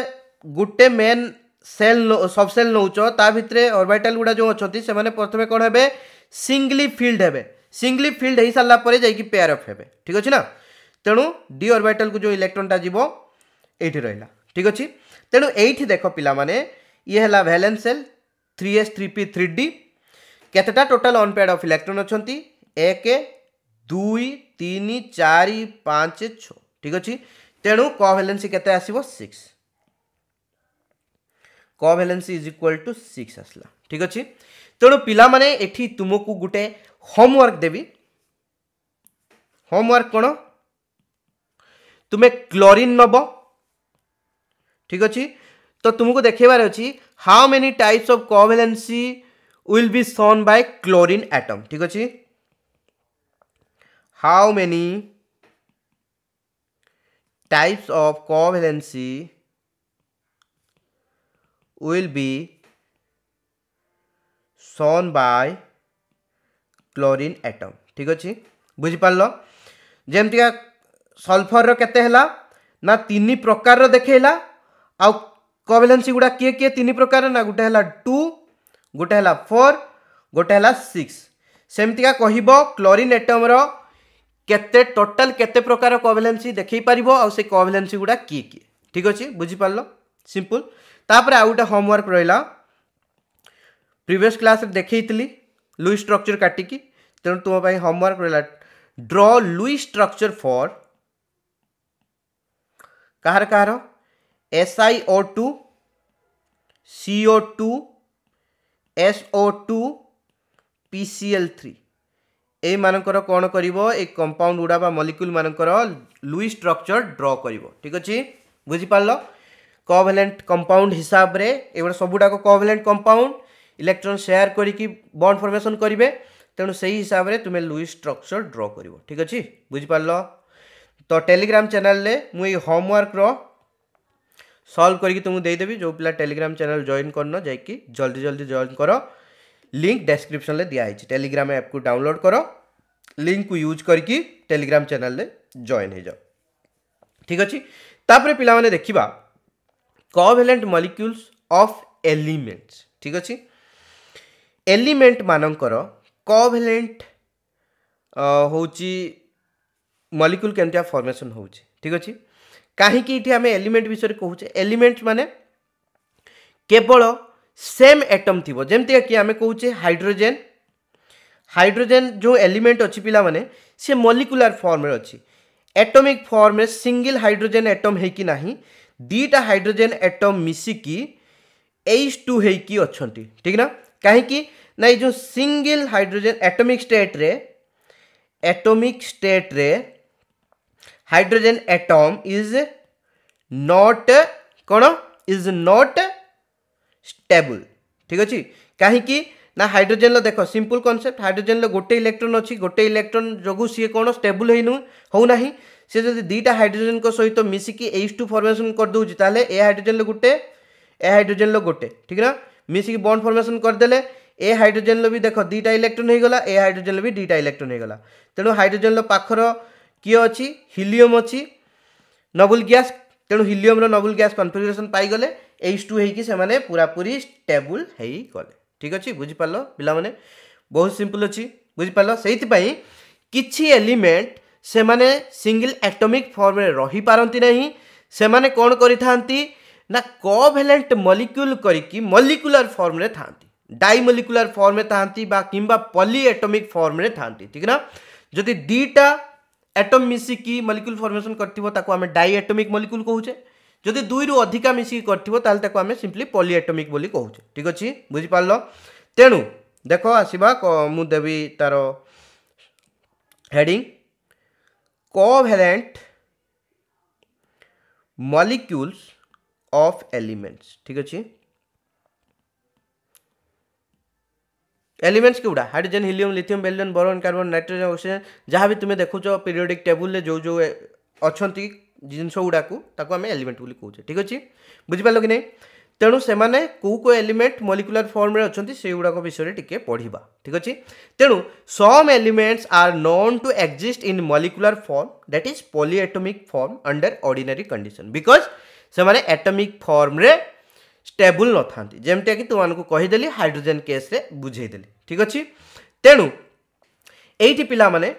Speaker 1: গোটে মেন সেল সব সেল নৌছ তা ভিতরে অরবিটাল গুড়া যে অনেক সে প্রথমে কোণ হবে সিঙ্গলি ফিল্ড হবে সিঙ্গলি ফিল্ড হয়ে সারা পরে যাই পেয়ার অফ হবে ঠিক আছে না তেণু ডি অরবিটাল কু যে ইলেকট্রনটা যাব এইটি রহিলা ঠিক আছে তেণু এইটি দেখ পিলামানে ইয়ে হেলা valence shell three s three p three d কেতটা টোটাল অনপেয়ার্ড অফ ইলেকট্রন অনেক এক দুই তিন চারি পাঁচ ছ ঠিক আছে তেণু ক ভ্যালেন্সি কেতে আসব সিক্স ক valency is equal to six আসলা ঠিক আছে তেণু পিলামানে এটি তুমকু গোটে হোমওয়ার্ক দেবি হোমওয়ার্ক কোণ তুমি ক্লোরিন নব ठीक अच्छे तो तुमको देखेबार अच्छी how many types of covalency will be shown by chlorine atom ठीक अच्छे how many types of covalency will be shown by chlorine atom ठीक अच्छे बुझिपार जमती सल्फर रेला ना तीन प्रकार देखेला आउ कभेलेन्सी गुड़ा किए किए तीन प्रकार ना गोटे टू गोटे फोर गोटे सिक्स सेमती का कह क्लोरीन एटम्र के टोटाल केत प्रकार कभेलेन्सी देख पार आउ गुड़ा किए किए ठीक अच्छे बुझिपार सिंपल तापर आउ गोटे होमवर्क रहा प्रिवियस क्लास देखी लुई स्ट्रक्चर काटिकी तेणु तुम्हें होमवर्क रहा ड्र लुई स्ट्रक्चर फर कार कार SiO2, CO2, SO2, PCl3 এইমানଙ୍କର କ'ଣ କରିବ ଏ କମ୍ପାଉଣ୍ଡ ଗୁଡ଼ା ବା ମଲିକ୍ୟୁଲମାନଙ୍କର ଲୁଇ ଷ୍ଟ୍ରକ୍ଚର ଡ୍ର କରିବ ଠିକ୍ ଅଛି ବୁଝିପାରିଲ କୋଭଲେଣ୍ଟ କମ୍ପାଉଣ୍ଡ ହିସାବରେ ଏଗୁଡ଼ା ସବୁଗୁଡ଼ାକ କୋଭଲେଣ୍ଟ କମ୍ପାଉଣ୍ଡ ଇଲେକ୍ଟ୍ରନ୍ ସେୟାର କରିକି ବଣ୍ଡ ଫର୍ମେସନ୍ କରିବେ ତେଣୁ ସେହି ହିସାବରେ ତୁମେ ଲୁଇ ଷ୍ଟ୍ରକ୍ଚର ଡ୍ର କରିବ ଠିକ୍ ଅଛି ବୁଝିପାରିଲ ତ ଟେଲିଗ୍ରାମ ଚ୍ୟାନେଲରେ ମୁଁ ଏଇ ହୋମୱାର୍କର ସଲ୍ଭ କରିକି ତୁମକୁ ଦେଇଦେବି ଯେଉଁ ପିଲା ଟେଲିଗ୍ରାମ ଚ୍ୟାନେଲ୍ ଜଏନ୍ କରିନ ଯାଇକି ଜଲ୍ଦି ଜଲ୍ଦି ଜଏନ୍ କର ଲିଙ୍କ୍ ଡେସ୍କ୍ରିପ୍ସନ୍ରେ ଦିଆହେଇଛି ଟେଲିଗ୍ରାମ ଆପ୍କୁ ଡାଉନଲୋଡ଼୍ କର ଲିଙ୍କ୍କୁ ୟୁଜ୍ କରିକି ଟେଲିଗ୍ରାମ ଚ୍ୟାନେଲ୍ରେ ଜଏନ୍ ହେଇଯାଅ ଠିକ୍ ଅଛି ତାପରେ ପିଲାମାନେ ଦେଖିବା କଭେଲେଣ୍ଟ ମଲିକ୍ୟୁଲ୍ସ ଅଫ୍ ଏଲିମେଣ୍ଟସ୍ ଠିକ୍ ଅଛି ଏଲିମେଣ୍ଟମାନଙ୍କର କଭେଲେଣ୍ଟ ହେଉଛି ମଲିକ୍ୟୁଲ୍ କେମିତିଆ ଫର୍ମେସନ୍ ହେଉଛି ଠିକ୍ ଅଛି କାହିଁକି ଏଠି ଆମେ ଏଲିମେଣ୍ଟ ବିଷୟରେ କହୁଛେ ଏଲିମେଣ୍ଟ ମାନେ କେବଳ ସେମ୍ ଏଟମ୍ ଥିବ ଯେମିତିକା କି ଆମେ କହୁଛେ ହାଇଡ୍ରୋଜେନ୍ ହାଇଡ୍ରୋଜେନ୍ ଯେଉଁ ଏଲିମେଣ୍ଟ ଅଛି ପିଲାମାନେ ସେ ମଲିକୁଲାର ଫର୍ମରେ ଅଛି ଏଟମିକ୍ ଫର୍ମରେ ସିଙ୍ଗିଲ୍ ହାଇଡ୍ରୋଜେନ୍ ଏଟମ୍ ହେଇକି ନାହିଁ ଦୁଇଟା ହାଇଡ୍ରୋଜେନ୍ ଏଟମ୍ ମିଶିକି ଏଚ୍ ଟୁ ହେଇକି ଅଛନ୍ତି ଠିକ୍ ନା କାହିଁକି ନା ଏଇ ଯେଉଁ ସିଙ୍ଗିଲ୍ ହାଇଡ୍ରୋଜେନ୍ ଏଟମିକ୍ ଷ୍ଟେଟ୍ରେ ଏଟମିକ୍ ଷ୍ଟେଟ୍ରେ हाइड्रोजन एटम इज नॉट कौन इज नॉट स्टेबल ठीक अच्छे कहीं ना हाइड्रोजेन देख सिंपल कनसेप्ट हाइड्रोजेन गोटे इलेक्ट्रोन अच्छी गोटे इलेक्ट्रोन जो सी कौन स्टेबुल होना सी जब दुटा हाइड्रोजेन सहित मिसिकी एच टू फर्मेसन करदे ए हाइड्रोजेन गोटे ए हाइड्रोजेन गोटे ठीक ना मिसिकी बंड फर्मेसन करदे ए हाइड्रोजेन भी देख दुईटा इलेक्ट्रोन होगा ए हाइड्रोजेन भी दुटा इलेक्ट्रोन होगा तेणु हाइड्रोजेन पाखर କିଏ ଅଛି ହିଲିୟମ୍ ଅଛି ନବୁଲ୍ ଗ୍ୟାସ୍ ତେଣୁ ହିଲିୟମ୍ର ନବୁଲ୍ ଗ୍ୟାସ୍ କନଫିଗରେସନ୍ ପାଇଗଲେ ଏଚ୍ ଟୁ ହେଇକି ସେମାନେ ପୁରାପୁରି ଷ୍ଟେବୁଲ୍ ହେଇଗଲେ ଠିକ୍ ଅଛି ବୁଝିପାରିଲ ପିଲାମାନେ ବହୁତ ସିମ୍ପଲ୍ ଅଛି ବୁଝିପାରିଲ ସେଇଥିପାଇଁ କିଛି ଏଲିମେଣ୍ଟ ସେମାନେ ସିଙ୍ଗିଲ୍ ଆଟୋମିକ୍ ଫର୍ମରେ ରହିପାରନ୍ତି ନାହିଁ ସେମାନେ କ'ଣ କରିଥାନ୍ତି ନା କୋଭେଲେଣ୍ଟ ମଲିକ୍ୟୁଲ୍ କରିକି ମଲିକୁଲାର ଫର୍ମରେ ଥାନ୍ତି ଡାଇମଲିକୁଲାର ଫର୍ମରେ ଥାନ୍ତି ବା କିମ୍ବା ପଲି ଆଟୋମିକ୍ ଫର୍ମରେ ଥାନ୍ତି ଠିକ୍ ନା ଯଦି ଦୁଇଟା एटम मिसिकी मलिकुल फर्मेसन करें डाई मलिकुल कहे जदि दुई रु अधिका मिसिकी कर सीम्पली पली एटोमिक कहचे ठीक अच्छे बुझिपार तेणु देख आसवा देवी तार heading covalent molecules of elements ठीक अच्छे एलिमेंट्स के गुड़ा hydrogen helium lithium beryllium boron carbon nitrogen oxygen जहाँ भी तुम्हें देखुच पीरियडिक टेबुल जो जो अच्छा जिनस गुड़ाक आम एलिमेंट बोली कहे ठीक अच्छे बुझिपाल कि नहीं तेणु से कौ कौ एलिमेंट मलिकुलार फर्म अच्छा से गुड़ाक विषय टी पढ़ा ठीक अच्छे तेणु some elements are known to exist in molecular form that is polyatomic form under ordinary condition because से एटमिक फर्म्रे ଷ୍ଟେବୁଲ ନଥାନ୍ତି ଯେମିତିକି ତୁମମାନଙ୍କୁ କହିଦେଲି ହାଇଡ୍ରୋଜେନ୍ କେସ୍ରେ ବୁଝେଇଦେଲି ଠିକ୍ ଅଛି ତେଣୁ ଏଇଠି ପିଲାମାନେ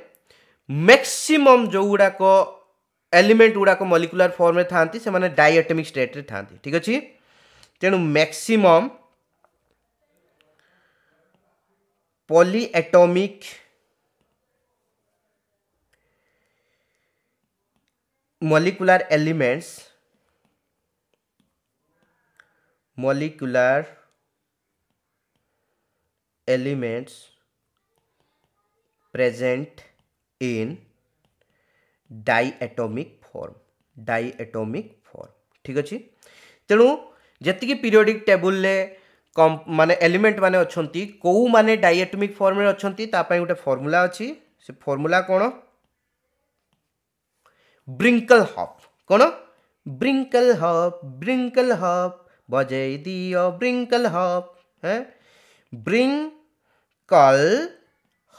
Speaker 1: ମ୍ୟାକ୍ସିମମ୍ ଯେଉଁଗୁଡ଼ାକ ଏଲିମେଣ୍ଟ ଗୁଡ଼ାକ ମଲିକୁଲାର ଫର୍ମରେ ଥାନ୍ତି ସେମାନେ ଡାଇଆଟମିକ୍ ଷ୍ଟେଟ୍ରେ ଥାନ୍ତି ଠିକ୍ ଅଛି ତେଣୁ maximum polyatomic molecular elements molecular elements present in diatomic form diatomic form ठीक अच्छे तेणु जी पीरियडिक टेबुल माने एलिमेंट माने अच्छा कौ मैंने डाइएटोमिक फर्म अच्छा गोटे फर्मूला अच्छी से फर्मूला कौन ब्रिंकल हफ कौन ब्रिंकल हफ ब्रिंकल हफ बजे दियो ब्रिंकल हॉफ है ब्रिंकल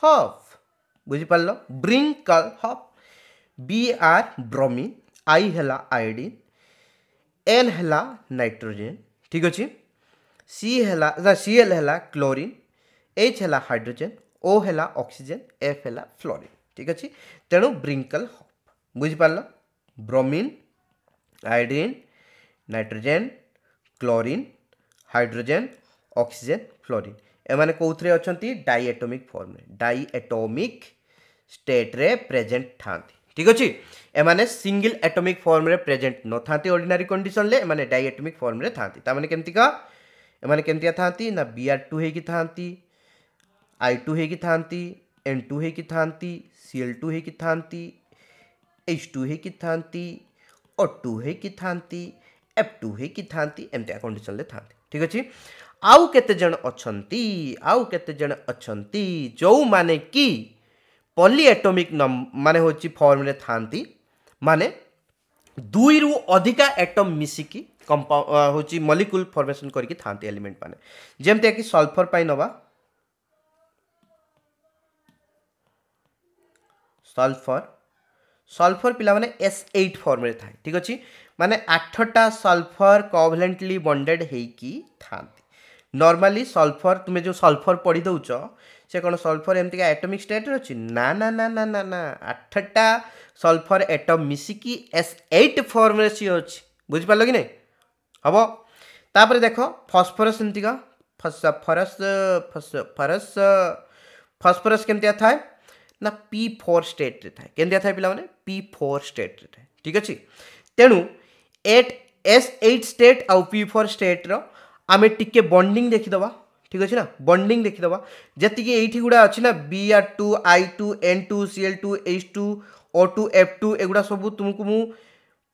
Speaker 1: हफ বুঝি পারল Brinklehof B R bromine I হেলা আয়োডিন এন হেলা নাইট্রোজেন ঠিক আছে সি হেলা সি এল হেলা ক্লোরিন এইচ হেলা হাইড্রোজেন ও হেলা অক্সিজেন এফ হেলা ফ্লোরিন ঠিক আছে তেণু ব্রিঙ্কল হপ বুঝিপারল bromine iodine nitrogen chlorine hydrogen oxygen fluorine एम कौन अच्छा डाइएटोमिक फर्म डाइएटोमिक स्टेट्रे प्रेजेन्ट था ঠিক আছে এমানে সিঙ্গল আটমিক ফর্মরে প্রেজেন্ট নথাতে অর্ডিনারি কন্ডিশনলে এমানে ডাইআটমিক ফর্মরে থাতে তার মানে কেমতিকা এমানে কেমতিয়া থাতে না বিআর টু হয়েকি থাতে আই টু হয়েকি থাতে এন টু হয়েকি থাতে সিএল টু হয়েকি থাতে এইচ টু হয়েকি থাতে ও টু হয়েকি থাতে एफ टू हो था एमती कंडीशन था ठीक अच्छे आउ केतज अच्छा आउ जन अच्छा जो मैंने कि पलिएटमिक नम मान हूँ फर्म था माने दुई रु अधिका एटम मिसिकी कंपाउंड हूँ मलिकुल फर्मेसन करके एलिमेंट मैंने जमती कि सल्फर पर ना सल्फर सल्फर पे एस एट फर्म ठीक अच्छे ମାନେ ଆଠଟା ସଲଫର୍ କୋଭଲେଣ୍ଟଲି ବଣ୍ଡେଡ଼୍ ହେଇକି ଥାନ୍ତି ନର୍ମାଲି ସଲଫର୍ ତୁମେ ଯେଉଁ ସଲଫର୍ ପଢ଼ିଦେଉଛ ସେ କ'ଣ ସଲଫର୍ ଏମିତିକା ଆଟୋମିକ୍ ଷ୍ଟେଟ୍ରେ ଅଛି ନା ନା ନା ନା ନା ନା ଆଠଟା ସଲଫର୍ ଏଟମ୍ ମିଶିକି ଏସ୍ ଏଇଟ୍ ଫର୍ମରେ ସିଏ ଅଛି ବୁଝିପାରିଲ କି ନାହିଁ ହେବ ତାପରେ ଦେଖ ଫସ୍ଫରସ୍ ଏମିତିକା ଫରସ୍ ଫରସ୍ ଫସ୍ଫରସ୍ କେମିତିଆ ଥାଏ ନା ପି ଫୋର୍ ଷ୍ଟେଟ୍ରେ ଥାଏ କେମିତିଆ ଥାଏ ପିଲାମାନେ ପି ଫୋର୍ ଷ୍ଟେଟ୍ରେ ଥାଏ ଠିକ୍ ଅଛି ତେଣୁ एट एस एट स्टेट आउ पी फोर स्टेट्र आम टी बंडिंग देखीद ठीक अच्छे ना बंडिंग देखीद जी ये गुड़ा अच्छे ना B R two I two N two C L two H two O two F two एगुड़ा सब तुमको मु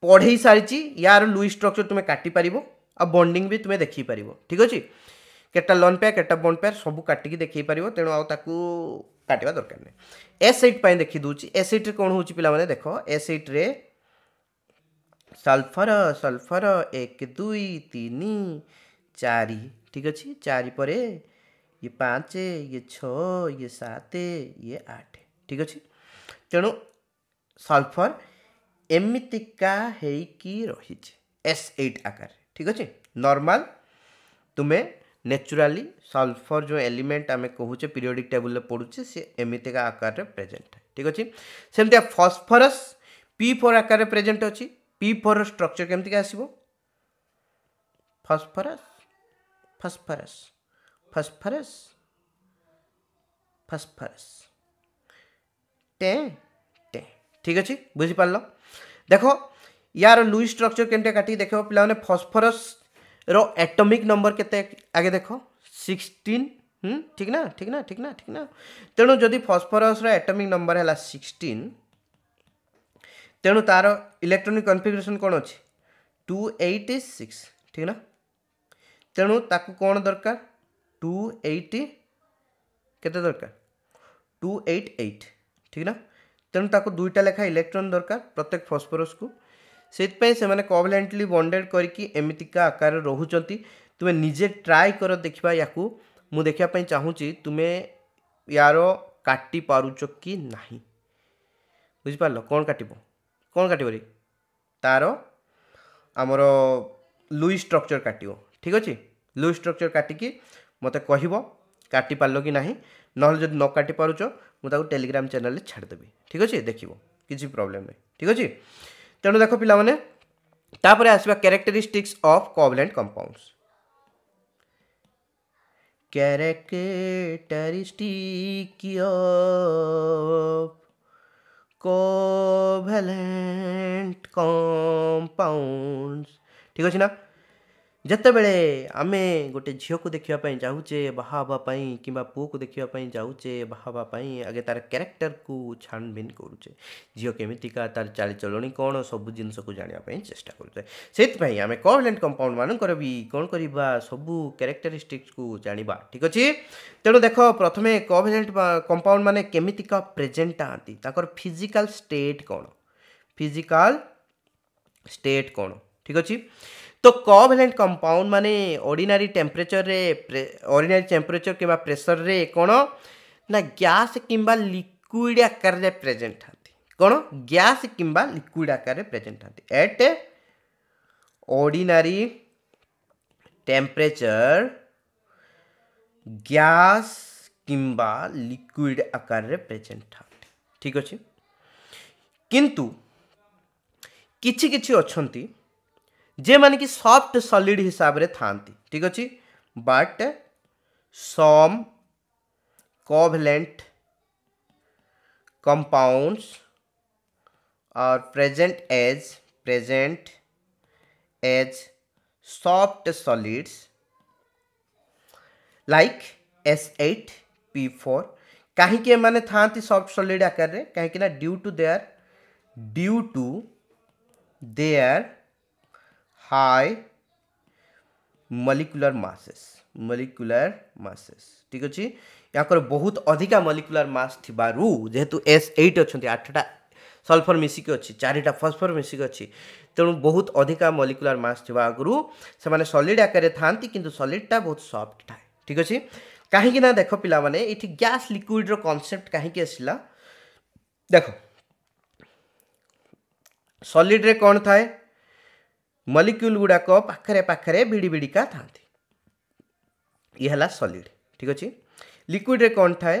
Speaker 1: पढ़े सारी यार लुई स्ट्रक्चर तुम्हें काटिपार आ बंडिंग भी तुम्हें देख पार ठीक अच्छे କେତେଟା लन पेयर କେତେଟା ବଣ୍ଡ पेयर सब କାଟିକି देख ପାରିବ ତେଣୁ ଆଉ ତାକୁ କାଟିବା ଦରକାର ନାହିଁ ଏସ୍ ଏଇଟ୍ ପାଇଁ ଦେଖି ଦେଉଛି ଏସ୍ ଏଇଟ୍ରେ କ'ଣ ହେଉଛି ପିଲାମାନେ ଦେଖ ଏସ୍ ସଲଫର ସଲଫର ଏକ ଦୁଇ ତିନି ଚାରି ଠିକ୍ ଅଛି ଚାରି ପରେ ଇଏ ପାଞ୍ଚ ଇଏ ଛଅ ଇଏ ସାତ ଇଏ ଆଠ ଠିକ୍ ଅଛି ତେଣୁ ସଲଫର ଏମିତିକା ହେଇକି ରହିଛି ଏସ୍ ଏଇଟ୍ ଆକାରରେ ଠିକ୍ ଅଛି ନର୍ମାଲ ତୁମେ ନ୍ୟାଚୁରାଲି ସଲଫର ଯେଉଁ ଏଲିମେଣ୍ଟ ଆମେ କହୁଛେ ପିରିୟଡ଼ିକ୍ ଟେବୁଲରେ ପଡ଼ୁଛେ ସେ ଏମିତିକା ଆକାରରେ ପ୍ରେଜେଣ୍ଟ ଠିକ୍ ଅଛି ସେମିତିଆ ଫସ୍ଫରସ୍ ପି ଫୋର୍ ଆକାରରେ ପ୍ରେଜେଣ୍ଟ ଅଛି पी फोर स्ट्रक्चर केमती के आसो फस्फरस फस्फरस फस्फरस टे टे ठीक अच्छे बुझीपार देख यार लुई स्ट्रक्चर के काटिक देख पे फस्फरस एटॉमिक नंबर के आगे देख सिक्सटीन ठीक ना ठीक ना ठीक ना ठीक ना तेणु जदि फस्फरस एटॉमिक नंबर है सिक्सटीन तेणु तार इलेक्ट्रोनिक कनफिगरेसन कौन अच्छे टू एट सिक्स ठीक ना तेणु ताकू कौन दरकार टू एट के दरकार टू एट एट ठीक ना तेणु ताक दुईटा लेखा इलेक्ट्रोन दरकार प्रत्येक फस्फोरस को से कभलेटली बंडेड करमिका आकार रोचार तुम्हें निजे ट्राए कर देखा या देखापी चाहूँगी तुम्हें यार काटि पार कि ना बुझिपार कौन काटब କ'ଣ କାଟିବ ରେ ତା'ର ଆମର ଲୁଇ ଷ୍ଟ୍ରକ୍ଚର୍ କାଟିବ ଠିକ୍ ଅଛି ଲୁଇ ଷ୍ଟ୍ରକ୍ଚର୍ କାଟିକି ମୋତେ କହିବ କାଟିପାରିଲ କି ନାହିଁ ନହେଲେ ଯଦି ନ କାଟି ପାରୁଛ ମୁଁ ତାକୁ ଟେଲିଗ୍ରାମ୍ ଚ୍ୟାନେଲ୍ରେ ଛାଡ଼ିଦେବି ଠିକ୍ ଅଛି ଦେଖିବ କିଛି ପ୍ରୋବ୍ଲେମ୍ ନାହିଁ ଠିକ୍ ଅଛି ତେଣୁ ଦେଖ ପିଲାମାନେ ତାପରେ ଆସିବା characteristics of covalent compounds characteristic of covalent compounds ठीक अछि ना ଯେତେବେଳେ ଆମେ ଗୋଟେ ଝିଅକୁ ଦେଖିବା ପାଇଁ ଚାହୁଁଛେ ବାହା ହେବା ପାଇଁ କିମ୍ବା ପୁଅକୁ ଦେଖିବା ପାଇଁ ଯାଉଛେ ବାହା ହେବା ପାଇଁ ଆଗେ ତା'ର କ୍ୟାରେକ୍ଟରକୁ ଛାନଭିନ କରୁଛେ ଝିଅ କେମିତିକା ତା'ର ଚାଲିଚଳଣି କ'ଣ ସବୁ ଜିନିଷକୁ ଜାଣିବା ପାଇଁ ଚେଷ୍ଟା କରୁଛେ ସେଥିପାଇଁ ଆମେ କଭଲେଣ୍ଟ କମ୍ପାଉଣ୍ଡମାନଙ୍କର ବି କ'ଣ କରିବା ସବୁ କ୍ୟାରେକ୍ଟରିଷ୍ଟିକ୍ସକୁ ଜାଣିବା ଠିକ୍ ଅଛି ତେଣୁ ଦେଖ ପ୍ରଥମେ କଭଲେଣ୍ଟ କମ୍ପାଉଣ୍ଡ ମାନେ କେମିତିକା ପ୍ରେଜେଣ୍ଟ ଥାଆନ୍ତି ତାଙ୍କର ଫିଜିକାଲ ଷ୍ଟେଟ୍ କ'ଣ ଫିଜିକାଲ ଷ୍ଟେଟ୍ କ'ଣ ଠିକ୍ ଅଛି तो कोभेलेंट कंपाउंड माने ऑर्डिनरी टेम्परेचर रे ऑर्डिनरी टेम्परेचर किबा प्रेशर रे कोण ना गैस किंबा लिक्विड आकार रे प्रेजेंट थाती कोण गैस किंबा लिक्विड आकार रे प्रेजेंट थाती एट ऑर्डिनरी टेम्परेचर गैस किंबा लिक्विड आकार रे प्रेजेंट था ठीक अच्छे किंतु किछि अच्छा अछंती जेमाने कि सफ्ट सलीड हिसाब से था ठीक अच्छे but some covalent compounds are present as present as soft solids like S eight P four कहीं था सफ्ट सॉलिड आकार due to their due to their high molecular masses molecular masses ঠিক আছে ইয়াকর বহুত অধিকা molecular mass থিবারু যেহেতু S8 অছন্তি আটটা সলফর মিশিকি অছি চারিটা ফসফর মিশিকি অছি তেণু বহুত অধিকা molecular mass থিবা আগরু সেমানে সলিড আকারে থান্তি কিন্তু সলিডটা বহুত সফট থাকে ঠিক আছে কাহিঁকি না দেখ পিলামানে এটি গ্যাস লিকুইডর কনসেপ্ট কাহিঁকি আসিলা দেখ সলিডরে কোণ থাকে ମଲିକ୍ୟୁଲ୍ ଗୁଡ଼ାକ ପାଖରେ ପାଖରେ ଭିଡ଼ି ଭିଡ଼ିକା ଥାନ୍ତି ଇଏ ହେଲା ସଲିଡ଼ ଠିକ୍ ଅଛି ଲିକ୍ୱିଡ଼ରେ କ'ଣ ଥାଏ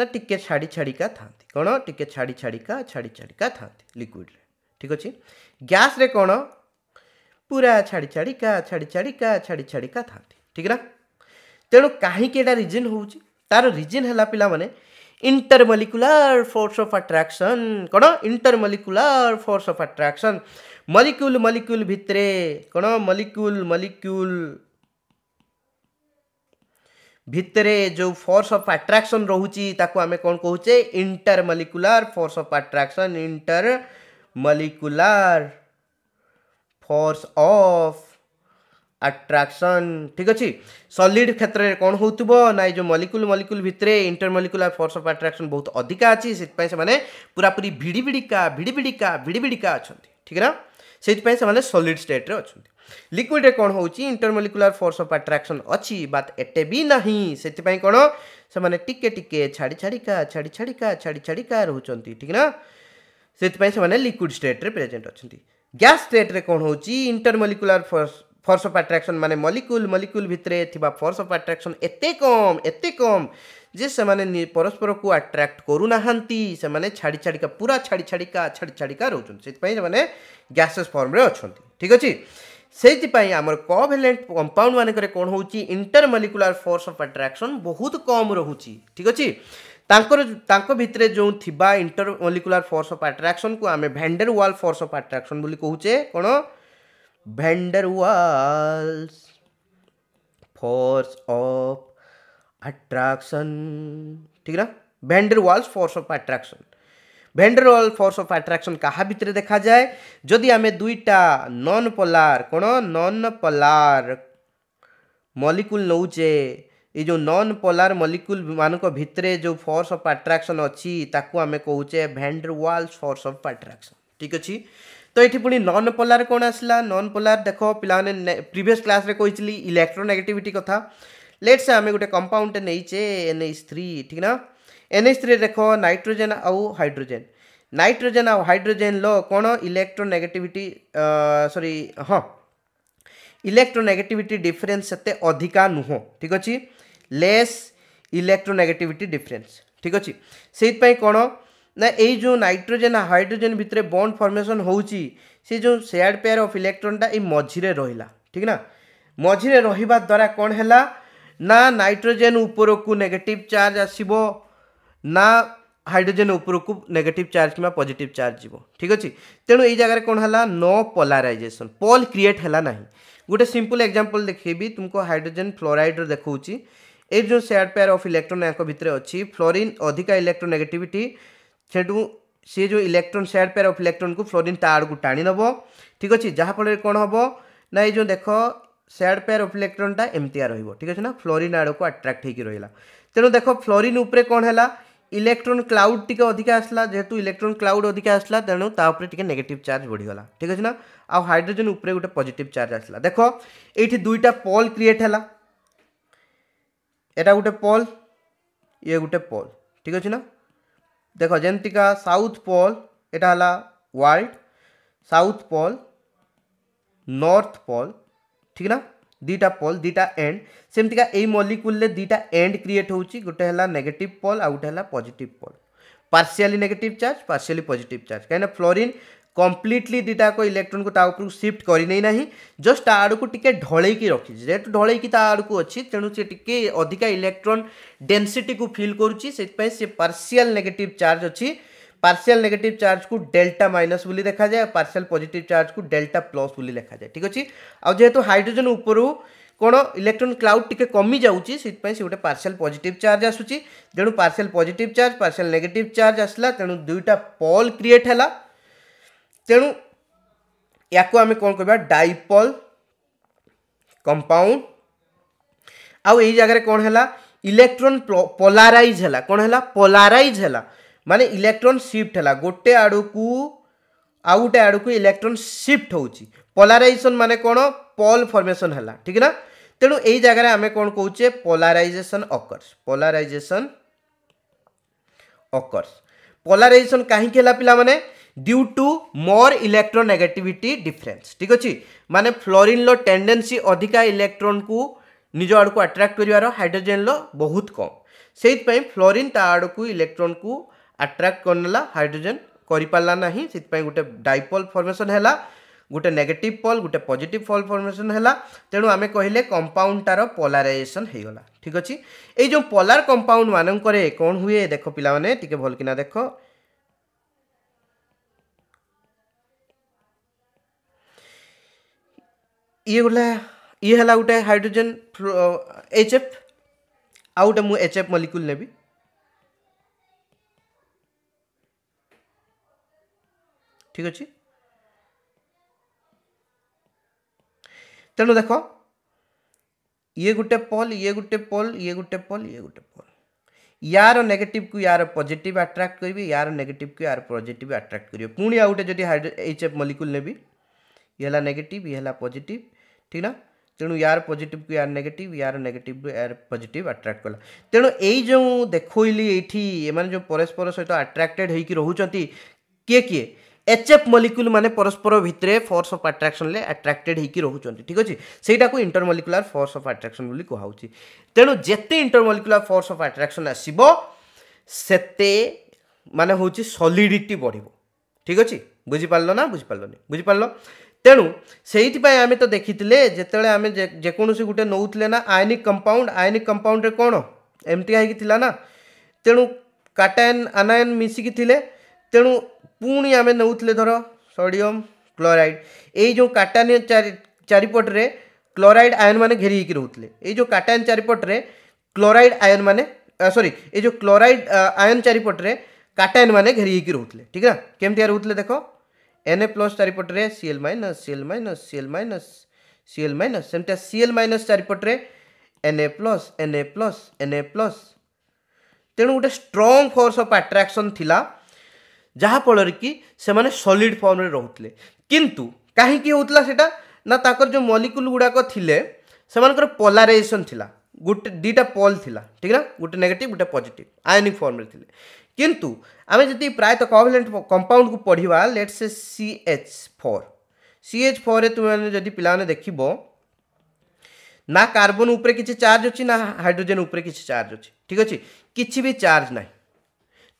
Speaker 1: ନା ଟିକେ ଛାଡ଼ି ଛାଡ଼ିକା ଥାନ୍ତି କ'ଣ ଟିକେ ଛାଡ଼ି ଛାଡ଼ିକା ଛାଡ଼ି ଛାଡ଼ିକା ଥାନ୍ତି ଲିକ୍ୱିଡ଼ରେ ଠିକ୍ ଅଛି ଗ୍ୟାସ୍ରେ କ'ଣ ପୁରା ଛାଡ଼ି ଛାଡ଼ିକା ଛାଡ଼ି ଛାଡ଼ିକା ଛାଡ଼ି ଛାଡ଼ିକା ଥାନ୍ତି ଠିକ୍ ନା ତେଣୁ କାହିଁକି ଏଇଟା ରିଜିନ୍ ହେଉଛି ତା'ର ରିଜିନ୍ ହେଲା ପିଲାମାନେ इंटरमलिकुलर फोर्स अफ आट्राक्शन कौन intermolecular force of attraction molecule molecule भित्रे कौन मलिकुल मलिकुल भित्रे जो फोर्स ऑफ अट्रैक्शन ताको आमे कौन कहचे intermolecular force of attraction intermolecular force of attraction ଠିକ୍ ଅଛି ସଲିଡ୍ କ୍ଷେତ୍ରରେ କ'ଣ ହେଉଥିବ ନା ଏଇ ଯେଉଁ ମଲିକୁଲ ମଲିକୁଲ ଭିତରେ ଇଣ୍ଟରମଲିକୁଲାର ଫୋର୍ସ ଅଫ୍ ଆଟ୍ରାକ୍ସନ୍ ବହୁତ ଅଧିକା ଅଛି ସେଥିପାଇଁ ସେମାନେ ପୁରାପୁରି ଭିଡ଼ି ଭିଡ଼ିକା ଭିଡ଼ି ଭିଡ଼ିକା ଭିଡ଼ି ଭିଡ଼ିକା ଅଛନ୍ତି ଠିକ୍ ନା ସେଇଥିପାଇଁ ସେମାନେ ସଲିଡ୍ ଷ୍ଟେଟ୍ରେ ଅଛନ୍ତି ଲିକ୍ୱିଡ଼ରେ କ'ଣ ହେଉଛି ଇଣ୍ଟରମଲିକୁଲାର ଫୋର୍ସ ଅଫ୍ ଆଟ୍ରାକ୍ସନ୍ ଅଛି ବାଟ୍ ଏତେ ବି ନାହିଁ ସେଥିପାଇଁ କ'ଣ ସେମାନେ ଟିକେ ଟିକେ ଛାଡ଼ି ଛାଡ଼ିକା ଛାଡ଼ି ଛାଡ଼ିକା ଛାଡ଼ି ଛାଡ଼ିକା ରହୁଛନ୍ତି ଠିକ୍ ନା ସେଥିପାଇଁ ସେମାନେ ଲିକ୍ୱିଡ଼ ଷ୍ଟେଟ୍ରେ ପ୍ରେଜେଣ୍ଟ ଅଛନ୍ତି ଗ୍ୟାସ୍ ଷ୍ଟେଟ୍ରେ କ'ଣ ହେଉଛି intermolecular force force of attraction মানে মলিকুল মলিকুল ভিতরে থিবা ফোর্স অফ আট্রাকশন এতে কম এতে কম যে সেমানে পরস্পরকু আট্রাক্ট করু করুনাহান্তি সেমানে ছাড়ি ছাড়িকা পুরা ছাড়ি ছাড়িকা ছাড়ি ছাড়িকা রহুছন্তি সেইপাই সেমানে গ্যাসেস ফর্মরে অছন্তি ঠিক আছে সেইপাই আমার কোভ্যালেন্ট কম্পাউন্ড মানকরে কোণ হচ্ছে ইন্টরমলিকুলার ফোর্স অফ আট্রাকশন বহুত কম রহুচি ঠিক আছে ତାଙ୍କର ভিতরে যে ଯେଉଁ ଥିବା ফোর্স অফ আট্রাকশন কু আমি ଭେଣ୍ଡେର ওয়াল ফোর্স অফ আট্রাকশন ବୋଲି କହୁଛେ କ'ଣ वेंडरवाल्स फोर्स ऑफ अट्रैक्शन ठीक ना van der Waals force of attraction van der Waal force of attraction क्या भितर देखा जाए जदि आम दुईटा नन पोलार कौन नन पोलार मलिकुल नौचे ये जो नन पोलार मलिकुल मानक भितरे जो फोर्स ऑफ अट्रैक्शन अच्छी आम कहे वेंडरवाल्स फोर्स ऑफ अट्रैक्शन ठीक अच्छे তো এটি পুঁ নন পোলার কোণ আসলা নন পোলার দেখ পিলামানে প্রিভিয়াস ক্লাসে কইছিলি ইলেকট্রোনেগেটিভিটি কথা লেটস আমি গোটে কম্পাউন্ডটে নেইছে এনএইচ থ্রি ঠিক না এনএইচ থ্রি দেখ নাইট্রোজেন আউ হাইড্রোজেন নাইট্রোজেন আউ হাইড্রোজেন ল কোণ ইলেকট্রোনেগেটিভিটি সরি হ্যাঁ ইলেকট্রোনেগেটিভিটি ডিফরেন্স সেতে অধিকা নুহ ঠিক আছে লেস ইলেকট্রোনেগেটিভিটি ডিফরেন্স ঠিক আছে সেইপাই কোণ ନା ଏଇ ଯେଉଁ ନାଇଟ୍ରୋଜେନ୍ ହାଇଡ୍ରୋଜେନ୍ ଭିତରେ ବଣ୍ଡ ଫର୍ମେସନ୍ ହେଉଛି ସେ ଯେଉଁ ସେୟାର୍ଡ଼ ପେୟାର୍ ଅଫ୍ ଇଲେକ୍ଟ୍ରନ୍ଟା ଏଇ ମଝିରେ ରହିଲା ଠିକ୍ ନା ମଝିରେ ରହିବା ଦ୍ୱାରା କ'ଣ ହେଲା ନା ନାଇଟ୍ରୋଜେନ୍ ଉପରକୁ ନେଗେଟିଭ୍ ଚାର୍ଜ ଆସିବ ନା ହାଇଡ୍ରୋଜେନ୍ ଉପରକୁ ନେଗେଟିଭ୍ ଚାର୍ଜ କିମ୍ବା ପଜିଟିଭ୍ ଚାର୍ଜ ଯିବ ଠିକ୍ ଅଛି ତେଣୁ ଏଇ ଜାଗାରେ କ'ଣ ହେଲା ନୋ ପୋଲାରାଇଜେସନ୍ ପଲ୍ କ୍ରିଏଟ୍ ହେଲା ନାହିଁ ଗୋଟେ ସିମ୍ପଲ୍ ଏକ୍ଜାମ୍ପଲ୍ ଦେଖେଇବି ତୁମକୁ ହାଇଡ୍ରୋଜେନ୍ ଫ୍ଲୋରାଇଡ଼୍ର ଦେଖାଉଛି ଏଇ ଯେଉଁ ସେୟାର୍ଡ଼ ପେୟାର୍ ଅଫ୍ ଇଲେକ୍ଟ୍ରୋନ୍ ୟାଙ୍କ ଭିତରେ ଅଛି ଫ୍ଲୋରିନ୍ ଅଧିକା ଇଲେକ୍ଟ୍ରୋନେଗେଟିଭିଟି সেটু সি যে electron shared pair of electron কু ফ্লোরিন তা আড়ক টাণি নেব ঠিক আছে যাফলের কোণ হব না এই যে দেখ স্যাড পেয়ার অফ ইলেকট্রনটা এমতিয়া রহব ঠিক আছে না ফ্লোরিন আড়ক আট্রাক্ট হয়ে রহলা তেমন দেখ ফ্লোরিন উপরে কোণ হল ইলেকট্রন ক্লাউড টিকে অধিকা আসলা যেহেতু ইলেকট্রন ক্লাউড অধিকা আসলা তেমন তা উপরে টিকে নেগেটিভ চার্জ বড়িগলা ঠিক আছে না আউ হাইড্রোজেন উপরে গোটে পজিটিভ চার্জ আসলা দেখ এইটি দুইটা পল ক্রিয়েট হলা এটা গোটে পল ইয়ে গোটে পল ঠিক আছে না ଦେଖ ଯେମିତିକା ସାଉଥ୍ ପୋଲ୍ ଏଇଟା ହେଲା world south pole north pole ଠିକ୍ ନା ଦୁଇଟା ପୋଲ୍ ଦୁଇଟା ଏଣ୍ଡ ସେମିତିକା ଏଇ ମଲିକୁଲରେ ଦୁଇଟା ଏଣ୍ଡ କ୍ରିଏଟ୍ ହେଉଛି ଗୋଟେ ହେଲା ନେଗେଟିଭ୍ ପୋଲ୍ ଆଉ ଗୋଟେ ହେଲା positive pole partially negative charge partially positive charge କାହିଁକିନା ଫ୍ଲୋରିନ୍ कम्प्लीटली दुटाक इलेक्ट्रोन को ताक सिफ्ट करना जस्ट आड़क टी ढल रखी जेहतु ढल आड़क अच्छी तेणु सी टी अधिका इलेक्ट्रोन डेनसीटी को फिल कर पार्सीआल नेगेटिव चार्ज अच्छी पार्सील नेगेट चार्ज को डेल्टा माइनस बोली देखा जाए पार्सीआल पजिट चार्ज को डेल्टा प्लस बोली देखा जाए ठीक अच्छे आज जेहतु हाइड्रोजेन उपर कौन इलेक्ट्रोन क्लाउड टी कमी गोटे पार्सल पजिट चार्ज आसू partial positive charge partial negative charge आसला तेणु दुईटा पल क्रिएट है ତେଣୁ ୟାକୁ ଆମେ କ'ଣ କହିବା ଡାଇପଲ୍ କମ୍ପାଉଣ୍ଡ ଆଉ ଏଇ ଜାଗାରେ କ'ଣ ହେଲା ଇଲେକ୍ଟ୍ରନ୍ ପୋଲାରାଇଜ୍ ହେଲା କ'ଣ ହେଲା ପୋଲାରାଇଜ୍ ହେଲା ମାନେ ଇଲେକ୍ଟ୍ରନ୍ ସିଫ୍ଟ ହେଲା ଗୋଟେ ଆଡ଼କୁ ଆଉ ଗୋଟେ ଆଡ଼କୁ ଇଲେକ୍ଟ୍ରନ୍ ସିଫ୍ଟ ହେଉଛି ପୋଲାରାଇଜେସନ୍ ମାନେ କ'ଣ ପଲ୍ ଫର୍ମେସନ୍ ହେଲା ଠିକ୍ ନା ତେଣୁ ଏଇ ଜାଗାରେ ଆମେ କ'ଣ କହୁଛେ polarisation occurs polarisation occurs polarisation କାହିଁକି ହେଲା ପିଲାମାନେ due to more electronegativity difference ठीक अच्छे माने फ्लोरीन रो टेंडेन्सी अधिका इलेक्ट्रोन को निज आड़ आट्राक्ट कर हाइड्रोजेन रो बहुत कम से फ्लोरीन ता आड़ इलेक्ट्रोन को आट्राक्ट करनेला हाइड्रोजेन कर ना से गोटे डाइपोल फर्मेसन है गोटे नेगेटिव पल गोटे पजिट पल फर्मेसन है तेणु आम कहले कंपाउंड तार पोलाराइजेसन होगला ठीक अच्छे ये जो पोलार कंपाउंड मानक कौन हुए देख पाने भलकिना देख ଇଏ ଗଲା ଇଏ ହେଲା ଗୋଟେ ହାଇଡ୍ରୋଜେନ୍ ଏଚ୍ ଏଫ୍ ଆଉ ଗୋଟେ ମୁଁ ଏଚ୍ ଏଫ୍ ମଲିକ୍ୟୁଲ୍ ନେବି ଠିକ୍ ଅଛି ତେଣୁ ଦେଖ ଇଏ ଗୋଟେ ପଲ୍ ଇଏ ଗୋଟେ ପଲ୍ ଇଏ ଗୋଟେ ପଲ୍ ଇଏ ଗୋଟେ ପଲ୍ यार नेगेटिव को यार पॉजिटिव अट्रैक्ट करेंगे यार नेगेटिव को यार पॉजिटिव अट्रैक्ट करेंगे पुणी आउ गए जब हाइड्रो एच एफ मलिकुल ने भी ये नेगेटिव ये पजिट ठीक ना तेणु यार पजिट को यार नेगेटिव यार नेगेटिव यार पजिट आट्राक्ट कला तेणु यही जो देखली ये जो परस्पर सहित आट्राक्टेड होकर किए किए एच एफ मलिकुल मैंने परस्पर भितर फोर्स अफ आट्राक्शन आट्राक्टेड होकर ठीक अच्छे से को इंटरमलिकुलार फोर्स अफ आट्राक्शन कहूँ तेणु जिते इंटरमलिकुलार फोर्स अफ आट्राक्शन आसब से मानने हूँ सलीडिटी बढ़ ठीक अच्छे बुझीपाल ना बुझिपार बुझिपार तेणु से आम तो देखी जिते आम जेकोसी गोटे नौले ना आयनिक कंपाउंड आयनिक कंपाउंड कौन एमती है ना तेणु काटायन आनायन मिसिकी तेणु पुणी आम नौर सोडियम क्लोराइड यही जो काटायन चार चारिपटे क्लोराइड आयन मैंने घेरी रोते जो काटायन चारिपटे क्लोराइड आयन मैंने सरी ये जो क्लोराइड आयन चारिपटे काटायन मैंने घेरी रोते ठीक है कमी रोते देख एन ए प्लस चारिपटे C L minus C L minus C L minus C L minus सेमती सीएल माइनस चारिपटे N A plus N A plus N A plus तेणु गोटे स्ट्रंग फोर्स अफ आट्राक्शन थिला जहाँफल कि से सलीड फर्म रोते किंतु कहीं होता से जो मलिकुल गुड़ाक थे थी गोटे दुईटा पल थी ठीक ना गोटे नेगेटिव गोटे पजिट आयोनिक फर्म थे किंतु आम जी प्रायत कभलेट कंपाउंड को पढ़ा let say C H four C H four तुम्हें जब पे देख ना कार्बन उपरे किसी चार्ज अच्छी ना हाइड्रोजेन उपरे किसी चार्ज अच्छी ठीक अच्छे किसी भी चार्ज ना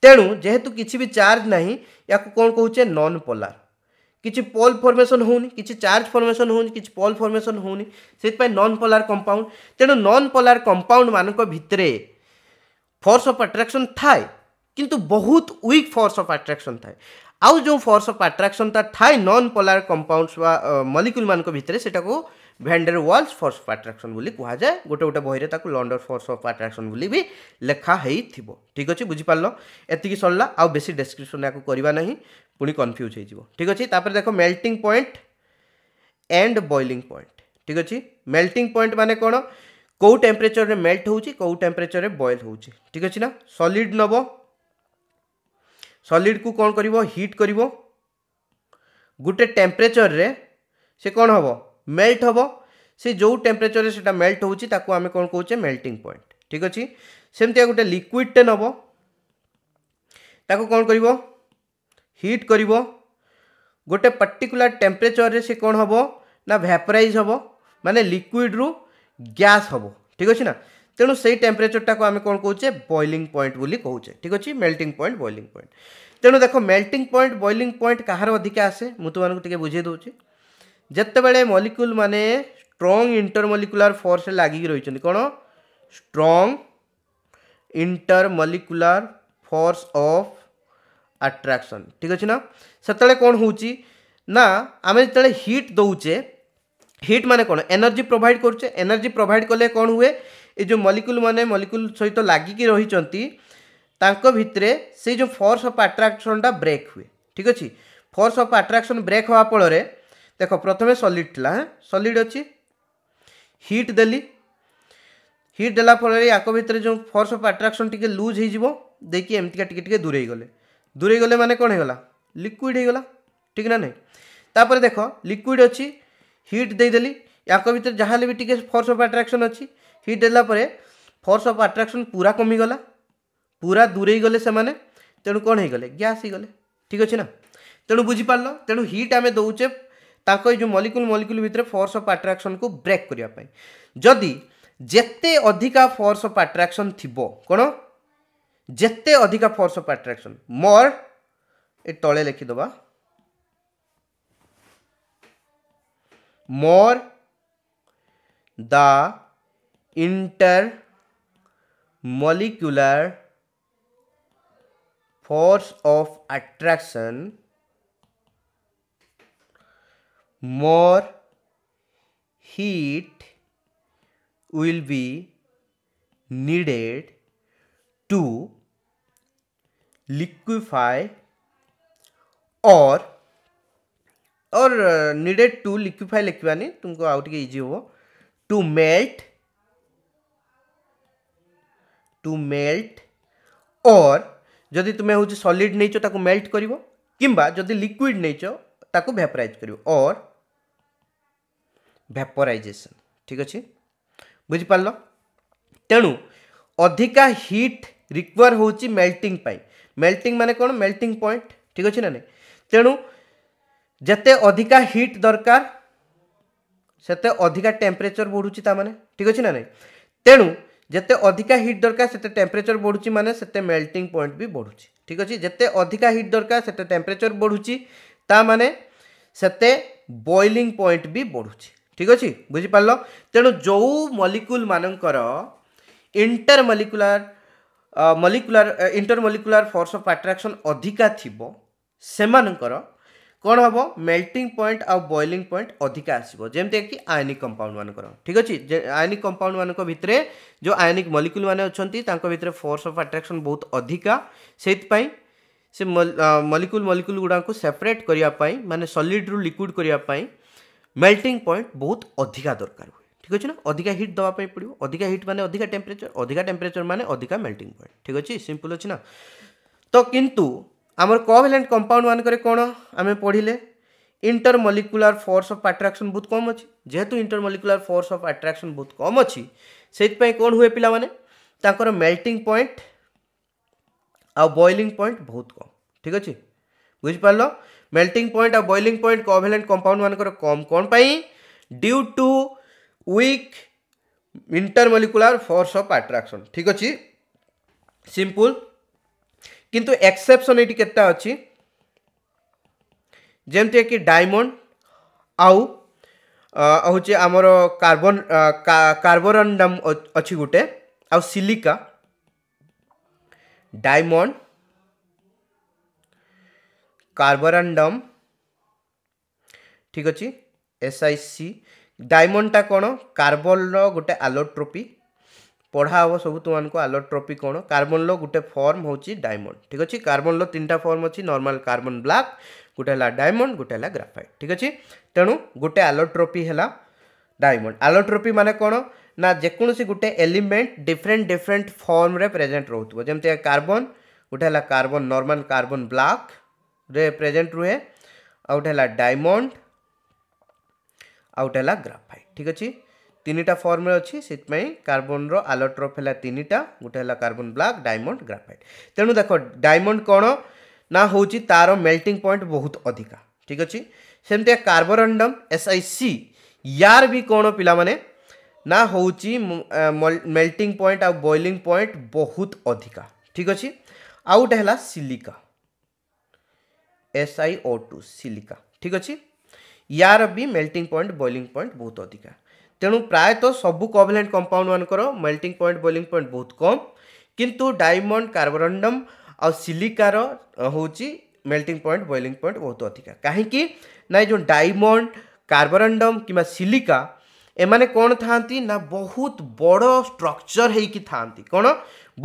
Speaker 1: तेणु जेहेतु किसी भी चार्ज ना या कौन कहे नन पोलार किसी पोल फर्मेसन हो किसी चार्ज फर्मेसन हो किसी पोल फर्मेसन होनी नन पोलार कंपाउंड तेणु नन पोलार कंपाउंड मानक भितर फोर्स अफ आट्राक्शन थाए কিন্তু বহুত উইক ফোর্স অফ আট্রাকশন থাকে আউ যে ফোর্স অফ আট্রাকশন তা থাকে নন পোলার কম্পাউন্ডস বা মলিকুল মান ভিতরে সেটাকে van der Waals force of attraction বলে কুহযায় গোটে গোটে বইরে তাকে লন্ডর ফোর্স অফ আট্রাকশন বলে বি লেখা হয়েথিব ঠিক আছে বুঝিপারল এতিকি সরলা আউ বেশি ডেসক্রিপশন ইয়াকে করা না পুঁ কনফ্यूज হয়ে ঠিক আছে তাপরে দেখো melting point and boiling point ठीक अच्छे मेल्टिंग पॉइंट माने कौन कौ टेम्परेचर मेल्ट हो कौ टेम्परेचर बयल हो ठीक अच्छे ना सलीड नब ସଲିଡ଼୍କୁ କ'ଣ କରିବ ହିଟ୍ କରିବ ଗୋଟେ ଟେମ୍ପରେଚର୍ରେ ସେ କ'ଣ ହେବ ମେଲ୍ଟ ହେବ ସେ ଯେଉଁ ଟେମ୍ପରେଚର୍ରେ ସେଇଟା ମେଲ୍ଟ ହେଉଛି ତାକୁ ଆମେ କ'ଣ କହୁଛେ ମେଲ୍ଟିଂ ପଏଣ୍ଟ ଠିକ୍ ଅଛି ସେମିତିଆ ଗୋଟେ ଲିକ୍ୱିଡ଼ଟେ ନେବ ତାକୁ କ'ଣ କରିବ ହିଟ୍ କରିବ ଗୋଟେ ପର୍ଟିକୁଲାର ଟେମ୍ପରେଚର୍ରେ ସେ କ'ଣ ହେବ ନା ଭ୍ୟାପରାଇଜ୍ ହେବ ମାନେ ଲିକ୍ୱିଡ଼ରୁ ଗ୍ୟାସ୍ ହେବ ଠିକ୍ ଅଛି ନା ତେଣୁ ସେଇ ଟେମ୍ପରେଚରଟାକୁ ଆମେ କ'ଣ କହୁଛେ ବଏଲିଂ ପଏଣ୍ଟ ବୋଲି କହୁଛେ ଠିକ୍ ଅଛି ମେଲ୍ଟିଂ ପଏଣ୍ଟ ବଏଲିଂ ପଏଣ୍ଟ ତେଣୁ ଦେଖ ମେଲ୍ଟିଂ ପଏଣ୍ଟ ବଏଲିଂ ପଏଣ୍ଟ କାହାର ଅଧିକା ଆସେ ମୁଁ ତୁମମାନଙ୍କୁ ଟିକେ ବୁଝେଇ ଦେଉଛି ଯେତେବେଳେ ମଲିକ୍ୟୁଲ୍ ମାନେ ଷ୍ଟ୍ରଙ୍ଗ୍ ଇଣ୍ଟରମଲିକୁଲାର ଫୋର୍ସରେ ଲାଗିକି ରହିଛନ୍ତି କ'ଣ strong intermolecular force of attraction ଠିକ୍ ଅଛି ନା ସେତେବେଳେ କ'ଣ ହେଉଛି ନା ଆମେ ଯେତେବେଳେ ହିଟ୍ ଦେଉଛେ ହିଟ୍ ମାନେ କ'ଣ ଏନର୍ଜି ପ୍ରୋଭାଇଡ଼ କରୁଛେ ଏନର୍ଜି ପ୍ରୋଭାଇଡ଼ କଲେ କ'ଣ ହୁଏ ଏ ଯେଉଁ ମଲିକୁଲ ମାନେ ମଲିକୁଲ ସହିତ ଲାଗିକି ରହିଛନ୍ତି ତାଙ୍କ ଭିତରେ ସେଇ ଯେଉଁ ଫୋର୍ସ ଅଫ୍ ଆଟ୍ରାକ୍ସନ୍ଟା ବ୍ରେକ୍ ହୁଏ ଠିକ୍ ଅଛି ଫୋର୍ସ ଅଫ୍ ଆଟ୍ରାକ୍ସନ୍ ବ୍ରେକ୍ ହେବା ଫଳରେ ଦେଖ ପ୍ରଥମେ ସଲିଡ଼ ଥିଲା ସଲିଡ଼ ଅଛି ହିଟ୍ ଦେଲି ହିଟ୍ ଦେଲା ଫଳରେ ୟାଙ୍କ ଭିତରେ ଯେଉଁ ଫୋର୍ସ ଅଫ୍ ଆଟ୍ରାକ୍ସନ୍ ଟିକେ ଲୁଜ୍ ହେଇଯିବ ଦେଇକି ଏମିତିକା ଟିକେ ଟିକେ ଦୂରେଇ ଗଲେ ଦୂରେଇ ଗଲେ ମାନେ କ'ଣ ହେଇଗଲା ଲିକ୍ୱିଡ଼ ହେଇଗଲା ଠିକ୍ ନା ନାହିଁ ତାପରେ ଦେଖ ଲିକ୍ୱିଡ଼ ଅଛି ହିଟ୍ ଦେଇଦେଲି ୟାଙ୍କ ଭିତରେ ଯାହା ହେଲେ ବି ଟିକେ ଫୋର୍ସ ଅଫ୍ ଆଟ୍ରାକ୍ସନ୍ ଅଛି ହିଟ୍ ଦେଲା ପରେ ଫୋର୍ସ ଅଫ୍ ଆଟ୍ରାକ୍ସନ୍ ପୁରା କମିଗଲା ପୁରା ଦୂରେଇ ଗଲେ ସେମାନେ ତେଣୁ କ'ଣ ହେଇଗଲେ ଗ୍ୟାସ୍ ହେଇଗଲେ ଠିକ୍ ଅଛି ନା ତେଣୁ ବୁଝିପାରିଲ ତେଣୁ ହିଟ୍ ଆମେ ଦେଉଛେ ତାଙ୍କ ଏଇ ଯେଉଁ ମଲିକୁଲ ମଲିକୁଲ ଭିତରେ ଫୋର୍ସ ଅଫ୍ ଆଟ୍ରାକ୍ସନ୍କୁ ବ୍ରେକ୍ କରିବା ପାଇଁ ଯଦି ଯେତେ ଅଧିକା ଫୋର୍ସ ଅଫ୍ ଆଟ୍ରାକ୍ସନ୍ ଥିବ କ'ଣ ଯେତେ ଅଧିକା ଫୋର୍ସ ଅଫ୍ ଆଟ୍ରାକ୍ସନ୍ ମୋର ଏ ତଳେ ଲେଖିଦେବା more the intermolecular force of attraction more heat will be needed to liquefy or or needed to liquefy लिखवानी तुमको आउट के इजी हो टू मेल्ट टू मेल्ट और ଯଦି ତୁମେ ହେଉଛି ସଲିଡ଼ ନେଇଛ ତାକୁ ମେଲ୍ଟ କରିବ କିମ୍ବା ଯଦି ଲିକ୍ୱିଡ଼ ନେଇଛ ତାକୁ ଭ୍ୟାପରାଇଜ୍ କରିବ ଅର୍ ଭ୍ୟାପରାଇଜେସନ୍ ଠିକ୍ ଅଛି ବୁଝିପାରିଲ ତେଣୁ ଅଧିକା ହିଟ୍ ରିକ୍ୱାର ହେଉଛି ମେଲ୍ଟିଂ ପାଇଁ ମେଲ୍ଟିଂ ମାନେ କ'ଣ ମେଲ୍ଟିଂ ପଏଣ୍ଟ ଠିକ୍ ଅଛି ନା ନାହିଁ ତେଣୁ ଯେତେ ଅଧିକା ହିଟ୍ ଦରକାର ସେତେ ଅଧିକା ଟେମ୍ପରେଚର୍ ବଢ଼ୁଛି ତା'ମାନେ ଠିକ୍ ଅଛି ନା ନାହିଁ ତେଣୁ ଯେତେ ଅଧିକା ହିଟ୍ ଦରକାର ସେତେ ଟେମ୍ପରେଚର ବଢ଼ୁଛି ମାନେ ସେତେ ମେଲ୍ଟିଂ ପଏଣ୍ଟ ବି ବଢ଼ୁଛି ଠିକ୍ ଅଛି ଯେତେ ଅଧିକା ହିଟ୍ ଦରକାର ସେତେ ଟେମ୍ପରେଚର ବଢ଼ୁଛି ତା ମାନେ ସେତେ ବଏଲିଂ ପଏଣ୍ଟ ବି ବଢ଼ୁଛି ଠିକ୍ ଅଛି ବୁଝିପାରିଲ ତେଣୁ ଯେଉଁ ମଲିକୁଲ ମାନଙ୍କର intermolecular molecular intermolecular force of attraction ଅଧିକା ଥିବ ସେମାନଙ୍କର कौन हम मेल्टिंग पॉइंट आउ बॉइलिंग पॉइंट अधिक आसो जमीक आयनिक कंपाउंड मानक ठीक अच्छे आयनिक कंपाउंड मानक भितर जो आयनिक मलिकुल मैंने भितर फोर्स अफ आट्राक्शन बहुत अधिका से मलिकुल मलिकुल गुड़ाक सेपरेट करने मानने सलीड रू लिक्विड करने मेल्टिंग पॉइंट बहुत अधिका दरकार हुए ठीक अच्छे ना अधिका हिट दवापी पड़ो अधिका हिट मानने अधिका टेम्परेचर अधिका टेम्परेचर मानने अधिका मेल्टिंग पॉइंट ठीक अच्छे सिंपल अच्छे ना तो कितना आमर कोवेलेंट कंपाउंड मानक कौन आम पढ़ले इंटरमोलिकुलर फोर्स अफ आट्राक्शन बहुत कम अच्छी जेहेतु इंटरमोलिकुलर फोर्स अफ आट्राक्शन बहुत कम अच्छी से कौन हुए पाने मेल्टिंग पॉइंट आउ बॉइलिंग पॉइंट बहुत कम ठीक अच्छे बुझिपार मेल्टिंग पॉइंट आ बॉइलिंग पॉइंट कोवेलेंट कंपाउंड मानक कम कौन पाई due to weak intermolecular force of attraction ठीक अच्छे सिंपल କିନ୍ତୁ ଏକ୍ସେପସନ୍ ଏଇଠି କେତେଟା ଅଛି ଯେମିତିକି ଡାଇମଣ୍ଡ ଆଉ ହେଉଛି ଆମର କାର୍ବନ କାର୍ବରଣ୍ଡମ୍ ଅଛି ଗୋଟେ ଆଉ ସିଲିକା ଡାଇମଣ୍ଡ କାର୍ବରାଣ୍ଡମ୍ ଠିକ୍ ଅଛି ଏସ୍ଆଇସି ଡାଇମଣ୍ଡଟା କ'ଣ କାର୍ବନର ଗୋଟେ ଆଲୋଟ୍ରୋପି ପଢ଼ା ହେବ ସବୁ ତୁମମାନଙ୍କୁ ଆଲୋର ଟ୍ରପି କ'ଣ କାର୍ବନ୍ର ଗୋଟେ ଫର୍ମ ହେଉଛି ଡାଇମଣ୍ଡ ଠିକ୍ ଅଛି କାର୍ବନ୍ର ତିନିଟା ଫର୍ମ ଅଛି ନର୍ମାଲ୍ କାର୍ବନ୍ ବ୍ଲାକ୍ ଗୋଟେ ହେଲା ଡାଇମଣ୍ଡ ଗୋଟେ ହେଲା ଗ୍ରାଫାଇଟ୍ ଠିକ୍ ଅଛି ତେଣୁ ଗୋଟେ ଆଲୋଟ୍ରୋପି ହେଲା ଡାଇମଣ୍ଡ ଆଲୋଟ୍ରୋପି ମାନେ କ'ଣ ନା ଯେକୌଣସି ଗୋଟେ ଏଲିମେଣ୍ଟ ଡିଫରେଣ୍ଟ ଡିଫରେଣ୍ଟ ଫର୍ମରେ ପ୍ରେଜେଣ୍ଟ ରହୁଥିବ ଯେମିତି କାର୍ବନ୍ ଗୋଟେ ହେଲା କାର୍ବନ୍ ନର୍ମାଲ୍ କାର୍ବନ୍ ବ୍ଲାକ୍ରେ ପ୍ରେଜେଣ୍ଟ ରୁହେ ଆଉ ଗୋଟେ ହେଲା ଡାଇମଣ୍ଡ ଆଉ ଗୋଟେ ହେଲା ଗ୍ରାଫାଇଟ୍ ଠିକ୍ ଅଛି তিনটা ফর্মে অছি সেপাই কার্বনর আলোট্রপ হল তিনটা গোটে হল কার্বন ব্লাক ডায়মন্ড গ্রাফাইট তেমন দেখ ডায়মন্ড কোণ না হচ্ছে তার মেল্টিং পয়েন্ট বহুত অধিকা ঠিক আছে সেমতি কার্বরন্ডম এসআইসি ইয়ার বি কোণ পিলা মানে না হচ্ছে মেল্টিং পয়েন্ট আউ বইলিং পয়েন্ট বহুত অধিকা ঠিক আছে আউটা হল সিলিকা এসআইও টু সিলিকা ঠিক আছে ইয়ার বি মেল্টিং পয়েন্ট বইলিং পয়েন্ট বহুত অধিকা ତେଣୁ ପ୍ରାୟତଃ ସବୁ କୋଭାଲେଣ୍ଟ କମ୍ପାଉଣ୍ଡମାନଙ୍କର ମେଲ୍ଟିଂ ପଏଣ୍ଟ ବୋଇଲିଂ ପଏଣ୍ଟ ବହୁତ କମ୍ କିନ୍ତୁ ଡାଇମଣ୍ଡ କାର୍ବରଣ୍ଡମ୍ ଆଉ ସିଲିକାର ହେଉଛି ମେଲ୍ଟିଂ ପଏଣ୍ଟ ବୋଇଲିଂ ପଏଣ୍ଟ ବହୁତ ଅଧିକା କାହିଁକି ନା ଏ ଯେଉଁ ଡାଇମଣ୍ଡ କାର୍ବରଣ୍ଡମ୍ କିମ୍ବା ସିଲିକା ଏମାନେ କ'ଣ ଥାଆନ୍ତି ନା ବହୁତ ବଡ଼ ଷ୍ଟ୍ରକ୍ଚର ହେଇକି ଥାଆନ୍ତି କ'ଣ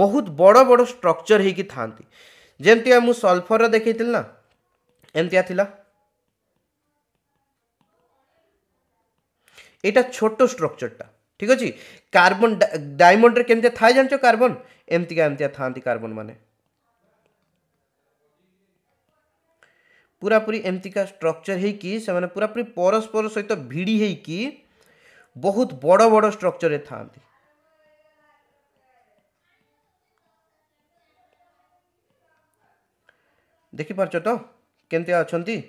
Speaker 1: ବହୁତ ବଡ଼ ବଡ଼ ଷ୍ଟ୍ରକ୍ଚର ହେଇକି ଥାଆନ୍ତି ଯେମିତିକା ମୁଁ ସଲ୍ଫରର ଦେଖେଇଥିଲି ନା ଏମିତିଆ ଥିଲା এটা ছোট স্ট্রকচরটা ঠিক আছে কার্বন ডায়মন্ডরে কেমতিয়া থাকে জানিছ কার্বন এমতিকা এমতিয়া থাকে কার্বন মানে পুরাপুরি এমতিকা স্ট্রকচর হয়েকি সে পুরাপুরি পরস্পর সহিত ভিড়ি হয়েকি বহুত বড় বড় স্ট্রকচরে থাকে দেখিপারছ তো কেমতিয়া অনেক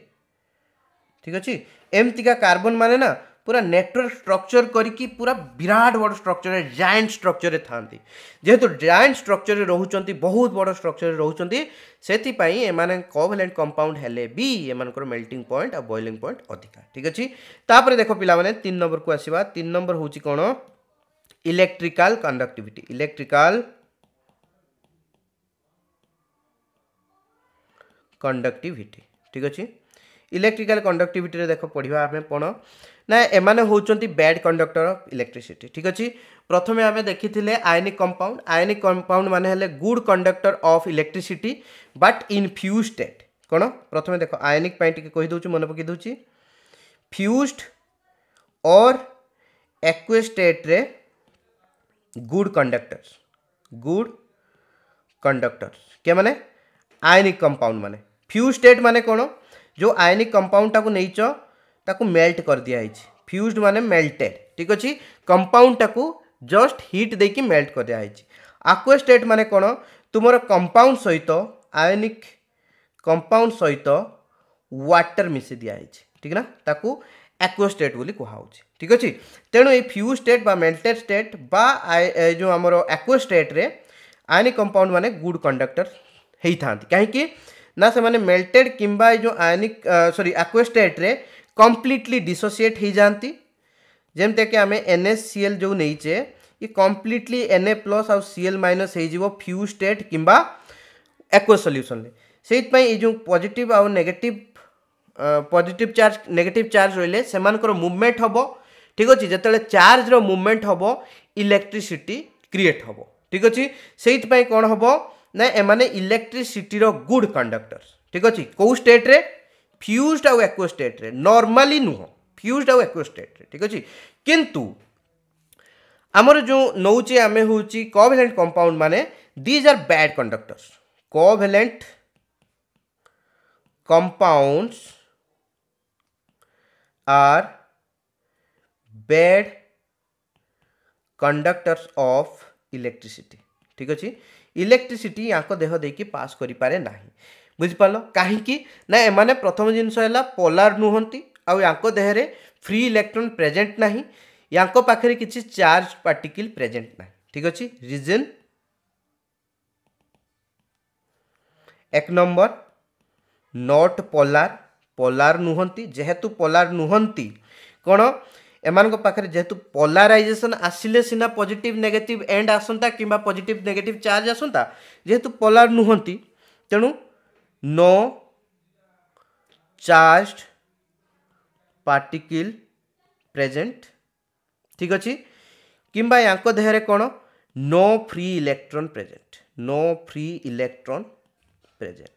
Speaker 1: ঠিক আছে এমতিকা কার্বন মানে না ପୁରା ନେଟୱାର୍କ ଷ୍ଟ୍ରକ୍ଚର୍ କରିକି ପୁରା ବିରାଟ ବଡ଼ ଷ୍ଟ୍ରକ୍ଚର୍ରେ ଜାଏଣ୍ଟ ଷ୍ଟ୍ରକ୍ଚର୍ରେ ଥାନ୍ତି ଯେହେତୁ ଜାଏଣ୍ଟ ଷ୍ଟ୍ରକ୍ଚର୍ରେ ରହୁଛନ୍ତି ବହୁତ ବଡ଼ ଷ୍ଟ୍ରକ୍ଚର୍ରେ ରହୁଛନ୍ତି ସେଥିପାଇଁ ଏମାନେ କୋଭଲେଣ୍ଟ କମ୍ପାଉଣ୍ଡ ହେଲେ ବି ଏମାନଙ୍କର ମେଲ୍ଟିଂ ପଏଣ୍ଟ ଆଉ ବଏଲିଂ ପଏଣ୍ଟ ଅଧିକା ଠିକ୍ ଅଛି ତାପରେ ଦେଖ ପିଲାମାନେ ତିନି ନମ୍ବରକୁ ଆସିବା ତିନି ନମ୍ବର ହେଉଛି କ'ଣ ଇଲେକ୍ଟ୍ରିକାଲ କଣ୍ଡକ୍ଟିଭିଟି ଇଲେକ୍ଟ୍ରିକାଲ କଣ୍ଡକ୍ଟିଭିଟି ଠିକ୍ ଅଛି ଇଲେକ୍ଟ୍ରିକାଲ କଣ୍ଡକ୍ଟିଭିଟିରେ ଦେଖ ପଢ଼ିବା ଆମେ କ'ଣ ନା ଏମାନେ ହେଉଛନ୍ତି ବ୍ୟାଡ୍ କଣ୍ଡକ୍ଟର ଅଫ୍ ଇଲେକ୍ଟ୍ରିସିଟି ଠିକ୍ ଅଛି ପ୍ରଥମେ ଆମେ ଦେଖିଥିଲେ ଆୟନିକ୍ କମ୍ପାଉଣ୍ଡ ଆୟନିକ୍ କମ୍ପାଉଣ୍ଡ ମାନେ ହେଲେ good conductor of electricity but in ଫ୍ୟୁ ଷ୍ଟେଟ୍ କ'ଣ ପ୍ରଥମେ ଦେଖ ଆୟନିକ୍ ପାଇଁ ଟିକେ କହିଦେଉଛି ମନେ ପକାଇ ଦେଉଛି ଫ୍ୟୁଜ୍ଡ ଅର୍ ଆକ୍ୱେ ଷ୍ଟେଟ୍ରେ ଗୁଡ୍ କଣ୍ଡକ୍ଟର୍ସ ଗୁଡ୍ କଣ୍ଡକ୍ଟର୍ସ କିଏ ମାନେ ଆୟନିକ୍ କମ୍ପାଉଣ୍ଡ ମାନେ ଫ୍ୟୁ ଷ୍ଟେଟ୍ ମାନେ କ'ଣ जो आयनिक कंपाउंडटा को नहीं ताको मेल्ट कर दिखाई है मान मेल्टेड ठीक अच्छे कंपाउंडटा को जस्ट हिट दे कि मेल्ट कर दिया है स्टेट मान कौन तुम कंपाउंड सहित आयोनिक कंपाउंड सहित व्टर मिसी दिखाई ठीक ना ताको आक्वा स्टेट बोली कहुचे ठीक अच्छे तेणु ये फ्यू स्टेट बा मेल्टेड स्टेट बा जो आमर आक्वा स्टेट रे आयोनिक कंपाउंड मान गुड कंडक्टर होती कहीं ना से मेल्टेड किंबा जो आयोनिक सरी आक्वेस्टेट्रे कम्प्लीटली डिसोसीएट हो जाती जमताकि आम एन एस सी एल जो नहींचे ये कम्प्लीटली एन ए प्लस आउ सी एल माइनस हो फ्यू स्टेट किंवा एक्वस सल्यूसन से जो पजिट आउ negative positive charge negative charge रे से मुभमेंट हम ठीक अच्छे जिते चार्जर मुभमेंट हम इलेक्ट्रिसीटी क्रिएट हम ठीक अच्छे से कौन हम ନା ଏମାନେ ଇଲେକ୍ଟ୍ରିସିଟିର ଗୁଡ୍ କଣ୍ଡକ୍ଟର ଠିକ୍ ଅଛି କେଉଁ ଷ୍ଟେଟ୍ରେ ଫ୍ୟୁଜ୍ଡ ଆଉ ଆକ୍ୱ ଷ୍ଟେଟ୍ରେ ନର୍ମାଲି ନୁହଁ ଫ୍ୟୁଜ୍ଡ ଆଉ ଆକ୍ୱ ଷ୍ଟେଟ୍ରେ ଠିକ୍ ଅଛି କିନ୍ତୁ ଆମର ଯେଉଁ ନେଉଛେ ଆମେ ହେଉଛି କୋଭେଲେଣ୍ଟ କମ୍ପାଉଣ୍ଡ ମାନେ these are bad conductors covalent compounds are bad conductors of electricity ठीक अच्छे ଇଲେକ୍ଟ୍ରିସିଟି ୟାଙ୍କ ଦେହ ଦେଇକି ପାସ୍ କରିପାରେ ନାହିଁ ବୁଝିପାରିଲ କାହିଁକି ନା ଏମାନେ ପ୍ରଥମ ଜିନିଷ ହେଲା ପୋଲାର ନୁହନ୍ତି ଆଉ ୟାଙ୍କ ଦେହରେ ଫ୍ରି ଇଲେକ୍ଟ୍ରନ୍ ପ୍ରେଜେଣ୍ଟ ନାହିଁ ୟାଙ୍କ ପାଖରେ କିଛି ଚାର୍ଜ ପାର୍ଟିକିଲ୍ ପ୍ରେଜେଣ୍ଟ ନାହିଁ ଠିକ୍ ଅଛି ରିଜନ୍ ଏକ ନମ୍ବର ନଟ୍ ପୋଲାର ପୋଲାର ନୁହନ୍ତି ଯେହେତୁ ପୋଲାର ନୁହନ୍ତି କ'ଣ এমানক পাখে যেহেতু পোলারাইজেসন আসলে সিনা পজিটিভ নেগেটিভ এন্ড আসন্তা কিংবা পজিটিভ নেগেটিভ চার্জ আসন্তা যেহেতু পোলার নুহতি তেণু নো চার্জড পার্টিকল প্রেজেন্ট ঠিক আছে কিংবা ইয়াঙ্ক দেহরে কোণ no free electron present no free electron present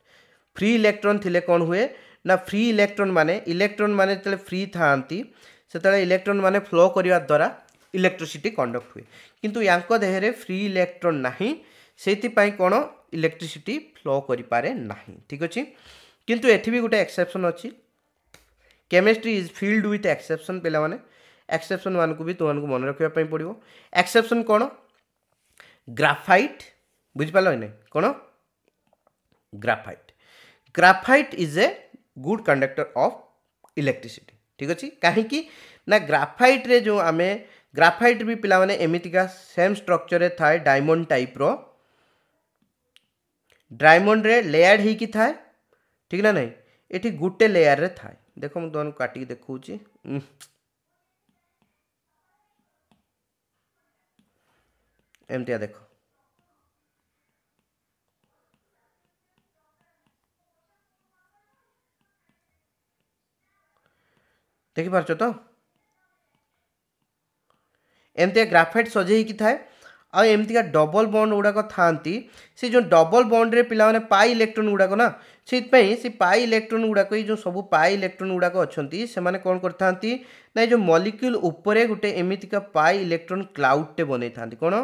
Speaker 1: free electron থিলে কোণ হুয়ে না ফ্রি ইলেকট্রন মানে ইলেকট্রন মানে যেতে ফ্রি থাকে ସେତେବେଳେ ଇଲେକ୍ଟ୍ରନ୍ମାନେ ଫ୍ଲୋ କରିବା ଦ୍ୱାରା ଇଲେକ୍ଟ୍ରିସିଟି କଣ୍ଡକ୍ଟ ହୁଏ କିନ୍ତୁ ୟାଙ୍କ ଦେହରେ ଫ୍ରି ଇଲେକ୍ଟ୍ରନ୍ ନାହିଁ ସେଇଥିପାଇଁ କ'ଣ ଇଲେକ୍ଟ୍ରିସିଟି ଫ୍ଲୋ କରିପାରେ ନାହିଁ ଠିକ୍ ଅଛି କିନ୍ତୁ ଏଠି ବି ଗୋଟେ ଏକ୍ସେପ୍ସନ୍ ଅଛି chemistry is filled with exception ପିଲାମାନେ ଏକ୍ସେପ୍ସନ୍ ମାନଙ୍କୁ ବି ତୁମମାନଙ୍କୁ ମନେ ରଖିବା ପାଇଁ ପଡ଼ିବ ଏକ୍ସେପ୍ସନ୍ କ'ଣ ଗ୍ରାଫାଇଟ୍ ବୁଝିପାରିଲ ନାହିଁ କ'ଣ graphite graphite is a good conductor of electricity ଠିକ୍ ଅଛି କାହିଁକି ନା ଗ୍ରାଫାଇଟ୍ରେ ଯେଉଁ ଆମେ ଗ୍ରାଫାଇଟ୍ ବି ପିଲାମାନେ ଏମିତିକା ସେମ୍ ଷ୍ଟ୍ରକ୍ଚର୍ରେ ଥାଏ ଡାଇମଣ୍ଡ ଟାଇପ୍ର ଡାଇମଣ୍ଡରେ ଲେୟାର୍ଡ଼ ହେଇକି ଥାଏ ଠିକ୍ ନା ନାହିଁ ଏଠି ଗୋଟେ ଲେୟାର୍ରେ ଥାଏ ଦେଖ ମୁଁ ତୁମକୁ କାଟିକି ଦେଖାଉଛି ଏମିତିଆ ଦେଖ ଦେଖିପାରୁଛ ତ ଏମିତିଆ ଗ୍ରାଫାଇଟ୍ ସଜେଇକି ଥାଏ ଆଉ ଏମିତିକା ଡବଲ ବଣ୍ଡ ଗୁଡ଼ାକ ଥାଆନ୍ତି ସେ ଯେଉଁ ଡବଲ ବଣ୍ଡରେ ପିଲାମାନେ ପାଇ ଇଲେକ୍ଟ୍ରୋନ୍ ଗୁଡ଼ାକ ନା ସେଇଥିପାଇଁ ସେ ପାଇ ଇଲେକ୍ଟ୍ରୋନ୍ ଗୁଡ଼ାକ ଏଇ ଯେଉଁ ସବୁ ପାଇ ଇଲେକ୍ଟ୍ରୋନ୍ ଗୁଡ଼ାକ ଅଛନ୍ତି ସେମାନେ କ'ଣ କରିଥାନ୍ତି ନା ଏ ଯେଉଁ ମଲିକ୍ୟୁଲ୍ ଉପରେ ଗୋଟେ ଏମିତିକା ପାଇ ଇଲେକ୍ଟ୍ରୋନ୍ କ୍ଲାଉଡ଼୍ଟେ ବନେଇଥାନ୍ତି କ'ଣ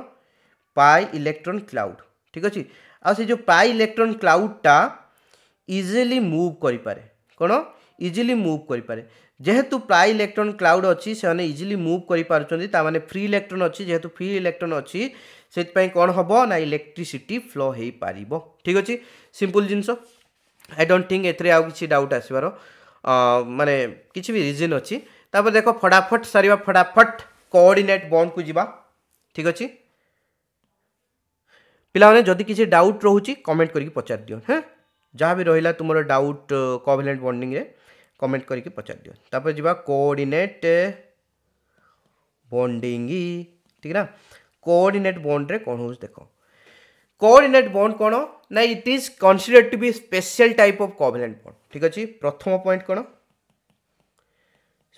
Speaker 1: ପାଇ ଇଲେକ୍ଟ୍ରୋନ୍ କ୍ଲାଉଡ଼୍ ଠିକ୍ ଅଛି ଆଉ ସେ ଯେଉଁ ପାଇ ଇଲେକ୍ଟ୍ରୋନ୍ କ୍ଲାଉଡ଼୍ଟା ଇଜିଲି ମୁଭ୍ କରିପାରେ କ'ଣ ଇଜିଲି ମୁଭ୍ କରିପାରେ ଯେହେତୁ ପ୍ରାୟ ଇଲେକ୍ଟ୍ରନ୍ କ୍ଲାଉଡ୍ ଅଛି ସେମାନେ ଇଜିଲି ମୁଭ୍ କରିପାରୁଛନ୍ତି ତାମାନେ ଫ୍ରି ଇଲେକ୍ଟ୍ରନ୍ ଅଛି ଯେହେତୁ ଫ୍ରି ଇଲେକ୍ଟ୍ରନ୍ ଅଛି ସେଥିପାଇଁ କ'ଣ ହେବ ନା ଇଲେକ୍ଟ୍ରିସିଟି ଫ୍ଲୋ ହୋଇପାରିବ ଠିକ୍ ଅଛି ସିମ୍ପୁଲ୍ ଜିନିଷ ଆଇ ଡୋଣ୍ଟ ଥିଙ୍କ ଏଥିରେ ଆଉ କିଛି ଡାଉଟ୍ ଆସିବାର ମାନେ କିଛି ବି ରିଜିନ୍ ଅଛି ତାପରେ ଦେଖ ଫଟାଫଟ ସାରିବା ଫଟାଫଟ କୋଅର୍ଡିନେଟ୍ ବଣ୍ଡକୁ ଯିବା ଠିକ୍ ଅଛି ପିଲାମାନେ ଯଦି କିଛି ଡାଉଟ୍ ରହୁଛି କମେଣ୍ଟ କରିକି ପଚାରି ଦିଅ ହଁ ଯାହା ବି ରହିଲା ତୁମର ଡାଉଟ୍ କୋଭଲେଣ୍ଟ ବଣ୍ଡିଂରେ କମେଣ୍ଟ କରିକି ପଚାରି ଦିଅ ତାପରେ ଯିବା କୋଅର୍ଡ଼ିନେଟ୍ ବଣ୍ଡିଂ ଠିକ୍ ନା କୋଅର୍ଡ଼ିନେଟ୍ ବଣ୍ଡରେ କ'ଣ ହେଉଛି ଦେଖ କୋଅର୍ଡ଼ିନେଟ୍ ବଣ୍ଡ କ'ଣ ନା it is consider to be special type of covalent bond ଠିକ୍ ଅଛି ପ୍ରଥମ ପଏଣ୍ଟ କ'ଣ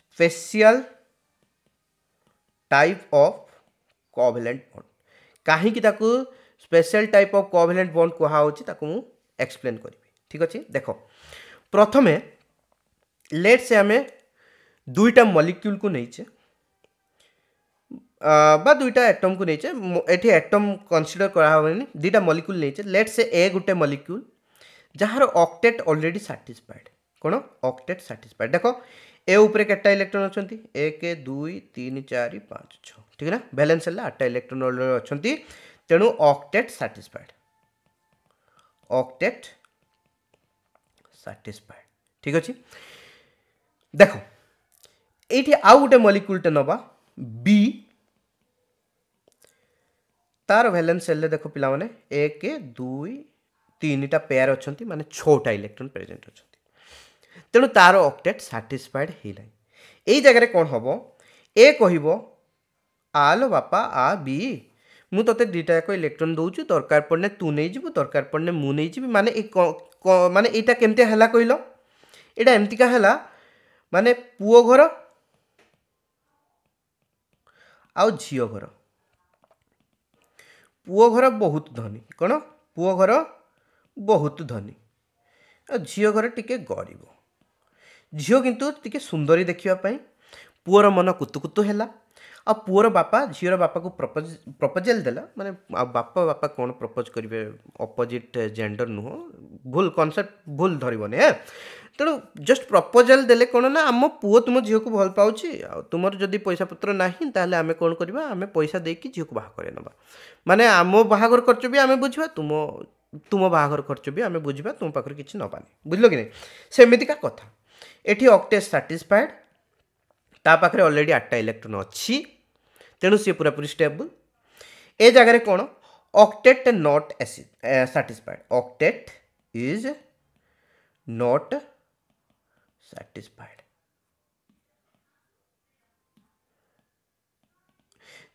Speaker 1: special type of covalent bond କାହିଁକି ତାକୁ special type of covalent bond କୁହାହେଉଛି ତାକୁ ମୁଁ ଏକ୍ସପ୍ଲେନ୍ କରିବି ଠିକ୍ ଅଛି ଦେଖ ପ୍ରଥମେ लेट से आम दुईटा मलिक्यूल को नहींचे दुईटा एटम को नहींचे ये एटम कनसीडर कराहबानी दुईटा मलिक्यूल नहींचे लेट से ए गोटे मलिक्यूल जार अक्टेट अलरेडी साटिस्फाएड कौन अक्टेट साटिस्फाएड देख ए उपर केटा इलेक्ट्रोन अच्छा एक दुई तीन चार पाँच छ ठीक है ना भैलेन्स है आठटा इलेक्ट्रोन अच्छा तेणु अक्टेट साटिस्फाएड अक्टेट साटिस्फाएड ठीक अच्छे ଦେଖ ଏଇଠି ଆଉ ଗୋଟେ ମଲିକ୍ୟୁଲଟେ ନେବା ବି ତାର ଭ୍ୟାଲେନ୍ସ ସେଲ୍ରେ ଦେଖ ପିଲାମାନେ ଏକ ଦୁଇ ତିନିଟା ପେୟାର ଅଛନ୍ତି ମାନେ ଛଅଟା ଇଲେକ୍ଟ୍ରନ୍ ପ୍ରେଜେଣ୍ଟ ଅଛନ୍ତି ତେଣୁ ତାର ଅକ୍ଟେଟ୍ ସାଟିସ୍ଫାଏଡ଼୍ ହେଇନାହିଁ ଏଇ ଜାଗାରେ କ'ଣ ହେବ ଏ କହିବ ଆଲୋ ବାପା ଆ ବି ମୁଁ ତୋତେ ଦୁଇଟା ଯାକ ଇଲେକ୍ଟ୍ରନ୍ ଦେଉଛି ଦରକାର ପଡ଼ିଲେ ତୁ ନେଇଯିବୁ ଦରକାର ପଡ଼ିଲେ ମୁଁ ନେଇଯିବି ମାନେ ମାନେ ଏଇଟା କେମିତି ହେଲା କହିଲ ଏଇଟା ଏମିତିକା ହେଲା ମାନେ ପୁଅ ଘର ଆଉ ଝିଅ ଘର ପୁଅ ଘର ବହୁତ ଧନୀ କ'ଣ ପୁଅ ଘର ବହୁତ ଧନୀ ଆଉ ଝିଅ ଘର ଟିକେ ଗରିବ ଝିଅ କିନ୍ତୁ ଟିକେ ସୁନ୍ଦରୀ ଦେଖିବା ପାଇଁ ପୁଅର ମନ କୁତୁକୁତୁ ହେଲା ଆଉ ପୁଅର ବାପା ଝିଅର ବାପାକୁ ପ୍ରପୋଜ ପ୍ରପୋଜାଲ୍ ଦେଲା ମାନେ ଆଉ ବାପା ବାପା କ'ଣ ପ୍ରପୋଜ କରିବେ ଅପୋଜିଟ୍ ଜେଣ୍ଡର ନୁହଁ ଭୁଲ କନସେପ୍ଟ ଭୁଲ ଧରିବନି ହେଁ ତେଣୁ ଜଷ୍ଟ ପ୍ରପୋଜାଲ୍ ଦେଲେ କ'ଣ ନା ଆମ ପୁଅ ତୁମ ଝିଅକୁ ଭଲ ପାଉଛି ଆଉ ତୁମର ଯଦି ପଇସାପତ୍ର ନାହିଁ ତାହେଲେ ଆମେ କ'ଣ କରିବା ଆମେ ପଇସା ଦେଇକି ଝିଅକୁ ବାହା କରେଇ ନେବା ମାନେ ଆମ ବାହାଘର ଖର୍ଚ୍ଚ ବି ଆମେ ବୁଝିବା ତୁମ ତୁମ ବାହାଘର ଖର୍ଚ୍ଚ ବି ଆମେ ବୁଝିବା ତୁମ ପାଖରେ କିଛି ନେବାନି ବୁଝିଲ କି ନାହିଁ ସେମିତିକା କଥା ଏଠି ଅକ୍ଟେଜ୍ ସାଟିସ୍ଫାଏଡ଼୍ ତା ପାଖରେ ଅଲରେଡ଼ି ଆଠଟା ଇଲେକ୍ଟ୍ରନ୍ ଅଛି ତେଣୁ ସିଏ ପୁରାପୁରି ଷ୍ଟେବୁଲ୍ ଏ ଜାଗାରେ କ'ଣ octet not satisfied octet is not satisfied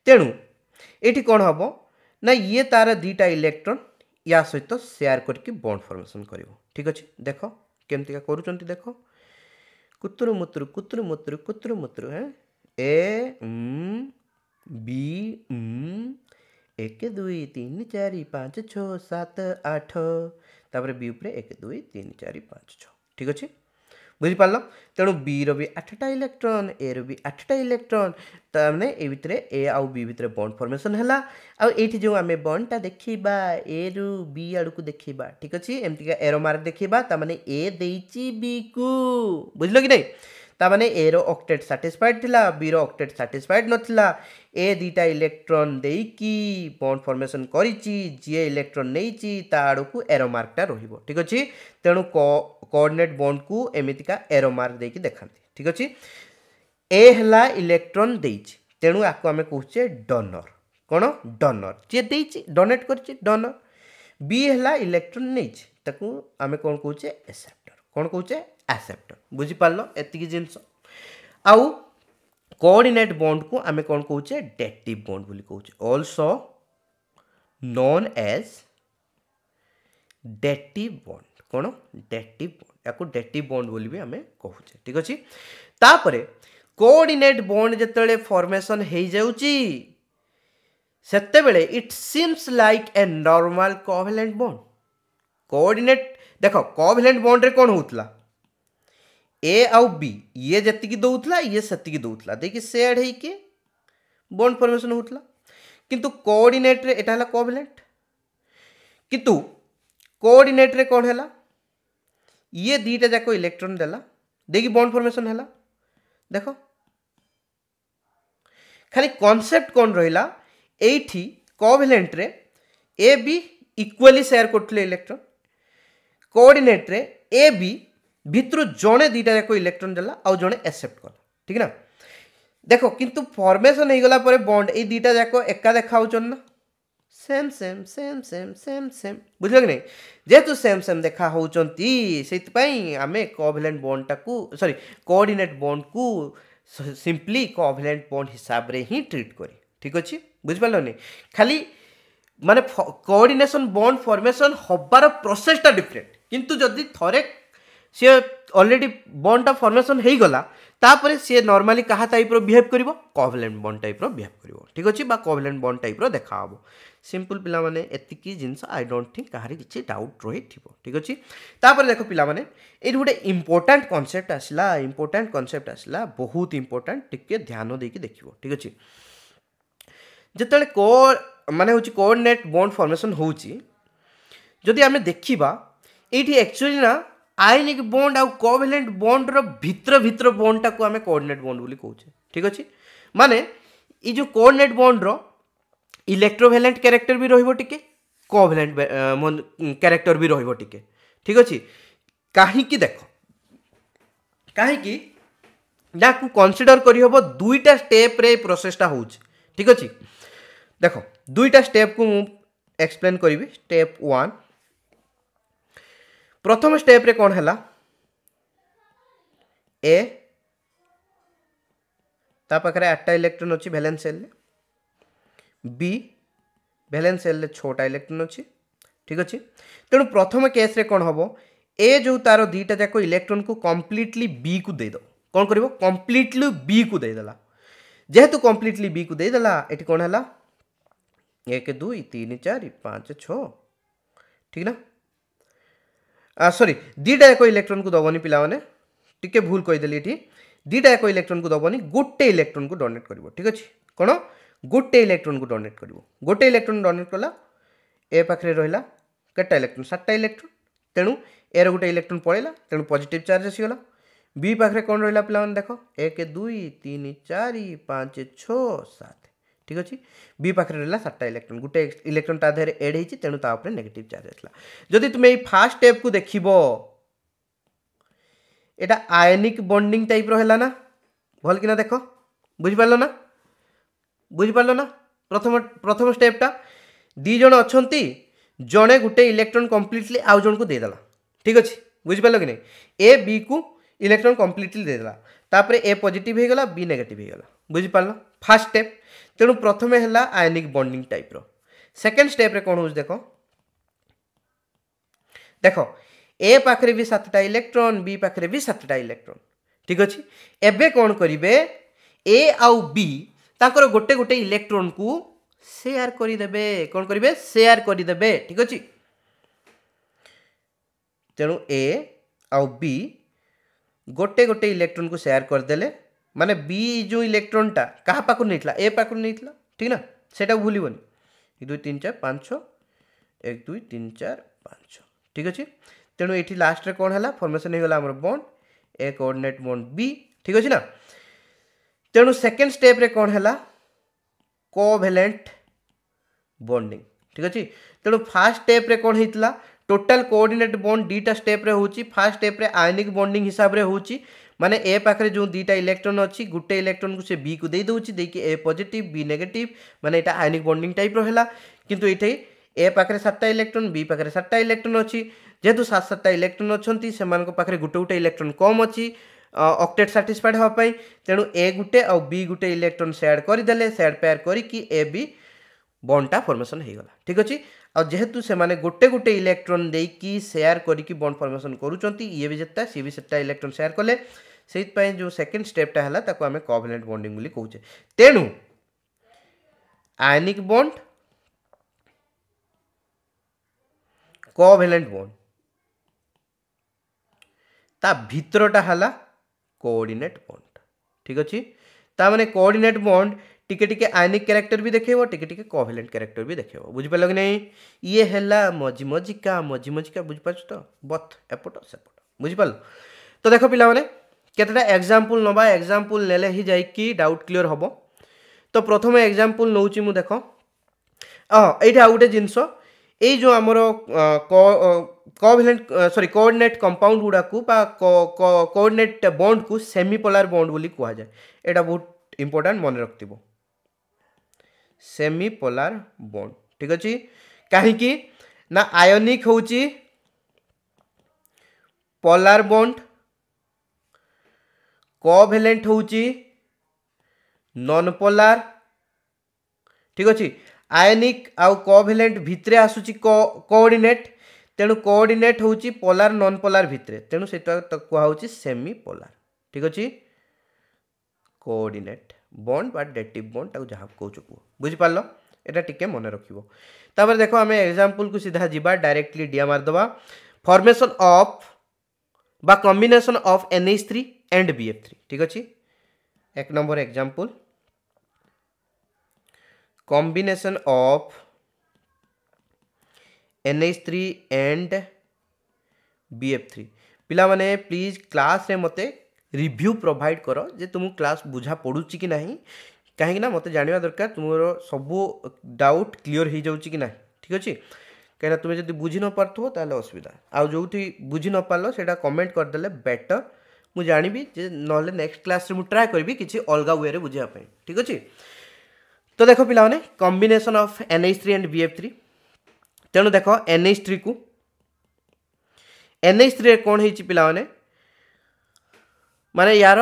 Speaker 1: ତେଣୁ ଏଠି କ'ଣ ହେବ ନା ଇଏ ତା'ର ଦୁଇଟା ଇଲେକ୍ଟ୍ରନ୍ ୟା ସହିତ ସେୟାର କରିକି ବଣ୍ଡ ଫର୍ମେସନ୍ କରିବ ଠିକ୍ ଅଛି ଦେଖ କେମିତିକା କରୁଛନ୍ତି ଦେଖ କୁତୁରୁ ମୁତୁରୁ କୁତୁରୁ ମୁତୁରୁ କୁତୁରୁ ମୁତୁରୁ ହେଁ ଏ ବି ଏକ ଦୁଇ ତିନି ଚାରି ପାଞ୍ଚ ଛଅ ସାତ ଆଠ ତାପରେ ବି ଉପରେ ଏକ ଦୁଇ ତିନି ଚାରି ପାଞ୍ଚ ଛଅ ଠିକ୍ ଅଛି ବୁଝିପାରିଲ ତେଣୁ ବିର ବି ଆଠଟା ଇଲେକ୍ଟ୍ରନ୍ ଏର ବି ଆଠଟା ଇଲେକ୍ଟ୍ରନ୍ ତାମାନେ ଏ ଭିତରେ ଏ ଆଉ ବି ଭିତରେ ବଣ୍ଡ ଫର୍ମେସନ୍ ହେଲା ଆଉ ଏଇଠି ଯେଉଁ ଆମେ ବଣ୍ଡଟା ଦେଖିବା ଏରୁ ବି ଆଡ଼କୁ ଦେଖିବା ଠିକ୍ ଅଛି ଏମିତିକା ଏର ମାର୍କ ଦେଖିବା ତାମାନେ ଏ ଦେଇଛି ବି କୁ ବୁଝିଲ କି ନାହିଁ ତାମାନେ ଏର ଅକ୍ଟେଟ୍ ସାଟିସ୍ଫାଏଡ଼୍ ଥିଲା ବିର ଅକ୍ଟେଟ୍ ସାଟିସ୍ଫାଏଡ଼୍ ନଥିଲା ଏ ଦୁଇଟା ଇଲେକ୍ଟ୍ରନ୍ ଦେଇକି ବଣ୍ଡ ଫର୍ମେସନ୍ କରିଛି ଯିଏ ଇଲେକ୍ଟ୍ରନ୍ ନେଇଛି ତା ଆଡ଼କୁ ଏରୋ ମାର୍କଟା ରହିବ ଠିକ୍ ଅଛି ତେଣୁ କୋଅର୍ଡ଼ିନେଟ୍ ବଣ୍ଡକୁ ଏମିତିକା ଏରୋ ମାର୍କ ଦେଇକି ଦେଖାନ୍ତି ଠିକ୍ ଅଛି ଏ ହେଲା ଇଲେକ୍ଟ୍ରନ୍ ଦେଇଛି ତେଣୁ ଆକୁ ଆମେ କହୁଛେ ଡନର୍ କ'ଣ ଡନର୍ ଯିଏ ଦେଇଛି ଡୋନେଟ୍ କରିଛି ଡନର୍ ବି ହେଲା ଇଲେକ୍ଟ୍ରନ୍ ନେଇଛି ତାକୁ ଆମେ କ'ଣ କହୁଛେ ଏସେପ୍ଟ କ'ଣ କହୁଛେ ଆସେପ୍ଟର ବୁଝିପାରିଲ ଏତିକି ଜିନିଷ ଆଉ କୋଅର୍ଡିନେଟ୍ ବଣ୍ଡକୁ ଆମେ କ'ଣ କହୁଛେ ଡେକ୍ଟିଭ୍ ବଣ୍ଡ ବୋଲି କହୁଛେ ଅଲସୋ ନନ୍ ଏଜ୍ ଡେକ୍ଟିଭ୍ ବଣ୍ଡ କ'ଣ ଡେକ୍ଟିଭ୍ ବଣ୍ଡ ୟାକୁ ଡେକ୍ଟିଭ୍ ବଣ୍ଡ ବୋଲି ବି ଆମେ କହୁଛେ ଠିକ୍ ଅଛି ତାପରେ କୋଅର୍ଡିନେଟ୍ ବଣ୍ଡ ଯେତେବେଳେ ଫର୍ମେସନ୍ ହେଇଯାଉଛି ସେତେବେଳେ it seems like a normal covalent bond coordinate देख कभलेंट बंड्रे कौन होता ए आउ बी ये जी दौला ये से दौला देखिए सेड हो बंड फर्मेसन होता किंतु कोऑर्डिनेट यहाँ है कोवेलेंट कितु कोअर्डिनेट्रे कौन है ये दीटा जाक इलेक्ट्रोन देला देखिए बंड फर्मेसन है देख खाली कनसेप्ट कौन रही ये ए बी इक्वाली सेयार करते इलेक्ट्रॉन कोअर्डिनेट ए भितर जड़े दुटा जाक इलेक्ट्रोन देला आउ जड़े एक्सेप्ट कला ठीक ना देख किंतु फॉर्मेशन हो गला पर बॉन्ड ए दुईटा जाक एका देखा ना same same same same same same बुझे कि नहीं जेहेतु सेम सेम देखा होती से आम कोभलेंट बॉन्ड टाकू सरी कोऑर्डिनेट बॉन्ड को सिंपली कोभलेंट बंड हिसाब से ही ट्रिट करी ठीक अच्छे बुझिपार खाली माने कोऑर्डिनेशन बंड फर्मेसन हबार प्रोसेसटा डिफरेन्ट কিন্তু যদি থরে সি অলরেডি বন্ডটা ফর্মেসন হয়ে গলা তাপরে সি নর্মালি কাহা টাইপর বিহেভ করব কভলেন্ট বন্ড টাইপর বিহেভ করব ঠিক আছে বা কভলেন্ট বন্ড টাইপর দেখা হব সিম্পল পিলা মানে এতিকি জিনিস আই ডোন্ট থিঙ্ক কাহারি কিছু ডাউট রহিথিব ঠিক আছে তাপরে দেখো পিলা মানে এইটি গোটে ইম্পর্টাট কনসেপ্ট আসলা ইম্পর্টাট কনসেপ্ট আসলা বহুত ইম্পর্টাট টিকে ধ্যান দিয়ে দেখব ঠিক আছে যেতবে কোর মানে হচ্ছে কোঅর্ডিনেট বন্ড ফর্মেসন হচ্ছে যদি আমি দেখিবা ଏଇଠି ଆକ୍ଚୁଆଲି ନା ଆୟନିକ ବଣ୍ଡ ଆଉ କୋଭେଲେଣ୍ଟ ବଣ୍ଡର ଭିତର ଭିତର ବଣ୍ଡଟାକୁ ଆମେ କୋଅର୍ଡିନେଟ୍ ବଣ୍ଡ ବୋଲି କହୁଛେ ଠିକ୍ ଅଛି ମାନେ ଏଇ ଯେଉଁ କୋଅର୍ଡିନେଟ୍ ବଣ୍ଡର ଇଲେକ୍ଟ୍ରୋଭେଲେଣ୍ଟ କ୍ୟାରେକ୍ଟର ବି ରହିବ ଟିକେ କୋଭେଲେଣ୍ଟ କ୍ୟାରେକ୍ଟର ବି ରହିବ ଟିକେ ଠିକ୍ ଅଛି କାହିଁକି ଦେଖ କାହିଁକି ଯାହାକୁ କନସିଡର କରିହେବ ଦୁଇଟା ଷ୍ଟେପ୍ରେ ଏଇ ପ୍ରୋସେସ୍ଟା ହେଉଛି ଠିକ୍ ଅଛି ଦେଖ ଦୁଇଟା ଷ୍ଟେପ୍କୁ ମୁଁ ଏକ୍ସପ୍ଲେନ୍ କରିବି ଷ୍ଟେପ୍ ୱାନ୍ प्रथम স্টেপে কোণ হল এ তা পাখে আটটা ইলেকট্রোন অছি ভ্যালেন্স সেলে বি ভ্যালেন্স সেলে ছটা ইলেকট্রোন অছি ঠিক আছে তেমন প্রথম কেস্রে কোণ হব ए जो तार दीटा जाक इलेक्ट्रोन को कम्प्लीटली बी को देद कौन कर कम्प्लीटली बी को देदेला जेहेतु कम्प्लीटली बी को देदेला ये कौन है एक दुई तीन चार पाँच छ ठीक ना सरी दीटा एक इलेक्ट्रोन को दबनी पाने टी भूल कहीदेली ये दुईटा एक इलेक्ट्रोन को दबनी गोटे इलेक्ट्रोन को डोनेट कर ठीक अच्छे कौन गोटे इलेक्ट्रोन को डोनेट कर गोटे इलेक्ट्रोन डोनेट कला ए पाखे रहा कैटा इलेक्ट्रोन सातटा इलेक्ट्रोन तेणु एर गोटे इलेक्ट्रोन पलैला तेणु पजिट चार्ज आसगला बी पाखे कौन रहा पे देख एक दुई तीन चार पाँच छ सात ঠিক আছে বি পাখে রহলা সাতটা ইলেকট্রন গোটে ইলেকট্রন তা দেহে এড হয়েছে তেমন তা উপরে নেগেটিভ চার্জ আসলা যদি তুমি এই ফার্স্ট স্টেপকু দেখিব এটা আয়নিক বন্ডিং টাইপ্র হলা না ভাল কিনা দেখ বুঝিপার না বুঝিপার না প্রথম প্রথম স্টেপটা দুই জন অনেক জনে গোটে ইলেকট্রন কমপ্লিটলি আউ জনকু দেদেলা ঠিক আছে বুঝিপার কি না এ বি কু ইলেকট্রন কমপ্লিটলি দেদেলা তাপরে এ পজিটিভ হয়ে গলা বি নেগেটিভ হয়ে গলা বুঝিপার ফার্স্ট স্টেপ তেণু প্রথমে হল আয়োনিক বন্ডিং টাইপ্র সেকেন্ড স্টেপ্রে কোণ হচ্ছে দেখ দেখ এ পাখে বি সাতটা ইলেকট্রন বি পাখে বি সাতটা ইলেকট্রন ঠিক আছে এবে কোণ করবে এ আউ বি তাঁকর গোটে গোটে ইলেকট্রন কু সেয়ার করিদেবে কোণ করবে সেয়ার করিদেবে ঠিক আছে তেণু এ আউ বি গোটে গোটে ইলেকট্রন কু সেয়ার করিদেলে ମାନେ ବି ଯେଉଁ ଇଲେକ୍ଟ୍ରନଟା କାହା ପାଖରୁ ନେଇଥିଲା ଏ ପାଖରୁ ନେଇଥିଲା ଠିକ୍ ନା ସେଇଟାକୁ ଭୁଲିବନି ଏକ ଦୁଇ ତିନି ଚାରି ପାଞ୍ଚ ଛଅ ଏକ ଦୁଇ ତିନି ଚାରି ପାଞ୍ଚ ଛଅ ଠିକ୍ ଅଛି ତେଣୁ ଏଠି ଲାଷ୍ଟରେ କ'ଣ ହେଲା ଫର୍ମେସନ୍ ହେଇଗଲା ଆମର ବଣ୍ଡ ଏ କୋର୍ଡ଼ିନେଟ୍ ବଣ୍ଡ ବି ଠିକ୍ ଅଛି ନା ତେଣୁ ସେକେଣ୍ଡ ଷ୍ଟେପ୍ରେ କ'ଣ ହେଲା କୋଭେଲେଣ୍ଟ ବଣ୍ଡିଂ ଠିକ୍ ଅଛି ତେଣୁ ଫାର୍ଷ୍ଟ ଷ୍ଟେପ୍ରେ କ'ଣ ହେଇଥିଲା ଟୋଟାଲ୍ କୋଅର୍ଡ଼ିନେଟ୍ ବଣ୍ଡ ଦୁଇଟା ଷ୍ଟେପ୍ରେ ହେଉଛି ଫାର୍ଷ୍ଟ ଷ୍ଟେପ୍ରେ ଆୟନିକ ବଣ୍ଡିଂ ହିସାବରେ ହେଉଛି ମାନେ ଏ ପାଖରେ ଯେଉଁ ଦୁଇଟା ଇଲେକ୍ଟ୍ରନ୍ ଅଛି ଗୋଟେ ଇଲେକ୍ଟ୍ରନକୁ ସେ ବିକୁ ଦେଇଦେଉଛି ଦେଇକି ଏ ପଜିଟିଭ୍ ବି ନେଗେଟିଭ୍ ମାନେ ଏଇଟା ଆଇନିକ୍ ବଣ୍ଡିଂ ଟାଇପ୍ର ହେଲା କିନ୍ତୁ ଏଇଠି ଏ ପାଖରେ ସାତଟା ଇଲେକ୍ଟ୍ରନ୍ ବି ପାଖରେ ସାତଟା ଇଲେକ୍ଟ୍ରନ୍ ଅଛି ଯେହେତୁ ସାତ ସାତଟା ଇଲେକ୍ଟ୍ରନ୍ ଅଛନ୍ତି ସେମାନଙ୍କ ପାଖରେ ଗୋଟେ ଗୋଟେ ଇଲେକ୍ଟ୍ରନ୍ କମ୍ ଅଛି ଅକ୍ଟେଟ୍ ସାଟିସ୍ଫାଏଡ଼୍ ହେବା ପାଇଁ ତେଣୁ ଏ ଗୋଟେ ଆଉ ବି ଗୋଟେ ଇଲେକ୍ଟ୍ରନ୍ ସେୟାର୍ କରିଦେଲେ ସେୟାର୍ ପେୟାର୍ କରିକି ଏ ବି ବଣ୍ଡଟା ଫର୍ମେସନ୍ ହୋଇଗଲା ଠିକ୍ ଅଛି ଆଉ ଯେହେତୁ ସେମାନେ ଗୋଟେ ଗୋଟେ ଇଲେକ୍ଟ୍ରନ୍ ଦେଇକି ସେୟାର କରିକି ବଣ୍ଡ ଫର୍ମେସନ୍ କରୁଛନ୍ତି ଇଏ ବି ଯେତେଟା ସିଏ ବି ସେତେଟା ଇଲେକ୍ଟ୍ରନ୍ ସେୟାର କଲେ ସେଇଥିପାଇଁ ଯେଉଁ ସେକେଣ୍ଡ ଷ୍ଟେପ୍ଟା ହେଲା ତାକୁ ଆମେ କଭଲେଣ୍ଟ ବଣ୍ଡିଂ ବୋଲି କହୁଛେ ତେଣୁ ଆୟନିକ ବଣ୍ଡ କୋଭେଲେଣ୍ଟ ବଣ୍ଡ ତା ଭିତରଟା ହେଲା କୋଅର୍ଡ଼ିନେଟ୍ ବଣ୍ଡ ଠିକ୍ ଅଛି ତା ମାନେ କୋଅର୍ଡ଼ିନେଟ୍ ବଣ୍ଡ टिके टिके आयनिक क्यारेक्टर भी देखेब टिके टिके कोभेलेंट क्यारेक्टर भी देखेब बुझिपार कि नहीं ये है मझि मझिका मझि मझिका बुझिपार तो बथ एपट सेपट बुझिपार तो देख पाने केतटा एक्जामपल नवा एक्जामपल ने जा डाउट क्लीयर हम तो प्रथम एक्जामपल नौ देख ये आउ गोटे जिनस यो जो आमर कोभेलेंट सरी कोअर्डनेट कंपाउंड गुड़ाक कोअर्डिनेट बॉन्ड को सेमी बंड बोली कहुए यहाँ बहुत ইম্পর্টান্ট मन রাখব ସେମି ପୋଲାର ବଣ୍ଡ ଠିକ୍ ଅଛି କାହିଁକି ନା ଆୟୋନିକ୍ ହେଉଛି ପୋଲାର ବଣ୍ଡ କୋଭେଲେଣ୍ଟ ହେଉଛି ନନ୍ ପୋଲାର ଠିକ୍ ଅଛି ଆୟୋନିକ୍ ଆଉ କୋଭେଲେଣ୍ଟ ଭିତରେ ଆସୁଛି କୋଅର୍ଡିନେଟ୍ ତେଣୁ କୋଅର୍ଡିନେଟ୍ ହେଉଛି ପୋଲାର ନନ୍ ପୋଲାର ଭିତରେ ତେଣୁ ସେଇଟା କୁହାହେଉଛି ସେମି ପୋଲାର ଠିକ୍ ଅଛି କୋଅର୍ଡିନେଟ୍ ବଣ୍ଡ ବା ଡେଟିଭ୍ ବଣ୍ଡ ତାକୁ ଯାହା କହୁଛୁ କୁହ ବୁଝିପାରିଲ এটা টিকে মনে রাখব তাপরে দেখো আমি এক্সাম্পল কু সিধা যা ডাইরেক্টলি ডিয়া মারিদেবা ফর্মেসন অফ বা combination of NH three and BF three ঠিক আছে এক নম্বর example combination of NH three and BF three পিলা মানে প্লিজ ক্লাসে মতো ରିଭ୍ୟୁ ପ୍ରୋଭାଇଡ଼ କର ଯେ ତୁମକୁ କ୍ଲାସ୍ ବୁଝା ପଡ଼ୁଛି କି ନାହିଁ कहीं ना मतलब जाना दरकार तुम सब डाउट क्लीयर हो जाए कि ना ठीक अच्छे कहीं तुम्हें जब बुझी न पार तसुविधा असुविधा आज जो बुझी न पार्ल से कमेंट करदे बेटर मुझे जानवि ना नेक्स्ट क्लास में ट्राए करी किसी अलग व्वे बुझाप ठीक अच्छे तो देख पाने combination of N H three and B F three तेणु देख एन एच थ्री को एन एच थ्री कौन हो पाने मान यार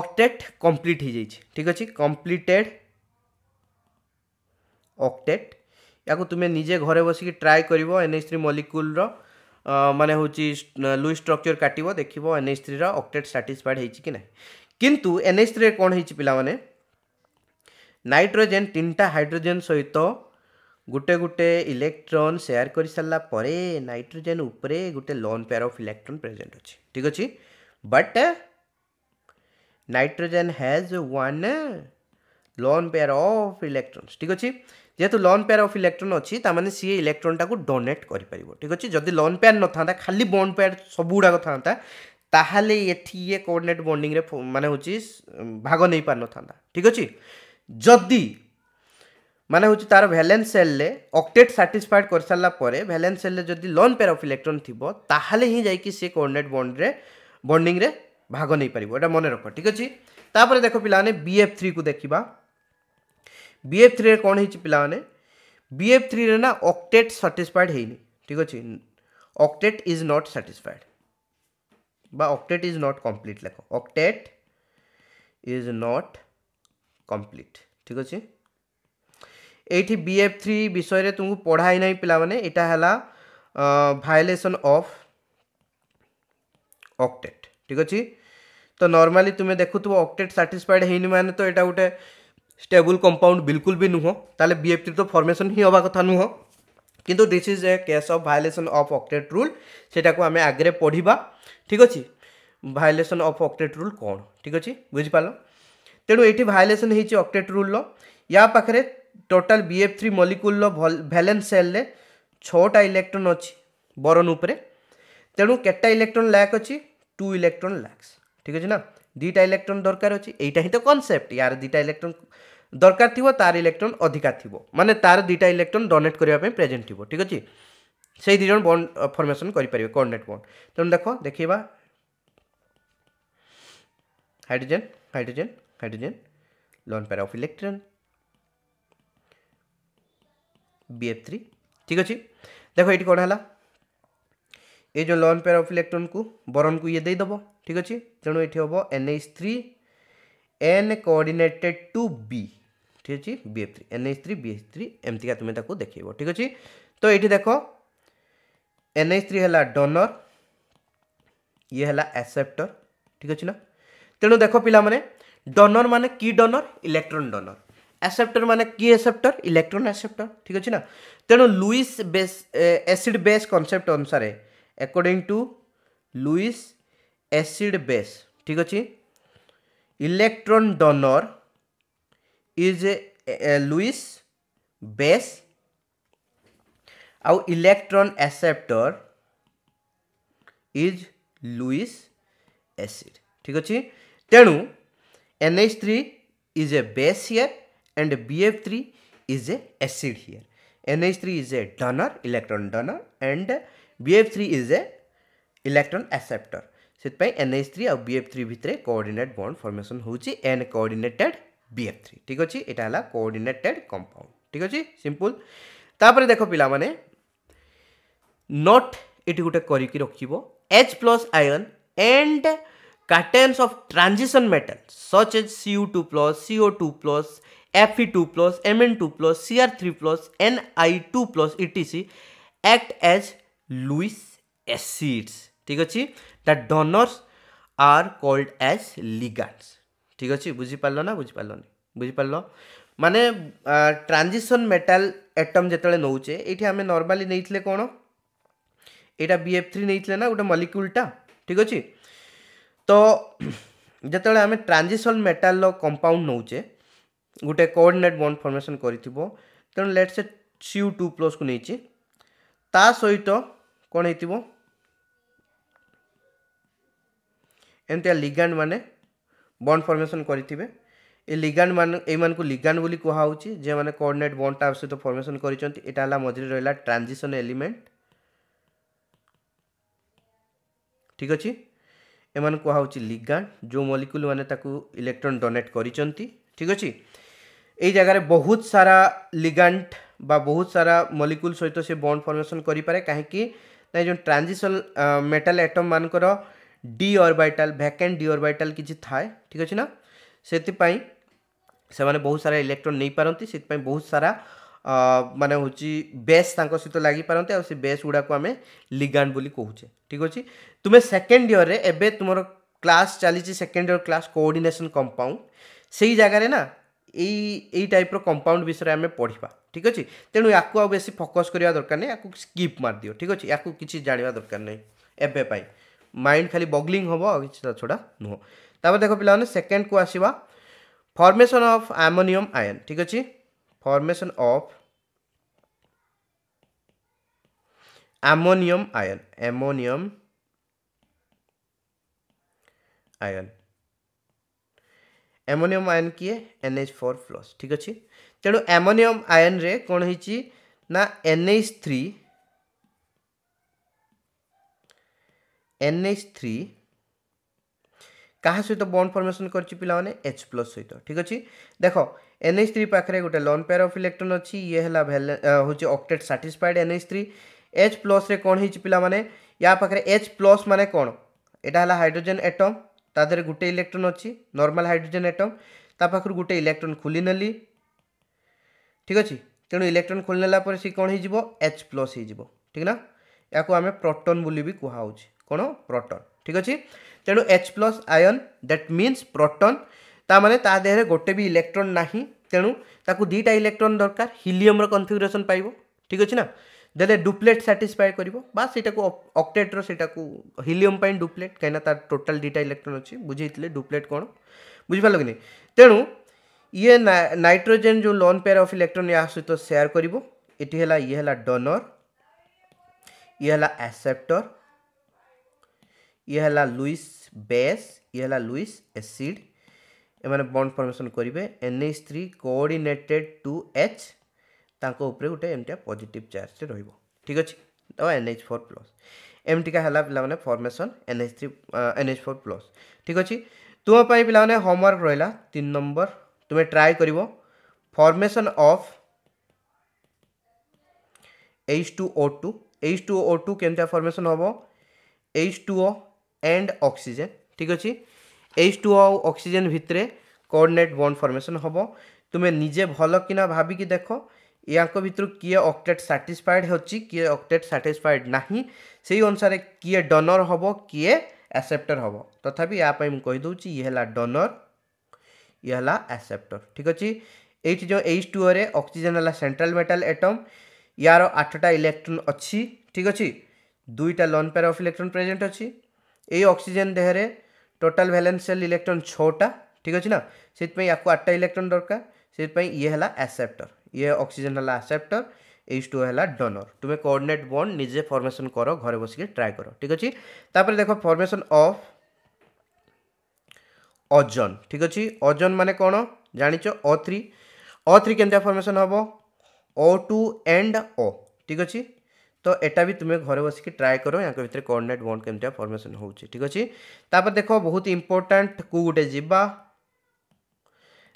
Speaker 1: অকটেট কমপ্লিট হয়েযাই ঠিক আছে কমপ্লিটেড অকটেট ইয়াকু তুমি নিজে ঘরে বসিকি ট্রাই করব এনএচ থ্রি মলিকুলর মানে হচ্ছে লুই স্ট্রকচর কাটব দেখব এনএচ থ্রির অকটেট সাটিসফাইড হয়েছে কি না কিন্তু এনএচ থ্রি কম হয়েছে পিলামানে নাইট্রোজেন তিনটা হাইড্রোজেন সহিত গোটে গোটে ইলেকট্রন সেয়ার করে সারা পরে নাইট্রোজেন উপরে গোটে lone pair of electron present অছে ঠিক আছে but nitrogen has one lone pair of electrons ठीक अच्छे যেহেতু লন পেয়ার অফ ইলেকট্রন অছি তা মানে সি ইলেকট্রনটা ডোনেট করে পাব ঠিক আছে যদি লন পেয়ার নথান্তা খালি বন্ড পেয়ার সবুগুড়াক থাকা তাহলে এটি ইয়ে কোঅর্ডিনেট বন্ডিংরে মানে হচ্ছে ভাগ নেই পার নথান্তা ঠিক আছে যদি মানে হচ্ছে তার ভ্যালেন্স সেললে অক্টেট স্যাটিসফাইড করে সারা পরে ভ্যালেন্স সেললে যদি লন পেয়ার অফ ইলেকট্রন থিব তাহলে হি যাইকি সে কোঅর্ডিনেট বন্ডরে বন্ডিংরে ভাগ নেইপার এটা মনে রখ ঠিক আছে তাপরে দেখ পিলানে বিএফ থ্রি কু দেখা বিএফ থ্রি কম হয়েছে পিলানে বিএফ থ্রি না অক্টেট সাটিসফাইড হয়নি ঠিক আছে অক্টেট ইজ নট সাটিসফাইড বা অক্টেট ইজ নট কমপ্লিট লেখ অক্টেট ইজ নট কমপ্লিট ঠিক আছে এইটি বিএফ থ্রি বিষয়ে তুমি পড়া হই না পিলামানে এটা হলা ভায়োলেসন অফ অক্টেট ঠিক ଅଛି ତ ନର୍ମାଲି ତୁମେ ଦେଖୁଥିବ ଅକ୍ଟେଟ୍ ସାଟିସ୍ଫାଏଡ଼୍ ହେଇନି ମାନେ ତ ଏଇଟା ଗୋଟେ ଷ୍ଟେବୁଲ୍ କମ୍ପାଉଣ୍ଡ ବିଲକୁଲ ବି ନୁହଁ ତାହେଲେ ବି ଏଫ୍ ଥ୍ରୀ ତ ଫର୍ମେସନ୍ ହିଁ ହେବା କଥା ନୁହଁ କିନ୍ତୁ this is a case of violation of octet rule ସେଟାକୁ ଆମେ ଆଗରେ ପଢ଼ିବା ଠିକ୍ ଅଛି ଭାୟୋଲେସନ୍ ଅଫ୍ ଅକ୍ଟେଟ୍ ରୁଲ୍ କ'ଣ ଠିକ୍ ଅଛି ବୁଝିପାରିଲ ତେଣୁ ଏଠି ଭାୟୋଲେସନ୍ ହେଇଛି ଅକ୍ଟେଟ୍ ରୁଲ୍ର ୟା ପାଖରେ ଟୋଟାଲ୍ ବି ଏଫ୍ ଥ୍ରୀ ମଲିକୁଲ୍ର ଭ୍ୟାଲେନ୍ସ ସେଲ୍ରେ ଛଅଟା ଇଲେକ୍ଟ୍ରନ୍ ଅଛି ବରନ୍ ଉପରେ ତେଣୁ କେତେଟା ଇଲେକ୍ଟ୍ରନ୍ ଲ୍ୟାକ୍ ଅଛି টু ইলেকট্রন ল্যাক্স ঠিক আছে না দুইটা ইলেকট্রন দরকার অছি এইটা হি তো কনসেপ্ট ইয়ার দুইটা ইলেকট্রন দরকার থিব তার ইলেকট্রন অধিকা থিব মানে তার দুইটা ইলেকট্রন ডোনেট করিবা পাই প্রেজেন্ট থিব ঠিক আছে সেই দুইজন বন্ড ফর্মেশন করে পারিবে কোঅর্ডিনেট বন্ড তেমন দেখো দেখিবা hydrogen hydrogen hydrogen lone pair of electron bf3 ঠিক আছে দেখো এটি কোণ হলা ये जो लोन पेयर अफ इलेक्ट्रोन को बरन को ये देदेव ठीक अच्छे तेणु तो ये हम N H three N coordinated to B ठीक अच्छे B F three N H three B H three एमती तुम देख ठीक अच्छे तो ये देख एन एच थ्री है डनर ये है एक्सेप्टर ठीक अच्छे ना तेणु देख पाने डनर मान कि डनर इलेक्ट्रोन डनर एक्सेप्टर मान कि एक्सेप्टर इलेक्ट्रोन एक्सेप्टर ठीक अच्छे ना तेणु Lewis base acid base concept अनुसार according to Lewis acid base ठीक अच्छे electron donor is Lewis base आउ electron acceptor is Lewis acid ठीक अच्छे तेणु N H three is a base here and B F three is a acid here H three is a donor electron donor and B F three is a electron acceptor ସେଥିପାଇଁ ଏନ୍ ଏଚ୍ ଥ୍ରୀ ଆଉ ବି ଏଫ୍ ଥ୍ରୀ ଭିତରେ କୋଅର୍ଡିନେଟ୍ ବଣ୍ଡ ଫର୍ମେସନ୍ ହେଉଛି N coordinated B F three ଠିକ୍ ଅଛି ଏଇଟା ହେଲା କୋଅର୍ଡିନେଟେଡ୍ କମ୍ପାଉଣ୍ଡ ଠିକ୍ ଅଛି ସିମ୍ପୁଲ୍ ତାପରେ ଦେଖ ପିଲାମାନେ ନଟ୍ ଏଠି ଗୋଟେ କରିକି ରଖିବ H plus ion and curtains of transition metal such as CO2 plus, CO2 plus, Fe2 plus, Mn2 plus, Cr3 plus, Ni2 plus, etc. act as Lewis acids ଠିକ୍ ଅଛି ଦ ଡନର୍ସ ଆର୍ କଲ୍ଡ ଆଜ୍ ଲିଗାଣ୍ଡସ ଠିକ୍ ଅଛି ବୁଝିପାରିଲ ନା ବୁଝିପାରିଲନି ବୁଝିପାରିଲ ମାନେ ଟ୍ରାଞ୍ଜିସନ୍ ମେଟାଲ ଆଟମ୍ ଯେତେବେଳେ ନେଉଛେ ଏଇଠି ଆମେ ନର୍ମାଲି ନେଇଥିଲେ କ'ଣ ଏଇଟା ବି ଏଫ୍ ଥ୍ରୀ ନେଇଥିଲେ ନା ଗୋଟେ ମଲିକ୍ୟୁଲଟା ଠିକ୍ ଅଛି ତ ଯେତେବେଳେ ଆମେ ଟ୍ରାଞ୍ଜିସନ୍ ମେଟାଲର କମ୍ପାଉଣ୍ଡ ନେଉଛେ ଗୋଟେ କୋଅର୍ଡ଼ିନେଟ୍ ବଣ୍ଡ ଫର୍ମେସନ୍ କରିଥିବ ତେଣୁ ଲେଟ୍ ସେ ସିୟୁ ଟୁ ପ୍ଲସ୍କୁ ନେଇଛି ତା ସହିତ କ'ଣ ହେଇଥିବ ଏମିତିଆ ଲିଗାଣ୍ଡ ମାନେ ବଣ୍ଡ ଫର୍ମେସନ୍ କରିଥିବେ ଏ ଲିଗାଣ୍ଡ ମାନ ଏଇମାନଙ୍କୁ ଲିଗାଣ୍ଡ ବୋଲି କୁହାହେଉଛି ଯେଉଁମାନେ କୋର୍ଡିନେଟ୍ ବଣ୍ଡଟା ସହିତ ଫର୍ମେସନ୍ କରିଛନ୍ତି ଏଇଟା ହେଲା ମଝିରେ ରହିଲା ଟ୍ରାଞ୍ଜିସନ୍ ଏଲିମେଣ୍ଟ ଠିକ୍ ଅଛି ଏମାନେ କୁହାହେଉଛି ଲିଗାଣ୍ଡ ଯେଉଁ ମଲିକ୍ୟୁଲ୍ ମାନେ ତାକୁ ଇଲେକ୍ଟ୍ରନ୍ ଡୋନେଟ୍ କରିଛନ୍ତି ଠିକ୍ ଅଛି ଏଇ ଜାଗାରେ ବହୁତ ସାରା ଲିଗାଣ୍ଡ ବା ବହୁତ ସାରା ମଲିକ୍ୟୁଲ୍ ସହିତ ସେ ବଣ୍ଡ ଫର୍ମେସନ୍ କରିପାରେ କାହିଁକି जो ट्रांजिशन मेटाल एटम मानकर d orbital vacant d orbital কিছু থাকে ঠিক আছে না সেপাই সে বহু সারা ইলেকট্রন নেই পারতি সেপাই বহু সারা মানে হচ্ছে বেস তাঁর সহ লাগি পারতে সে বেস গুড়াক আমি লিগান্ড বলে কুচে ঠিক আছে তুমি সেকেন্ড ইয়রের এবে তোমার ক্লাস চালছে second year class coordination compound সেই জায়গায় না ଏଇ ଏଇ ଟାଇପ୍ର କମ୍ପାଉଣ୍ଡ ବିଷୟରେ ଆମେ ପଢ଼ିବା ଠିକ୍ ଅଛି ତେଣୁ ୟାକୁ ଆଉ ବେଶୀ ଫୋକସ୍ କରିବା ଦରକାର ନାହିଁ ୟାକୁ ସ୍କିପ୍ ମାରିଦିଅ ଠିକ୍ ଅଛି ୟାକୁ କିଛି ଜାଣିବା ଦରକାର ନାହିଁ ଏବେ ପାଇଁ ମାଇଣ୍ଡ ଖାଲି ବଗଲିଂ ହେବ ଆଉ କିଛି ତା ଛଡ଼ା ନୁହଁ ତାପରେ ଦେଖ ପିଲାମାନେ ସେକେଣ୍ଡକୁ ଆସିବା ଫର୍ମେସନ୍ ଅଫ୍ ଆମୋନିୟମ୍ ଆୟନ୍ ଠିକ୍ ଅଛି formation of ammonium ion ammonium ion ammonium ion किए एन एच फोर प्लस ठीक अच्छे तेणु एमोनियम आयन रे कौन ना N H three N H three क्या सहित बंड फर्मेसन कर पाने एच प्लस सहित ठीक अच्छे देख एन एच थ्री पाखे गोटे लन पेयर अफ इलेक्ट्रोन अच्छी ये है हूँ octet satisfied N H three H plus कौन हो पाने या पाखे एच प्लस मान कौन यहाँ है हाइड्रोजेन एटम ତା ଦେହରେ ଗୋଟେ ଇଲେକ୍ଟ୍ରନ୍ ଅଛି ନର୍ମାଲ୍ ହାଇଡ୍ରୋଜେନ୍ ଆଟମ୍ ତା ପାଖରୁ ଗୋଟେ ଇଲେକ୍ଟ୍ରୋନ୍ ଖୋଲି ନେଲି ଠିକ୍ ଅଛି ତେଣୁ ଇଲେକ୍ଟ୍ରୋନ୍ ଖୋଲି ନେଲା ପରେ ସେ କ'ଣ ହେଇଯିବ ଏଚ୍ ପ୍ଲସ୍ ହେଇଯିବ ଠିକ୍ ନା ଏହାକୁ ଆମେ ପ୍ରୋଟନ୍ ବୋଲି ବି କୁହାହେଉଛି କ'ଣ ପ୍ରୋଟନ୍ ଠିକ୍ ଅଛି ତେଣୁ H plus ion that means proton ତାମାନେ ତା ଦେହରେ ଗୋଟେ ବି ଇଲେକ୍ଟ୍ରୋନ୍ ନାହିଁ ତେଣୁ ତାକୁ ଦୁଇଟା ଇଲେକ୍ଟ୍ରୋନ୍ ଦରକାର ହିଲିୟମ୍ର କନଫିଗୁରେସନ୍ ପାଇବ ଠିକ୍ ଅଛି ନା ଦେଲେ ଡୁପ୍ଲେଟ୍ ସାଟିସ୍ଫାଏ କରିବ ବା ସେଇଟାକୁ ଅକ୍ଟେଟ୍ର ସେଇଟାକୁ ହିଲିୟମ୍ ପାଇଁ ଡୁପ୍ଲେଟ୍ କାହିଁକିନା ତା'ର ଟୋଟାଲ୍ ଦୁଇଟା ଇଲେକ୍ଟ୍ରନ୍ ଅଛି ବୁଝେଇଥିଲେ ଡୁପ୍ଲେଟ୍ କ'ଣ ବୁଝିପାରିଲ କି ନାହିଁ ତେଣୁ ଇଏ ନାଇଟ୍ରୋଜେନ୍ ଯେଉଁ ଲୋନ୍ ପେୟାର ଅଫ୍ ଇଲେକ୍ଟ୍ରନ୍ ଏହା ସହିତ ସେୟାର କରିବ ଏଠି ହେଲା ଇଏ ହେଲା ଡନର ଇଏ ହେଲା ଆସେପ୍ଟର ଇଏ ହେଲା ଲୁଇସ୍ ବେସ୍ ଇଏ ହେଲା ଲୁଇସ୍ ଏସିଡ୍ ଏମାନେ ବଣ୍ଡ ଫର୍ମେସନ୍ କରିବେ NH three coordinated to H ତାଙ୍କ ଉପରେ ଗୋଟେ ଏମିତିଆ ପଜିଟିଭ୍ ଚାର୍ଜଟେ ରହିବ ଠିକ୍ ଅଛି ତ ଏନ୍ ଏଚ୍ ଫୋର୍ ପ୍ଲସ୍ ଏମିତିକା ହେଲା ପିଲାମାନେ formation N H three N H four plus ଠିକ୍ ଅଛି ତୁମ ପାଇଁ ପିଲାମାନେ ହୋମୱାର୍କ ରହିଲା ତିନି ନମ୍ବର ତୁମେ ଟ୍ରାଏ କରିବ formation of H two O two H two O two କେମିତିଆ ଫର୍ମେସନ୍ ହେବ H two O and oxygen ठीक अच्छे एच टू आउ अक्सीजेन भितर कोअर्डनेट बंड फर्मेसन हम तुम्हें निजे भल कि भाविकी देख ୟାଙ୍କ ଭିତରୁ କିଏ ଅକ୍ଟେଟ୍ ସାଟିସ୍ଫାଏଡ଼୍ ହେଉଛି କିଏ ଅକ୍ଟେଟ୍ ସାଟିସ୍ଫାଏଡ଼୍ ନାହିଁ ସେଇ ଅନୁସାରେ କିଏ ଡୋନର୍ ହେବ କିଏ ଆସେପ୍ଟର୍ ହେବ ତଥାପି ୟା ପାଇଁ ମୁଁ କହିଦେଉଛି ଇଏ ହେଲା ଡୋନର୍ ଇଏ ହେଲା ଆସେପ୍ଟର୍ ଠିକ୍ ଅଛି ଏଇଠି ଯେଉଁ ଏଚ୍ ଟୁଓରେ ଅକ୍ସିଜେନ୍ ହେଲା ସେଣ୍ଟ୍ରାଲ୍ ମେଟାଲ୍ ଆଟମ୍ ୟାର ଆଠଟା ଇଲେକ୍ଟ୍ରୋନ୍ ଅଛି ଠିକ୍ ଅଛି ଦୁଇଟା lone pair of electron present ଅଛି ଏଇ ଅକ୍ସିଜେନ୍ ଦେହରେ ଟୋଟାଲ୍ ଭ୍ୟାଲେନ୍ସିଆଲ୍ ଇଲେକ୍ଟ୍ରୋନ୍ ଛଅଟା ଠିକ୍ ଅଛି ନା ସେଥିପାଇଁ ୟାକୁ ଆଠଟା ଇଲେକ୍ଟ୍ରୋନ୍ ଦରକାର ସେଥିପାଇଁ ଇଏ ହେଲା ଆସେପ୍ଟର୍ ଇଏ ଅକ୍ସିଜେନ୍ ହେଲା ଆସେପ୍ଟର୍ এইচ টু হল ডোনর তুমি কোঅর্ডিনেট বন্ড নিজে ফর্মেসন কর ঘরে বসিকি ট্রাই কর ঠিক আছে তাপরে দেখো ফর্মেসন অফ অজন ঠিক আছে অজন মানে কোণ জাঁচ অ থ্রি অ থ্রি কেমিয়া ফর্মেসন হব ও টু এন্ড ও ঠিক আছে তো এটা বি তুমি ঘরে বসিকি ট্রাই কর ইয়াঙ্ক ভিতরে কোঅর্ডিনেট বন্ড কেমিয়া ফর্মেসন হচ্ছে ঠিক আছে তাপরে দেখো বহুত ইম্পর্টাট কু গোটে যা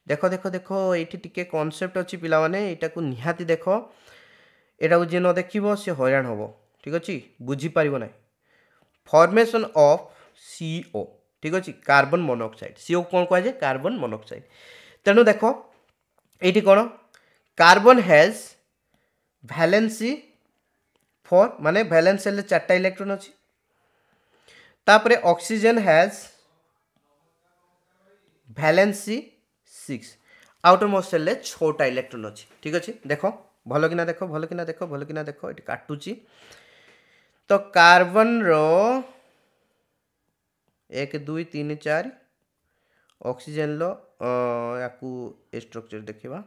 Speaker 1: ଦେଖ ଦେଖ ଦେଖ ଏଇଠି ଟିକେ କନସେପ୍ଟ ଅଛି ପିଲାମାନେ ଏଇଟାକୁ ନିହାତି ଦେଖ ଏଇଟାକୁ ଯିଏ ନ ଦେଖିବ ସେ ହଇରାଣ ହେବ ଠିକ୍ ଅଛି ବୁଝିପାରିବ ନାହିଁ ଫର୍ମେସନ୍ ଅଫ୍ ସିଓ ଠିକ୍ ଅଛି କାର୍ବନ୍ ମନୋଅକ୍ସାଇଡ୍ ସିଓ କ'ଣ କୁହାଯାଏ କାର୍ବନ୍ ମନୋଅକ୍ସାଇଡ୍ ତେଣୁ ଦେଖ ଏଇଠି କ'ଣ କାର୍ବନ୍ ହେଜ୍ ଭ୍ୟାଲେନ୍ସି ଫୋର୍ ମାନେ ଭ୍ୟାଲେନ୍ସ ହେଲେ ଚାରିଟା ଇଲେକ୍ଟ୍ରୋନ୍ ଅଛି ତାପରେ oxygen has valency six outermost সেলরে ছটা ইলেকট্রন ଅଛି ঠিক ଅଛି ଦେଖ ଭଲ କିନା ଦେଖ ଭଲ କିନା ଦେଖ ଭଲ କିନା ଦେଖ ଏଠି କାଟୁଛି ତ କାର୍ବନର ଏକ ଦୁଇ ତିନି ଚାରି ଅକ୍ସିଜେନର ୟାକୁ ଏ ଷ୍ଟ୍ରକ୍ଚର ଦେଖିବା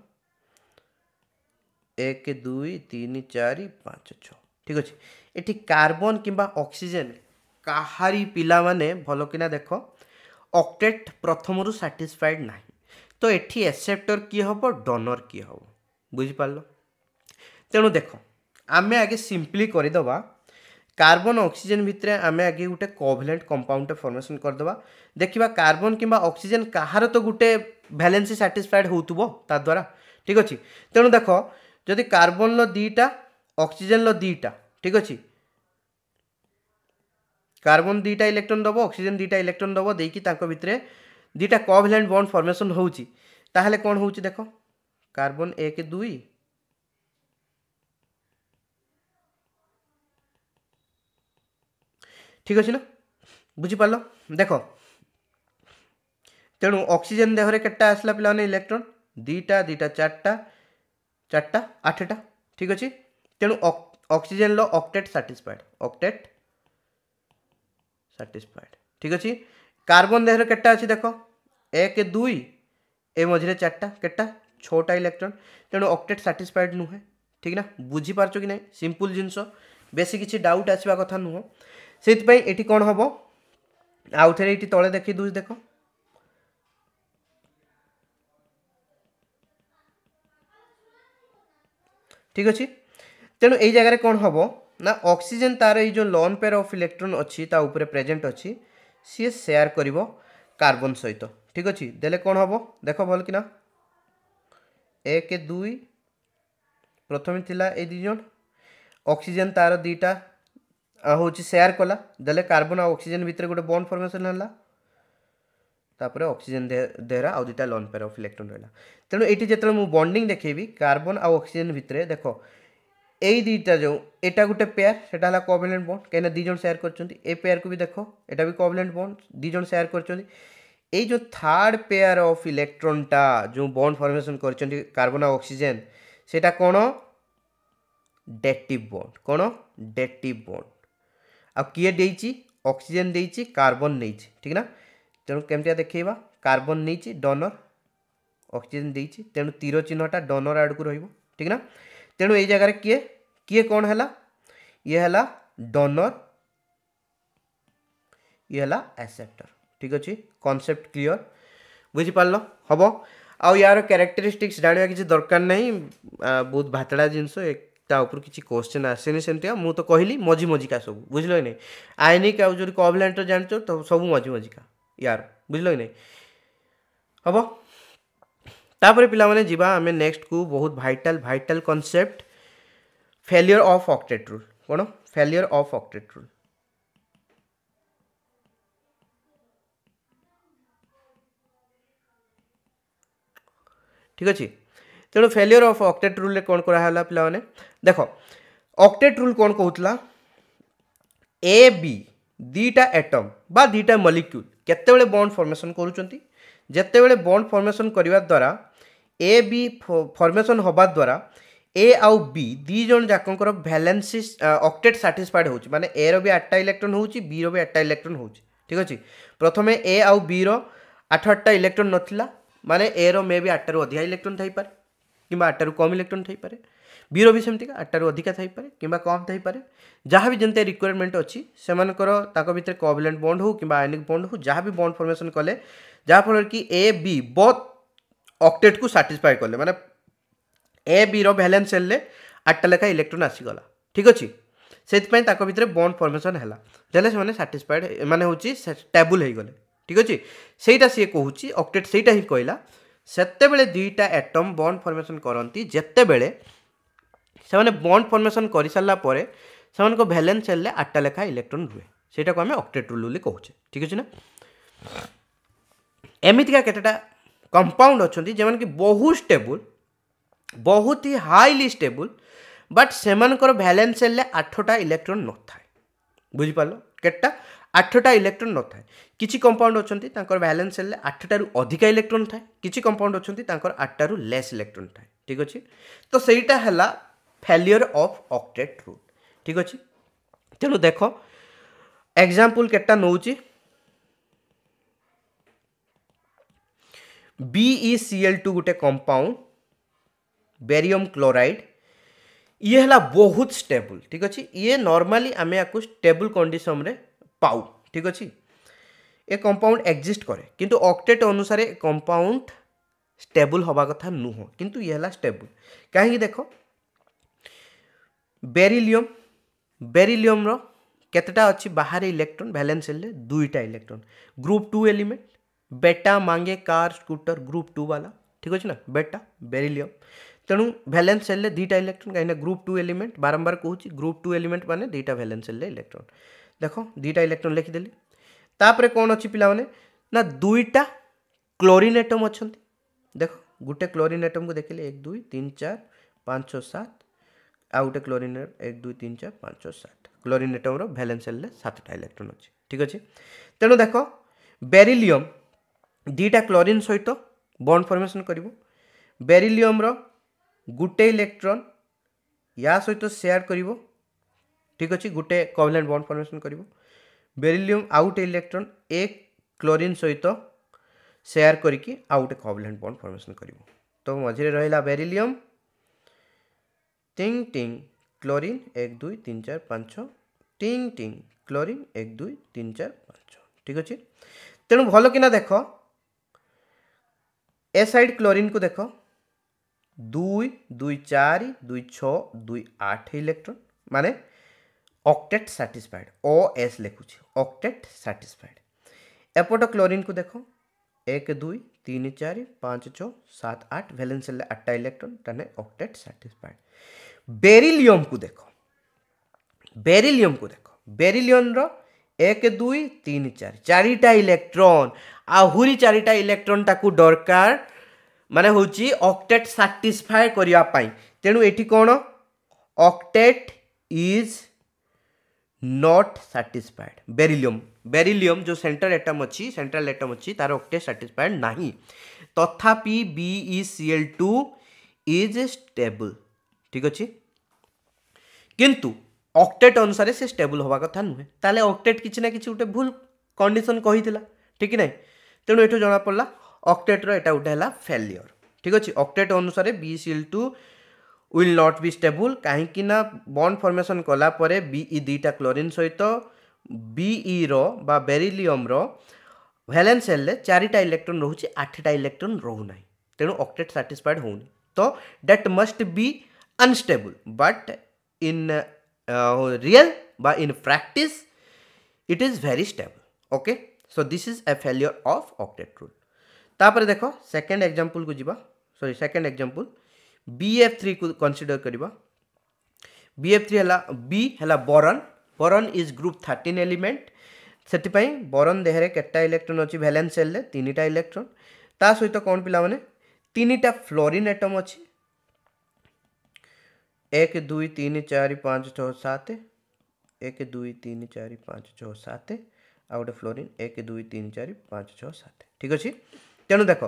Speaker 1: ଏକ ଦୁଇ ତିନି ଚାରି ପାଞ୍ଚ ଛଅ ଠିକ୍ ଅଛି ଏଠି କାର୍ବନ କିମ୍ବା ଅକ୍ସିଜେନ୍ କାହାରି ପିଲାମାନେ ଭଲ କିନା ଦେଖ ଅକ୍ଟେଟ୍ ପ୍ରଥମରୁ ସାଟିସ୍ଫାଏଡ଼୍ ନାହିଁ তো এটি এসেপ্টর কিଏ ହେବ ଡୋନର୍ କିଏ ହେବ ବୁଝିପାରିଲ ତେଣୁ আমি আগে সিম্পলি করে দেবা কার্বন অক্সিজেন ভিতরে আমি আগে গোটে কোভ্যালেন্ট কম্পাউন্ডটা ফর্মেসন করদেবা দেখিবা কার্বন কিংবা অক্সিজেন কাহার তো গোটে ভ্যালেন্সি স্যাটিসফাইড হোথব তা দ্বারা ঠিক আছে তেমন দেখ যদি কার্বনর দুইটা অক্সিজেনর দুইটা ঠিক আছে কার্বন দুইটা ইলেকট্রন দেব অক্সিজেন দুইটা ইলেকট্রন দেব দিয়ে তাঁর ভিতরে दुटा कभिलैंड बंड फर्मेसन हो देख कार्बन एक दुई ठीक अच्छे ना बुझिपाल देख तेणु अक्सीजेन देहर के आसला पे इलेक्ट्रोन दीटा दीटा चार्टा चार्टा आठटा ठीक अच्छे तेणु अक्सीजेन रक्टेट साटिस्फाएड अक्टेट साटिस्फाएड ठीक अच्छे কার্বন দেহের কেটা আছে দেখ এক দুই এ মঝিরে চারটা কেটা ছটা ইলেকট্রন তেমন অক্টেট সাটিসফাইড নুহে ঠিক না বুঝিপারছ কি না সিম্পল জিনিস বেশি কিছু ডাউট আসবা কথা নুহ সেইপাই এটি কম হব আউথে এটি তলে দেখি দুই দেখ ঠিক আছে তেমন এই জায়গায় কম হব না অক্সিজেন তার এই যে লন পেয়ার অফ ইলেকট্রন অছি তা উপরে প্রেজেন্ট অছি সি সেয়ার করব কার্বন সহিত ঠিক আছে দেলে কোণ হব দেখ ভাল কিনা এক দুই প্রথমে লা এই দুজন অক্সিজেন তার দুইটা হচ্ছে সেয়ার কলা দেলে কার্বন আর অক্সিজেন ভিতরে গোটে বন্ড ফর্মেসন হল তাপরে অক্সিজেন দেহরা আউ দুইটা লন পেয়ার অফ ইলেকট্রন রহলা তেমন এটি যেত বন্ডিং দেখেবি কার্বন আর অক্সিজেন ভিতরে দেখো এই ଦୁଇଟା ଯେଉଁ ଏଇଟା ଗୋଟେ ପେୟାର ସେଇଟା ହେଲା କୋଭାଲେଣ୍ଟ ବଣ୍ଡ କାହିଁକିନା ଦୁଇ ଜଣ ସେୟାର କରିଛନ୍ତି ଏ ପେୟାରକୁ ବି ଦେଖ ଏଇଟା ବି କୋଭାଲେଣ୍ଟ ବଣ୍ଡ ଦୁଇ ଜଣ ସେୟାର କରିଛନ୍ତି ଏଇ ଯେଉଁ ଥାର୍ଡ଼ ପେୟାର ଅଫ୍ ଇଲେକ୍ଟ୍ରନଟା ଯେଉଁ ବଣ୍ଡ ଫର୍ମେସନ୍ କରିଛନ୍ତି କାର୍ବନ୍ ଆଉ ଅକ୍ସିଜେନ୍ ସେଇଟା କ'ଣ ଡେକ୍ଟିଭ୍ ବଣ୍ଡ କ'ଣ ଡେକ୍ଟିଭ୍ ବଣ୍ଡ ଆଉ କିଏ ଦେଇଛି ଅକ୍ସିଜେନ୍ ଦେଇଛି କାର୍ବନ୍ ନେଇଛି ଠିକ୍ ନା ତେଣୁ କେମିତିଆ ଦେଖେଇବା କାର୍ବନ୍ ନେଇଛି ଡନର୍ ଅକ୍ସିଜେନ୍ ଦେଇଛି ତେଣୁ ତୀର ଚିହ୍ନଟା ଡନର୍ ଆଡ଼କୁ ରହିବ ଠିକ୍ ନା तेणु ये जगह किए किए कौन है ये है डोनर ये एक्सेप्टर ठीक अच्छे कनसेप्ट क्लीयर बुझिपार हम आउ यार क्यारेक्टरीस्टिक्स जाना किसी दरकार नहीं बहुत भातड़ा जिनस किसी क्वेश्चन आसेनि सेमती मुझे तो कहली मझी मजिका सब बुझल कि नहीं आइनिक आज जो कभलैंटर जानते तो सब मझी मजिका यार बुझल कि नहीं हम ତାପରେ ପିଲାମାନେ ଯିବା ଆମେ ନେକ୍ସଟକୁ ବହୁତ vital vital concept failure of octet rule କ'ଣ ଫେଲିୟର ଅଫ୍ ଅକ୍ଟେଟ୍ ରୁଲ୍ ঠিক আছে তেমন ফেলিওর অফ অক্টেট রুলে কোণ করা হল পিলা মানে দেখ অক্টেট রুল কোণ কহুতলা এ বি দুইটা এটম বা দুইটা মলিক্যুল কেতবে বন্ড ফর্মেসন করুচ্ছেন যেতবে বন্ড ফর্মেসন করা দ্বারা ଏ ବି ଫର୍ମେସନ୍ ହେବା ଦ୍ୱାରା ଏ ଆଉ ବି ଦୁଇ ଜଣ ଯାକଙ୍କର ଭାଲେନ୍ସି ଅକ୍ଟେଟ୍ ସାଟିସ୍ଫାଏଡ୍ ହେଉଛି ମାନେ ଏର ବି ଆଠଟା ଇଲେକ୍ଟ୍ରନ୍ ହେଉଛି ବିର ବି ଆଠଟା ଇଲେକ୍ଟ୍ରନ୍ ହେଉଛି ଠିକ୍ ଅଛି ପ୍ରଥମେ ଏ ଆଉ ବିର ଆଠ ଆଠଟା ଇଲେକ୍ଟ୍ରନ୍ ନଥିଲା ମାନେ ଏର ମେ ବି ଆଠଟାରୁ ଅଧିକା ଇଲେକ୍ଟ୍ରନ୍ ଥାଇପାରେ କିମ୍ବା ଆଠଟାରୁ କମ୍ ଇଲେକ୍ଟ୍ରନ୍ ଥାଇପାରେ ବିର ବି ସେମିତିକା ଆଠଟାରୁ ଅଧିକା ଥାଇପାରେ କିମ୍ବା କମ୍ ଥାଇପାରେ ଯାହା ବି ଯେମିତି ରିକ୍ୱାରମେଣ୍ଟ ଅଛି ସେମାନଙ୍କର ତାଙ୍କ ଭିତରେ କୋଭିଲେଣ୍ଟ ବଣ୍ଡ ହେଉ କିମ୍ବା ଆଇନିକ୍ ବଣ୍ଡ ହେଉ ଯାହା ବି ବଣ୍ଡ ଫର୍ମେସନ୍ କଲେ ଯାହାଫଳରେ କି ଏ ବି ବଥ୍ ଅକ୍ଟେଟ୍ କୁ ସାଟିସ୍ଫାଏ କଲେ ମାନେ ଏ ବିର ଭାଲେନ୍ସ ସେଲ୍ରେ ଆଠଟା ଲେଖା ଇଲେକ୍ଟ୍ରନ୍ ଆସିଗଲା ଠିକ୍ ଅଛି ସେଥିପାଇଁ ତାଙ୍କ ଭିତରେ ବଣ୍ଡ ଫର୍ମେସନ୍ ହେଲା ଯାହେଲେ ସେମାନେ ସାଟିସ୍ଫାଏଡ୍ ମାନେ ହେଉଛି ଟ୍ୟାବୁଲ୍ ହେଇଗଲେ ଠିକ୍ ଅଛି ସେଇଟା ସିଏ କହୁଛି ଅକ୍ଟେଟ୍ ସେଇଟା ହିଁ କହିଲା ସେତେବେଳେ ଦୁଇଟା ଆଟମ୍ ବଣ୍ଡ ଫର୍ମେସନ୍ କରନ୍ତି ଯେତେବେଳେ ସେମାନେ ବଣ୍ଡ ଫର୍ମେସନ୍ କରିସାରିଲା ପରେ ସେମାନଙ୍କ ଭାଲେନ୍ସ ସେଲ୍ରେ ଆଠଟା ଲେଖା ଇଲେକ୍ଟ୍ରନ୍ ରୁହେ ସେଇଟାକୁ ଆମେ ଅକ୍ଟେଟ୍ ରୁଲ୍ ବୋଲି କହୁଛେ ଠିକ୍ ଅଛି ନା ଏମିତିକା କେତେଟା କମ୍ପାଉଣ୍ଡ ଅଛନ୍ତି ଯେଉଁମାନେ କି ବହୁତ ଷ୍ଟେବୁଲ୍ ବହୁତ ହି ହାଇଲି ଷ୍ଟେବୁଲ୍ ବଟ୍ ସେମାନଙ୍କର ଭ୍ୟାଲେନ୍ସ ହେଲେ ଆଠଟା ଇଲେକ୍ଟ୍ରନ୍ ନଥାଏ ବୁଝିପାରିଲ କେତେଟା ଆଠଟା ଇଲେକ୍ଟ୍ରନ୍ ନଥାଏ କିଛି କମ୍ପାଉଣ୍ଡ ଅଛନ୍ତି ତାଙ୍କର ଭ୍ୟାଲେନ୍ସ ହେଲେ ଆଠଟାରୁ ଅଧିକା ଇଲେକ୍ଟ୍ରନ୍ ଥାଏ କିଛି କମ୍ପାଉଣ୍ଡ ଅଛନ୍ତି ତାଙ୍କର ଆଠଟାରୁ ଲେସ୍ ଇଲେକ୍ଟ୍ରନ୍ ଥାଏ ଠିକ୍ ଅଛି ତ ସେଇଟା ହେଲା ଫେଲିୟର ଅଫ୍ ଅକ୍ଟେଟ୍ ରୁଲ୍ ଠିକ୍ ଅଛି ତେଣୁ ଦେଖ ଏକ୍ଜାମ୍ପଲ୍ କେତେଟା ନେଉଛି ବିଇସିଏଲ୍ ଟୁ ଗୋଟେ କମ୍ପାଉଣ୍ଡ ବେରିୟମ୍ କ୍ଲୋରାଇଡ଼୍ ଇଏ ହେଲା ବହୁତ ଷ୍ଟେବୁଲ୍ ଠିକ୍ ଅଛି ଇଏ ନର୍ମାଲି ଆମେ ୟାକୁ ଷ୍ଟେବୁଲ୍ କଣ୍ଡିସନ୍ରେ ପାଉ ଠିକ୍ ଅଛି ଏ କମ୍ପାଉଣ୍ଡ ଏକ୍ଜିଷ୍ଟ କରେ କିନ୍ତୁ ଅକ୍ଟେଟ୍ ଅନୁସାରେ କମ୍ପାଉଣ୍ଡ ଷ୍ଟେବୁଲ୍ ହେବା କଥା ନୁହଁ କିନ୍ତୁ ଇଏ ହେଲା ଷ୍ଟେବୁଲ୍ କାହିଁକି ଦେଖ ବେରିଲିୟମ୍ ବେରିଲିୟମ୍ର କେତେଟା ଅଛି ବାହାରେ ଇଲେକ୍ଟ୍ରନ୍ ଭ୍ୟାଲେନ୍ସ ହେଲେ ଦୁଇଟା ଇଲେକ୍ଟ୍ରନ୍ ଗ୍ରୁପ୍ ଟୁ ଏଲିମେଣ୍ଟ बेटा मांगे कार स्कूटर ग्रुप टू वाला ठीक अच्छे ना बेटा बेरिलियम ତେଣୁ ଭାଲେନ୍ସ ସେଲ୍ରେ ଦୁଇଟା ଇଲେକ୍ଟ୍ରନ୍ କାହିଁକିନା ଗ୍ରୁପ୍ ଟୁ ଏଲିମେଣ୍ଟ ବାରମ୍ବାର କହୁଛି ଗ୍ରୁପ୍ ଟୁ ଏଲିମେଣ୍ଟ ମାନେ ଦୁଇଟା ଭାଲେନ୍ସ ସେଲ୍ରେ ଇଲେକ୍ଟ୍ରନ୍ ଦେଖ ଦୁଇଟା ଇଲେକ୍ଟ୍ରନ୍ ଲେଖିଦେଲି ତାପରେ କ'ଣ ଅଛି ପିଲାମାନେ ନା ଦୁଇଟା କ୍ଲୋରିନ୍ ଆଟମ୍ ଅଛନ୍ତି ଦେଖ ଗୋଟେ କ୍ଲୋରିନ୍ ଆଟମ୍କୁ ଦେଖିଲେ ଏକ ଦୁଇ ତିନି ଚାରି ପାଞ୍ଚ ସାତ ଆଉ ଗୋଟେ କ୍ଲୋରିନ୍ ଏକ ଦୁଇ ତିନି ଚାରି ପାଞ୍ଚ ସାତ କ୍ଲୋରିନ୍ ଆଟମ୍ର ଭାଲେନ୍ସ ସେଲ୍ରେ ସାତଟା ଇଲେକ୍ଟ୍ରନ୍ ଅଛି ଠିକ୍ ଅଛି ତେଣୁ ଦେଖ ବେରିଲିୟମ୍ ଦୁଇଟା କ୍ଲୋରିନ୍ ସହିତ ବଣ୍ଡ ଫର୍ମେସନ୍ କରିବ ବେରିଲିୟମ୍ର ଗୋଟେ ଇଲେକ୍ଟ୍ରନ୍ ୟା ସହିତ ସେୟାର୍ କରିବ ଠିକ୍ ଅଛି ଗୋଟେ କୋଭାଲେଣ୍ଟ ବଣ୍ଡ ଫର୍ମେସନ୍ କରିବ ବେରିଲିୟମ୍ ଆଉ ଗୋଟେ ଇଲେକ୍ଟ୍ରନ୍ ଏ କ୍ଲୋରିନ୍ ସହିତ ସେୟାର୍ କରିକି ଆଉ ଗୋଟେ କୋଭାଲେଣ୍ଟ ବଣ୍ଡ ଫର୍ମେସନ୍ କରିବ ତ ମଝିରେ ରହିଲା ବେରିଲିୟମ୍ ଟିଙ୍ଗ ଟିଙ୍ଗ ক্লোরিন এক দুই তিন চার পাঁচ ছ টিং টিং ক্লোরিন এক দুই তিন চার পাঁচ ছ ঠিক আছে তেমন ভালো কিনা দেখ ए साइड क्लोरीन को देख दुई दुई चार दुई छ दुई आठ इलेक्ट्रोन मान অক্টেট সাটিসফাইড ও এস লিখুছি অক্টেট সাটিসফাইড এপট ক্লোরিন কু দেখ এক দুই তিন চারি পাঁচ ছ সাত আট ভ্যালেন্স হলে আটটা ইলেকট্রন তাহলে অক্টেট সাটিসফাইড বেরিলিয়ম কু দেখ বেরিলিয়ম কু দেখ বেরিলিয়মর এক দুই তিন চারি চারিটা ইলেকট্রন আহুরি চারিটা ইলেকট্রন তাকে দরকার মানে হচ্ছে অক্টেট সাটিসফাই করা তেণু এটি কোণ octet is not satisfied beryllium beryllium जो सेंटर एटम अच्छी सेंट्रल एटम अच्छी तार ऑक्टेट साटिस्फाइड ना तथापि बीईसीएल टू इज स्टेबल ठीक अच्छे किंतु ଅକ୍ଟେଟ୍ ଅନୁସାରେ ସେ ଷ୍ଟେବୁଲ୍ ହେବା କଥା ନୁହେଁ ତାହେଲେ ଅକ୍ଟେଟ୍ କିଛି ନା କିଛି ଗୋଟେ ଭୁଲ କଣ୍ଡିସନ୍ କହିଥିଲା ଠିକ୍ ନାହିଁ ତେଣୁ ଏଠୁ ଜଣାପଡ଼ିଲା ଅକ୍ଟେଟ୍ର ଏଇଟା ଗୋଟେ ହେଲା ଫେଲିଅର୍ ଠିକ୍ ଅଛି ଅକ୍ଟେଟ୍ ଅନୁସାରେ B Cl two will not be stable କାହିଁକି ନା ବଣ୍ଡ ଫର୍ମେସନ୍ କଲାପରେ ବିଇ ଦୁଇଟା କ୍ଲୋରିନ୍ ସହିତ ବିଇର ବା ବେରିଲିୟମ୍ର ଭ୍ୟାଲେନ୍ସ ହେଲେ ଚାରିଟା ଇଲେକ୍ଟ୍ରନ୍ ରହୁଛି ଆଠଟା ଇଲେକ୍ଟ୍ରନ୍ ରହୁନାହିଁ ତେଣୁ ଅକ୍ଟେଟ୍ ସାଟିସ୍ଫାଏଡ଼୍ ହେଉନି ତ that must be unstable but in real बा in in it is is stable okay so so this is a failure of octet तापर देख सेकेंड एक्जामपल को जीवा sorry second example B three को कनसीडर करवा बी एफ थ्री है बी है बरन बरन इज ग्रुप थर्टीन एलिमेंट से बरन देहरे कैटा इलेक्ट्रोन अच्छी भैलेन्स सेल तीन इलेक्ट्रोन ता सहित कौन पाने तीन टा फ्लोरीन एटम अच्छी એક દુઈ તીન ચાରି ପାଞ୍ଚ ଛଅ ସାତ ଏକ ଦୁଇ ତିନି ଚାରି ପାଞ୍ଚ ଛଅ ସାତ ଆଉ ଗୋଟେ ଫ୍ଲୋରିନ୍ ଏକ ଦୁଇ ତିନି ଚାରି ପାଞ୍ଚ ଛଅ ସାତ ଠିକ୍ ଅଛି ତେଣୁ ଦେଖ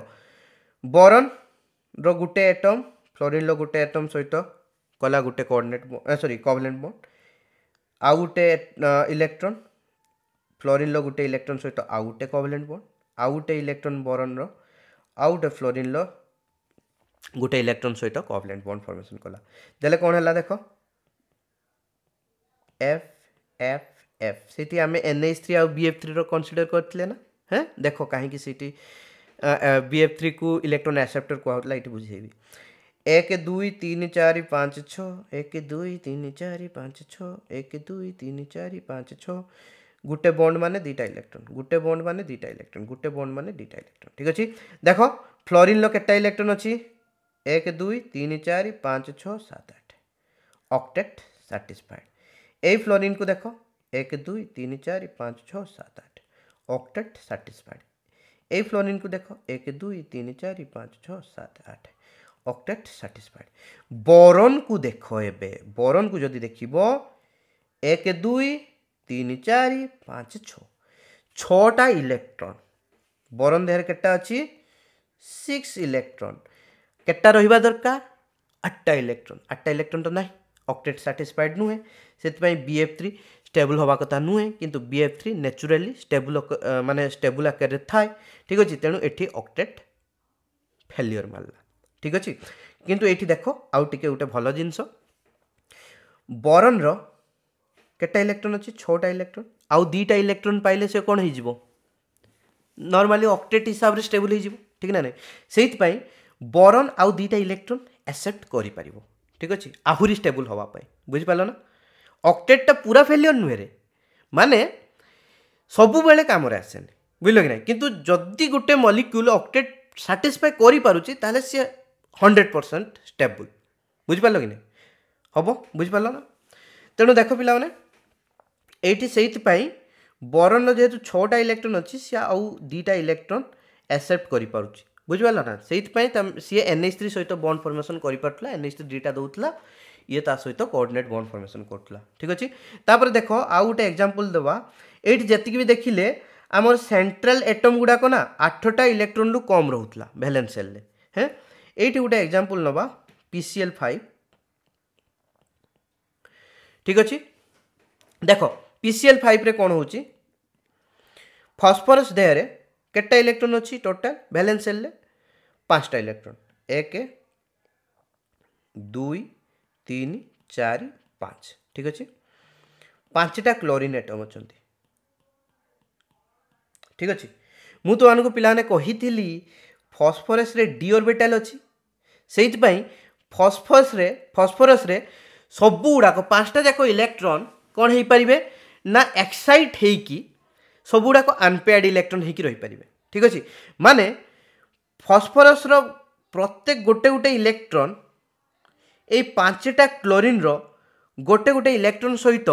Speaker 1: ବରନ୍ର ଗୋଟେ ଆଟମ୍ ଫ୍ଲୋରିନ୍ର ଗୋଟେ ଆଟମ୍ ସହିତ କଲା ଗୋଟେ କୋର୍ଡ଼ିନେଟ୍ ସରି କୋଭଲେଣ୍ଟ ବଣ୍ଡ ଆଉ ଗୋଟେ ଇଲେକ୍ଟ୍ରନ୍ ଫ୍ଲୋରିନ୍ର ଗୋଟେ ଇଲେକ୍ଟ୍ରନ୍ ସହିତ ଆଉ ଗୋଟେ କୋଭଲେଣ୍ଟ ବଣ୍ଡ ଆଉ ଗୋଟେ ଇଲେକ୍ଟ୍ରନ୍ ବରନ୍ର ଆଉ ଗୋଟେ ଫ୍ଲୋରିନ୍ର গোটে ইলেকট্রন সহিত কোভ্যালেন্ট বন্ড ফর্মেসন কলা তাহলে কোণ হল দেখ এফ এফ এফ সেটি আমি এনএইচ থ্রি আউ বিএফ থ্রির কনসিডর করলে না হ্যাঁ দেখ কাহিকি সেটি বিএফ থ্রি কু ইলেকট্রন আসেপ্টর কুহাউলা এটি বুঝেবি এক দুই তিন চারি পাঁচ ছ এক দুই তিন চারি পাঁচ ছ এক দুই তিন চারি পাঁচ ছ গোটে বন্ড মানে দুইটা ইলেকট্রন গোটে বন্ড মানে দুইটা ইলেকট্রন গোটে বন্ড মানে দুইটা ইলেকট্রন ঠিক আছে দেখ ফ্লোরিনর কেটা ইলেকট্রন অছি एक दुई तीन चार पाँच छः सात आठ অকটেট স্যাটিসফাইড এই ফ্লোরিনকু দেখ এক দুই তিন চারি পাঁচ ছ সাত আট অকটেট স্যাটিসফাইড এই ফ্লোরিনকু দেখ এক দুই তিন চারি পাঁচ ছ সাত আট অকটেট স্যাটিসফাইড বরনকু দেখ এবে বরনকু যদি দেখিব এক দুই তিন চারি পাঁচ ছ ছটা ইলেকট্রন বরন দেহের কেটা অছি সিক্স ইলেকট্রন କେତେଟା ରହିବା ଦରକାର ଆଠଟା ଇଲେକ୍ଟ୍ରନ୍ ଆଠଟା ଇଲେକ୍ଟ୍ରନ୍ ତ ନାହିଁ ଅକ୍ଟେଟ୍ ସାଟିସ୍ଫାଏଡ଼୍ ନୁହେଁ ସେଥିପାଇଁ ବି ଏଫ୍ ଥ୍ରୀ ଷ୍ଟେବୁଲ୍ ହେବା କଥା ନୁହେଁ କିନ୍ତୁ B F three naturally stable ମାନେ ଷ୍ଟେବୁଲ୍ ଆକାରରେ ଥାଏ ଠିକ୍ ଅଛି ତେଣୁ ଏଠି ଅକ୍ଟେଟ୍ ଫେଲିଓର ମାରିଲା ଠିକ୍ ଅଛି କିନ୍ତୁ ଏଇଠି ଦେଖ ଆଉ ଟିକେ ଗୋଟେ ଭଲ ଜିନିଷ ବରନ୍ର କେତେଟା ଇଲେକ୍ଟ୍ରନ୍ ଅଛି ଛଅଟା ଇଲେକ୍ଟ୍ରନ୍ ଆଉ ଦୁଇଟା ଇଲେକ୍ଟ୍ରନ୍ ପାଇଲେ ସେ କ'ଣ ହେଇଯିବ ନର୍ମାଲି ଅକ୍ଟେଟ୍ ହିସାବରେ ଷ୍ଟେବୁଲ୍ ହେଇଯିବ ଠିକ୍ ନା ନାହିଁ ସେଇଥିପାଇଁ বরণ আউ দুইটা ইলেকট্রোন ଆକ୍ସେପ୍ଟ କରିପାରିବ ଠିକ୍ ଅଛି ଆହୁରି ଷ୍ଟେବୁଲ୍ ହେବା ପାଇଁ ବୁଝିପାରିଲ ନା ଅକ୍ଟେଟ୍ଟା ପୁରା ଫେଲିଅର୍ ନୁହେଁରେ ମାନେ ସବୁବେଳେ କାମରେ ଆସେନି ବୁଝିଲ କି ନାହିଁ କିନ୍ତୁ ଯଦି ଗୋଟେ ମଲିକ୍ୟୁଲ୍ ଅକ୍ଟେଟ୍ ସାଟିସ୍ଫାଏ କରିପାରୁଛି ତାହେଲେ ସିଏ ହଣ୍ଡ୍ରେଡ଼ ପରସେଣ୍ଟ ଷ୍ଟେବୁଲ୍ ବୁଝିପାରିଲ କି ନାହିଁ ହେବ ବୁଝିପାରିଲ ନା ତେଣୁ ଦେଖ ପିଲାମାନେ ଏଇଠି ସେଇଥିପାଇଁ ବରଣର ଯେହେତୁ ଛଅଟା ଇଲେକ୍ଟ୍ରନ୍ ଅଛି ସିଏ ଆଉ ଦୁଇଟା ଇଲେକ୍ଟ୍ରନ୍ ଆକ୍ସେପ୍ଟ କରିପାରୁଛି ବୁଝିପାରିଲ ନା ସେଇଥିପାଇଁ ସିଏ ଏନ୍ ଏଚ୍ ଥ୍ରୀ ସହିତ ବଣ୍ଡ ଫର୍ମେସନ୍ କରିପାରୁଥିଲା ଏନ୍ ଏଚ୍ ଥ୍ରୀ ଦୁଇଟା ଦେଉଥିଲା ଇଏ ତା ସହିତ କୋଅର୍ଡ଼ିନେଟ୍ ବଣ୍ଡ ଫର୍ମେସନ୍ କରୁଥିଲା ଠିକ୍ ଅଛି ତାପରେ ଦେଖ ଆଉ ଗୋଟେ ଏକ୍ଜାମ୍ପଲ୍ ଦେବା ଏଇଠି ଯେତିକି ବି ଦେଖିଲେ ଆମର ସେଣ୍ଟ୍ରାଲ ଏଟମ୍ ଗୁଡ଼ାକ ନା ଆଠଟା ଇଲେକ୍ଟ୍ରୋନ୍ରୁ କମ୍ ରହୁଥିଲା ଭ୍ୟାଲେନ୍ସ ସେଲ୍ରେ ହେଁ ଏଇଠି ଗୋଟେ ଏକ୍ଜାମ୍ପଲ୍ ନେବା ପି ସି ଏଲ୍ ଫାଇଭ୍ ଠିକ୍ ଅଛି ଦେଖ ପି ସି ଏଲ୍ ଫାଇଭ୍ରେ କ'ଣ ହେଉଛି ଫସ୍ଫରସ୍ ଦେହରେ କେତେଟା ଇଲେକ୍ଟ୍ରନ୍ ଅଛି ଟୋଟାଲ୍ ଭାଲେନ୍ସ ସେଲ୍ରେ ପାଞ୍ଚଟା ଇଲେକ୍ଟ୍ରନ୍ ଏକ ଦୁଇ ତିନି ଚାରି ପାଞ୍ଚ ଠିକ୍ ଅଛି ପାଞ୍ଚଟା କ୍ଲୋରିନ୍ ଆଟମ୍ ଅଛନ୍ତି ଠିକ୍ ଅଛି ମୁଁ ତୁମମାନଙ୍କୁ ପିଲାମାନେ କହିଥିଲି ଫସ୍ଫରସ୍ରେ ଡି ଅର୍ବିଟାଲ୍ ଅଛି ସେଇଥିପାଇଁ ଫସ୍ଫରସ୍ରେ ଫସ୍ଫରସ୍ରେ ସବୁଗୁଡ଼ାକ ପାଞ୍ଚଟା ଯାକ ଇଲେକ୍ଟ୍ରନ୍ କ'ଣ ହେଇପାରିବେ ନା ଏକ୍ସାଇଟ୍ ହେଇକି ସବୁଗୁଡ଼ାକ ଆନପେୟାର୍ଡ଼ ଇଲେକ୍ଟ୍ରନ୍ ହେଇକି ରହିପାରିବେ ଠିକ୍ ଅଛି ମାନେ ଫସ୍ଫରସ୍ର ପ୍ରତ୍ୟେକ ଗୋଟେ ଗୋଟେ ଇଲେକ୍ଟ୍ରନ୍ ଏଇ ପାଞ୍ଚଟା କ୍ଲୋରିନ୍ର ଗୋଟେ ଗୋଟେ ଇଲେକ୍ଟ୍ରନ୍ ସହିତ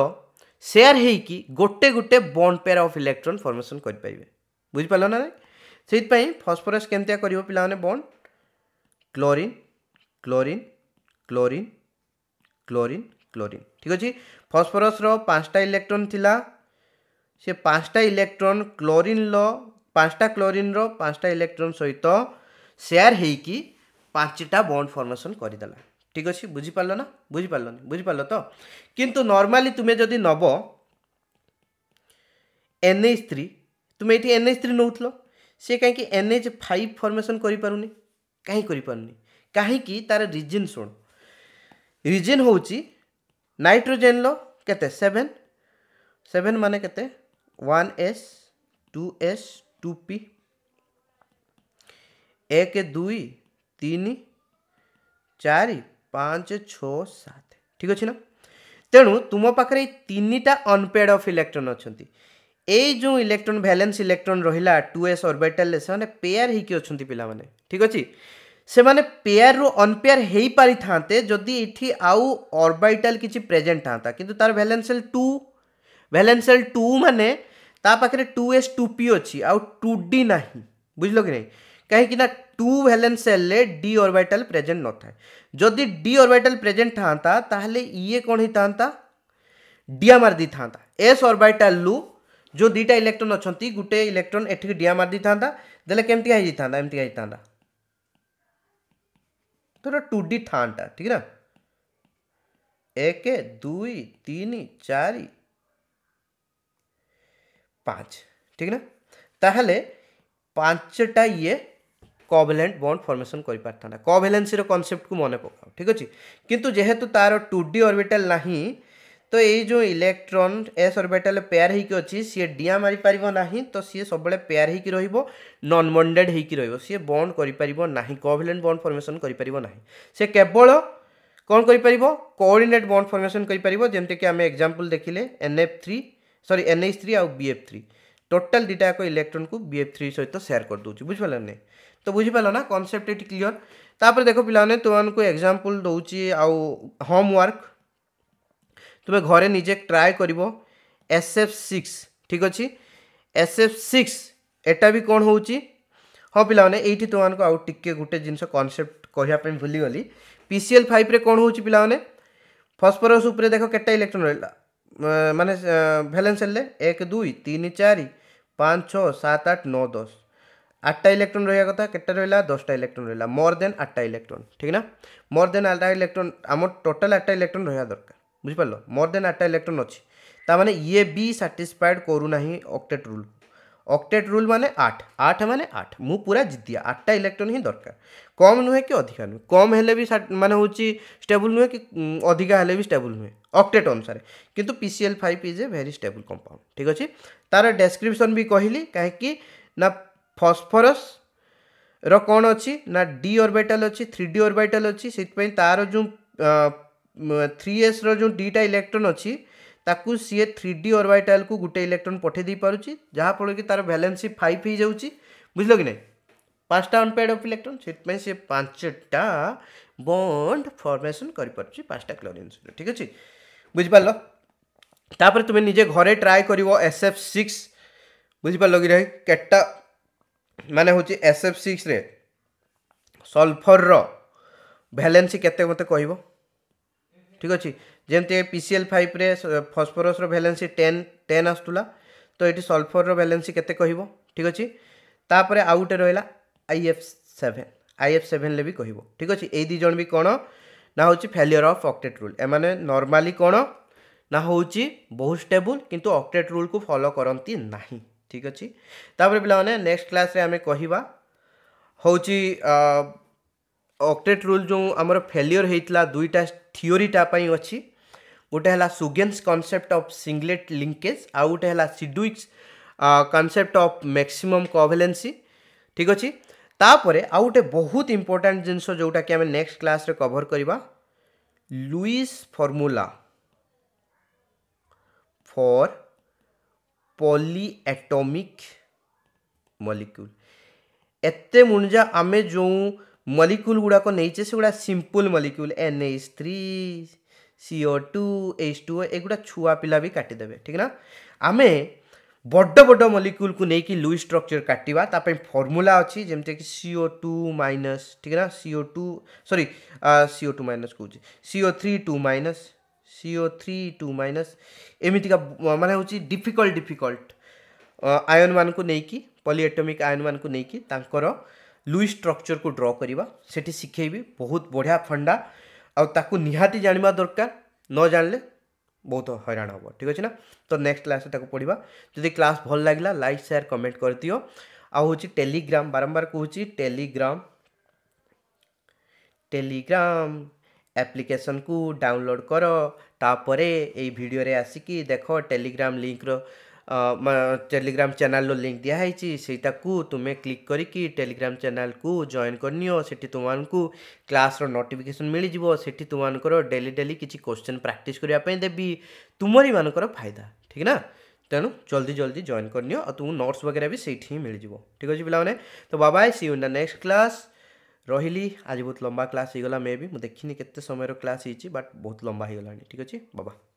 Speaker 1: ସେୟାର ହେଇକି ଗୋଟେ ଗୋଟେ bond pair of electron formation କରିପାରିବେ ବୁଝିପାରିଲ ନା ନାଇଁ ସେଇଥିପାଇଁ ଫସ୍ଫରସ୍ କେମିତିଆ କରିବ ପିଲାମାନେ bond chlorine chlorine chlorine chlorine chlorine ଠିକ୍ ଅଛି ଫସ୍ଫରସ୍ର ପାଞ୍ଚଟା ଇଲେକ୍ଟ୍ରନ୍ ଥିଲା সে পাঁচটা ইলেকট্রন ক্লোরিনর পাঁচটা କ୍ଲୋରିନ୍ର ପାଞ୍ଚଟା ଇଲେକ୍ଟ୍ରନ୍ ସହିତ ସେୟାର ହେଇକି ପାଞ୍ଚଟା ବଣ୍ଡ ଫର୍ମେସନ୍ କରିଦେଲା ଠିକ୍ ଅଛି ବୁଝିପାରିଲ ନା ବୁଝିପାରିଲନି ବୁଝିପାରିଲ ତ କିନ୍ତୁ ନର୍ମାଲି ତୁମେ ଯଦି ନେବ ଏନ୍ ଏଚ୍ ଥ୍ରୀ ତୁମେ ଏଠି ଏନ୍ ଏଚ୍ ଥ୍ରୀ ନେଉଥିଲ ସେ କାହିଁକି ଏନ୍ ଏଚ୍ ଫାଇଭ୍ ଫର୍ମେସନ୍ କରିପାରୁନି କାହିଁ କରିପାରୁନି କାହିଁକି ତା'ର ରିଜିନ୍ ଶୁଣ ରିଜିନ୍ ହେଉଛି ନାଇଟ୍ରୋଜେନ୍ର କେତେ ସେଭେନ୍ ସେଭେନ୍ ମାନେ କେତେ one s two s two p एक दुई तीन चारि ପାଞ୍ଚ ଛଅ ସାତ ଠିକ୍ ଅଛି ନା ତେଣୁ ତୁମ ପାଖରେ ଏଇ ତିନିଟା ଅନପେଡ଼୍ ଅଫ୍ ଇଲେକ୍ଟ୍ରନ୍ ଅଛନ୍ତି ଏଇ ଯେଉଁ ଇଲେକ୍ଟ୍ରନ୍ ଭ୍ୟାଲେନ୍ସ ଇଲେକ୍ଟ୍ରନ୍ ରହିଲା ଟୁ ଏସ୍ ଅର୍ବିଟାଲ୍ରେ ସେମାନେ ପେୟାର୍ ହେଇକି ଅଛନ୍ତି ପିଲାମାନେ ଠିକ୍ ଅଛି ସେମାନେ ପେୟାର୍ରୁ ଅନପେୟାର୍ ହେଇପାରିଥାନ୍ତେ ଯଦି ଏଠି ଆଉ ଅର୍ବାଇଟାଲ୍ କିଛି ପ୍ରେଜେଣ୍ଟ ଥାନ୍ତା କିନ୍ତୁ ତାର valence shell two valence shell two ମାନେ ताकि टू एस टू पी अच्छी टू डी ना बुझल कि नहीं कहीं two valence shell d orbital present न था जदि डी ऑर्बिटल प्रेजेंट था ताले ये कौन ही था मार दी था एस ऑर्बिटल जो दुटा इलेक्ट्रोन अच्छा गोटे इलेक्ट्रोन एट मार दी था कमी आई था एमती आई था टू डी था ठीक ना एक दुई तीन चार পাঁচ ঠিক না তাহলে পাঁচটা ইয়ে কোভ্যালেন্ট বন্ড ফর্মেসন করে পারিথান্তা কোভ্যালেন্সির কনসেপ্টকু মনে পকাও ঠিক আছে কিন্তু যেহেতু তার টু ডি অরবিটাল না তো এই যে ইলেকট্রন এস অরবিটাল পেয়ার হইকি অছি সি ডিয়া মারি পারিব না তো সি সবুলে পেয়ার হইকি রহব নন বন্ডেড হইকি রহব সি বন্ড করে পারিব না কোভ্যালেন্ট বন্ড ফর্মেসন করে পারিব না সে কেবল কোণ করে পারিব কোঅর্ডিনেট বন্ড ফর্মেসন করে পারিব যেমতি কি আমি এক্সাম্পল দেখিলে এনএফ3 सरी एन एच थ्री आउ बीएफ थ्री ଟୋଟାଲ୍ ଦୁଇଟାଯାକ ଇଲେକ୍ଟ୍ରନକୁ ବି ଏଫ୍ ଥ୍ରୀ ସହିତ ସେୟାର କରିଦେଉଛି ବୁଝିପାରିଲ ନା ତ ବୁଝିପାରିଲ ନା କନସେପ୍ଟ ଏଠି କ୍ଲିଅର୍ ତାପରେ ଦେଖ ପିଲାମାନେ ତୁମମାନଙ୍କୁ ଏକ୍ଜାମ୍ପଲ୍ ଦେଉଛି ଆଉ ହୋମ୍ୱାର୍କ ତୁମେ ଘରେ ନିଜେ ଟ୍ରାଏ କରିବ ଏସ୍ ଏଫ୍ ସିକ୍ସ ଠିକ୍ ଅଛି ଏସ୍ ଏଫ୍ ସିକ୍ସ ଏଟା ବି କ'ଣ ହେଉଛି ହଁ ପିଲାମାନେ ଏଇଠି ତୁମମାନଙ୍କୁ ଆଉ ଟିକିଏ ଗୋଟେ ଜିନିଷ କନସେପ୍ଟ କହିବା ପାଇଁ ଭୁଲିଗଲି ପି ସି ଏଲ୍ ଫାଇଭ୍ରେ କ'ଣ ହେଉଛି ପିଲାମାନେ ଫସ୍ଫରସ୍ ଉପରେ ଦେଖ କେତେ ଇଲେକ୍ଟ୍ରନ୍ ରହିଲା মানে ভ্যালেন্স হেললে এক দুই তিন চারি পাঁচ ছ সাত আট ন দশ আটটা ইলেকট্রন রহিয়া কথা কেটটা রহিলা দশটা ইলেকট্রন রহিলা মোর দেন আটটা ইলেকট্রন ঠিক না মোর দেন আটটা ইলেকট্রন আমার টোটাল আটটা ইলেকট্রন রহিয়া দরকার বুঝিপারল মোর দেন আটটা ইলেকট্রন অছি তা মানে ইয়ে বি সাটিসফাইড করুনা অক্টেট রুল অক্টেট রুল মানে আট আট মানে আট মু পুরা জিতিয়া আটটা ইলেকট্রন ହିଁ দরকার কম নুহে কি অধিকা নুহে কম হলে বি মানে হচ্ছে স্টেবল নুহে কি অধিকা হলে বি স্টেবল নুহে অক্টেট অনুসারে কিন্তু PCl five is a very stable compound ঠিক আছে তার ডেসক্রিপশন বি কহিলি কাহিকি না ফসফরস ର କ'ଣ ଅଛି ନା ଡି ଅର୍ବିଟାଲ୍ ଅଛି ଥ୍ରୀ ଡି ଅର୍ବିଟାଲ୍ ଅଛି ସେଥିପାଇଁ ତା'ର ଯେଉଁ ଥ୍ରୀ ଏସ୍ର ଯେଉଁ ଦୁଇଟା ଇଲେକ୍ଟ୍ରନ୍ ଅଛି ताकि सीए थ्री डी अरवैटाल को गोटे इलेक्ट्रोन दे पारे जहाँफल कि तार भैलेन्स फाइव हो जाए बुझल कि नहीं पांचटा अनपेड अफ इलेक्ट्रोन से पांचटा बंड फर्मेसन करा क्लोरीन ठीक अच्छे बुझिपाल तापर तुम्हें निजे घरे ट्राए कर एस एफ सिक्स बुझिपाल कि नहीं कैटा मानने S F six sulphur valence के मत कह ठीक अच्छे ଯେମିତି ପି ସି ଏଲ୍ ଫାଇଭ୍ରେ ଫସ୍ଫରସ୍ର ଭ୍ୟାଲେନ୍ସି ଟେନ୍ ଟେନ୍ ଆସୁଥିଲା ତ ଏଠି ସଲ୍ଫର୍ର ଭ୍ୟାଲେନ୍ସି କେତେ କହିବ ଠିକ୍ ଅଛି ତାପରେ ଆଉ ଗୋଟେ ରହିଲା I F seven I F ସେଭେନ୍ରେ ବି କହିବ ଠିକ୍ ଅଛି ଏଇ ଦୁଇ ଜଣ ବି କ'ଣ ନା ହେଉଛି ଫେଲିୟର୍ ଅଫ୍ ଅକ୍ଟେଟ୍ ରୁଲ୍ ଏମାନେ ନର୍ମାଲି କ'ଣ ନା ହେଉଛି ବହୁ ଷ୍ଟେବୁଲ୍ କିନ୍ତୁ ଅକ୍ଟେଟ୍ ରୁଲ୍କୁ ଫଲୋ କରନ୍ତି ନାହିଁ ଠିକ୍ ଅଛି ତାପରେ ପିଲାମାନେ ନେକ୍ସଟ କ୍ଲାସ୍ରେ ଆମେ କହିବା ହେଉଛି ଅକ୍ଟେଟ୍ ରୁଲ୍ ଯେଉଁ ଆମର ଫେଲିୟର୍ ହେଇଥିଲା ଦୁଇଟା ଥିଓରିଟା ପାଇଁ ଅଛି गोटे है Sugden's concept of singlet linkage आउ गोटे है Sidgwick's concept of maximum covalency ठीक अच्छे तापर आउ गोटे बहुत इंपोर्टाट जिनस जोटा कि आम नेक्स्ट क्लास रे कभर करवा Lewis formula for polyatomic molecule एते मुंजा आम जो मॉलिक्यूल गुड़ाक नहींचे से गुड़ा simple molecule N H three CO two H two ଏଗୁଡ଼ା ଛୁଆ ପିଲା ବି କାଟିଦେବେ ଠିକ୍ ନା ଆମେ ବଡ଼ ବଡ଼ ମଲିକ୍ୟୁଲକୁ ନେଇକି ଲୁଇ ଷ୍ଟ୍ରକ୍ଚର୍ କାଟିବା ତା ପାଇଁ ଫର୍ମୁଲା ଅଛି ଯେମିତିକି ସିଓ ଟୁ ମାଇନସ୍ ଠିକ୍ ନା CO two sorry CO two minus କହୁଛି CO three two minus CO three two minus ଏମିତିକା ମାନେ ହେଉଛି ଡିଫିକଲ୍ଟ ଡିଫିକଲ୍ଟ ଆୟନମାନଙ୍କୁ ନେଇକି ପଲିଏଟୋମିକ୍ ଆୟନମାନଙ୍କୁ ନେଇକି ତାଙ୍କର ଲୁଇ ଷ୍ଟ୍ରକ୍ଚର୍କୁ ଡ୍ର କରିବା ସେଠି ଶିଖେଇବି ବହୁତ ବଢ଼ିଆ ଫଣ୍ଡା आउ निहाती जाना दरकार न जाने ବହୁତ ହଇରାଣ ହେବ ଠିକ୍ ଅଛି ନା ତ ନେକ୍ସଟ କ୍ଲାସ୍ରେ ତାକୁ ପଢ଼ିବା ଯଦି କ୍ଲାସ୍ ଭଲ ଲାଗିଲା ଲାଇକ୍ ସେୟାର କମେଣ୍ଟ କରିଦିଅ ଆଉ ହେଉଛି ଟେଲିଗ୍ରାମ ବାରମ୍ବାର କହୁଛି ଟେଲିଗ୍ରାମ ଟେଲିଗ୍ରାମ ଆପ୍ଲିକେସନକୁ ଡାଉନଲୋଡ଼ କର ତାପରେ ଏଇ ଭିଡ଼ିଓରେ ଆସିକି ଦେଖ ଟେଲିଗ୍ରାମ ଲିଙ୍କର টেলিগ্রাম চ্যানেলর লিঙ্ক দিয়া হয়েছি সেইটাকু তুমি ক্লিক করিকি টেলিগ্রাম চ্যানেলকু জয়েন করিনিও সেটি তোমাকে ক্লাসর নোটিফিকেসন মিলিযোগ সেটি তোমার ডেলি ডেলি কিছু কোশ্চেন প্রাকটিস করা দেবি তুমরি মানকর ফায়দা ঠিক না তেণু জলদি জলদি জয়েন করিনিও আর তুমি নোটস বগেরা বি সেইটি হি মিলিযোগ ঠিক আছে পিলামানে তো বাবাই see in the next class ରହିଲି ଆଜି ବହୁତ ଲମ୍ବା କ୍ଲାସ୍ ହୋଇଗଲା ମେ ବି ମୁଁ ଦେଖିନି କେତେ ସମୟର କ୍ଲାସ୍ ହେଇଛି ବଟ୍ ବହୁତ ଲମ୍ବା ହୋଇଗଲାଣି ଠିକ୍ ଅଛି ବାବା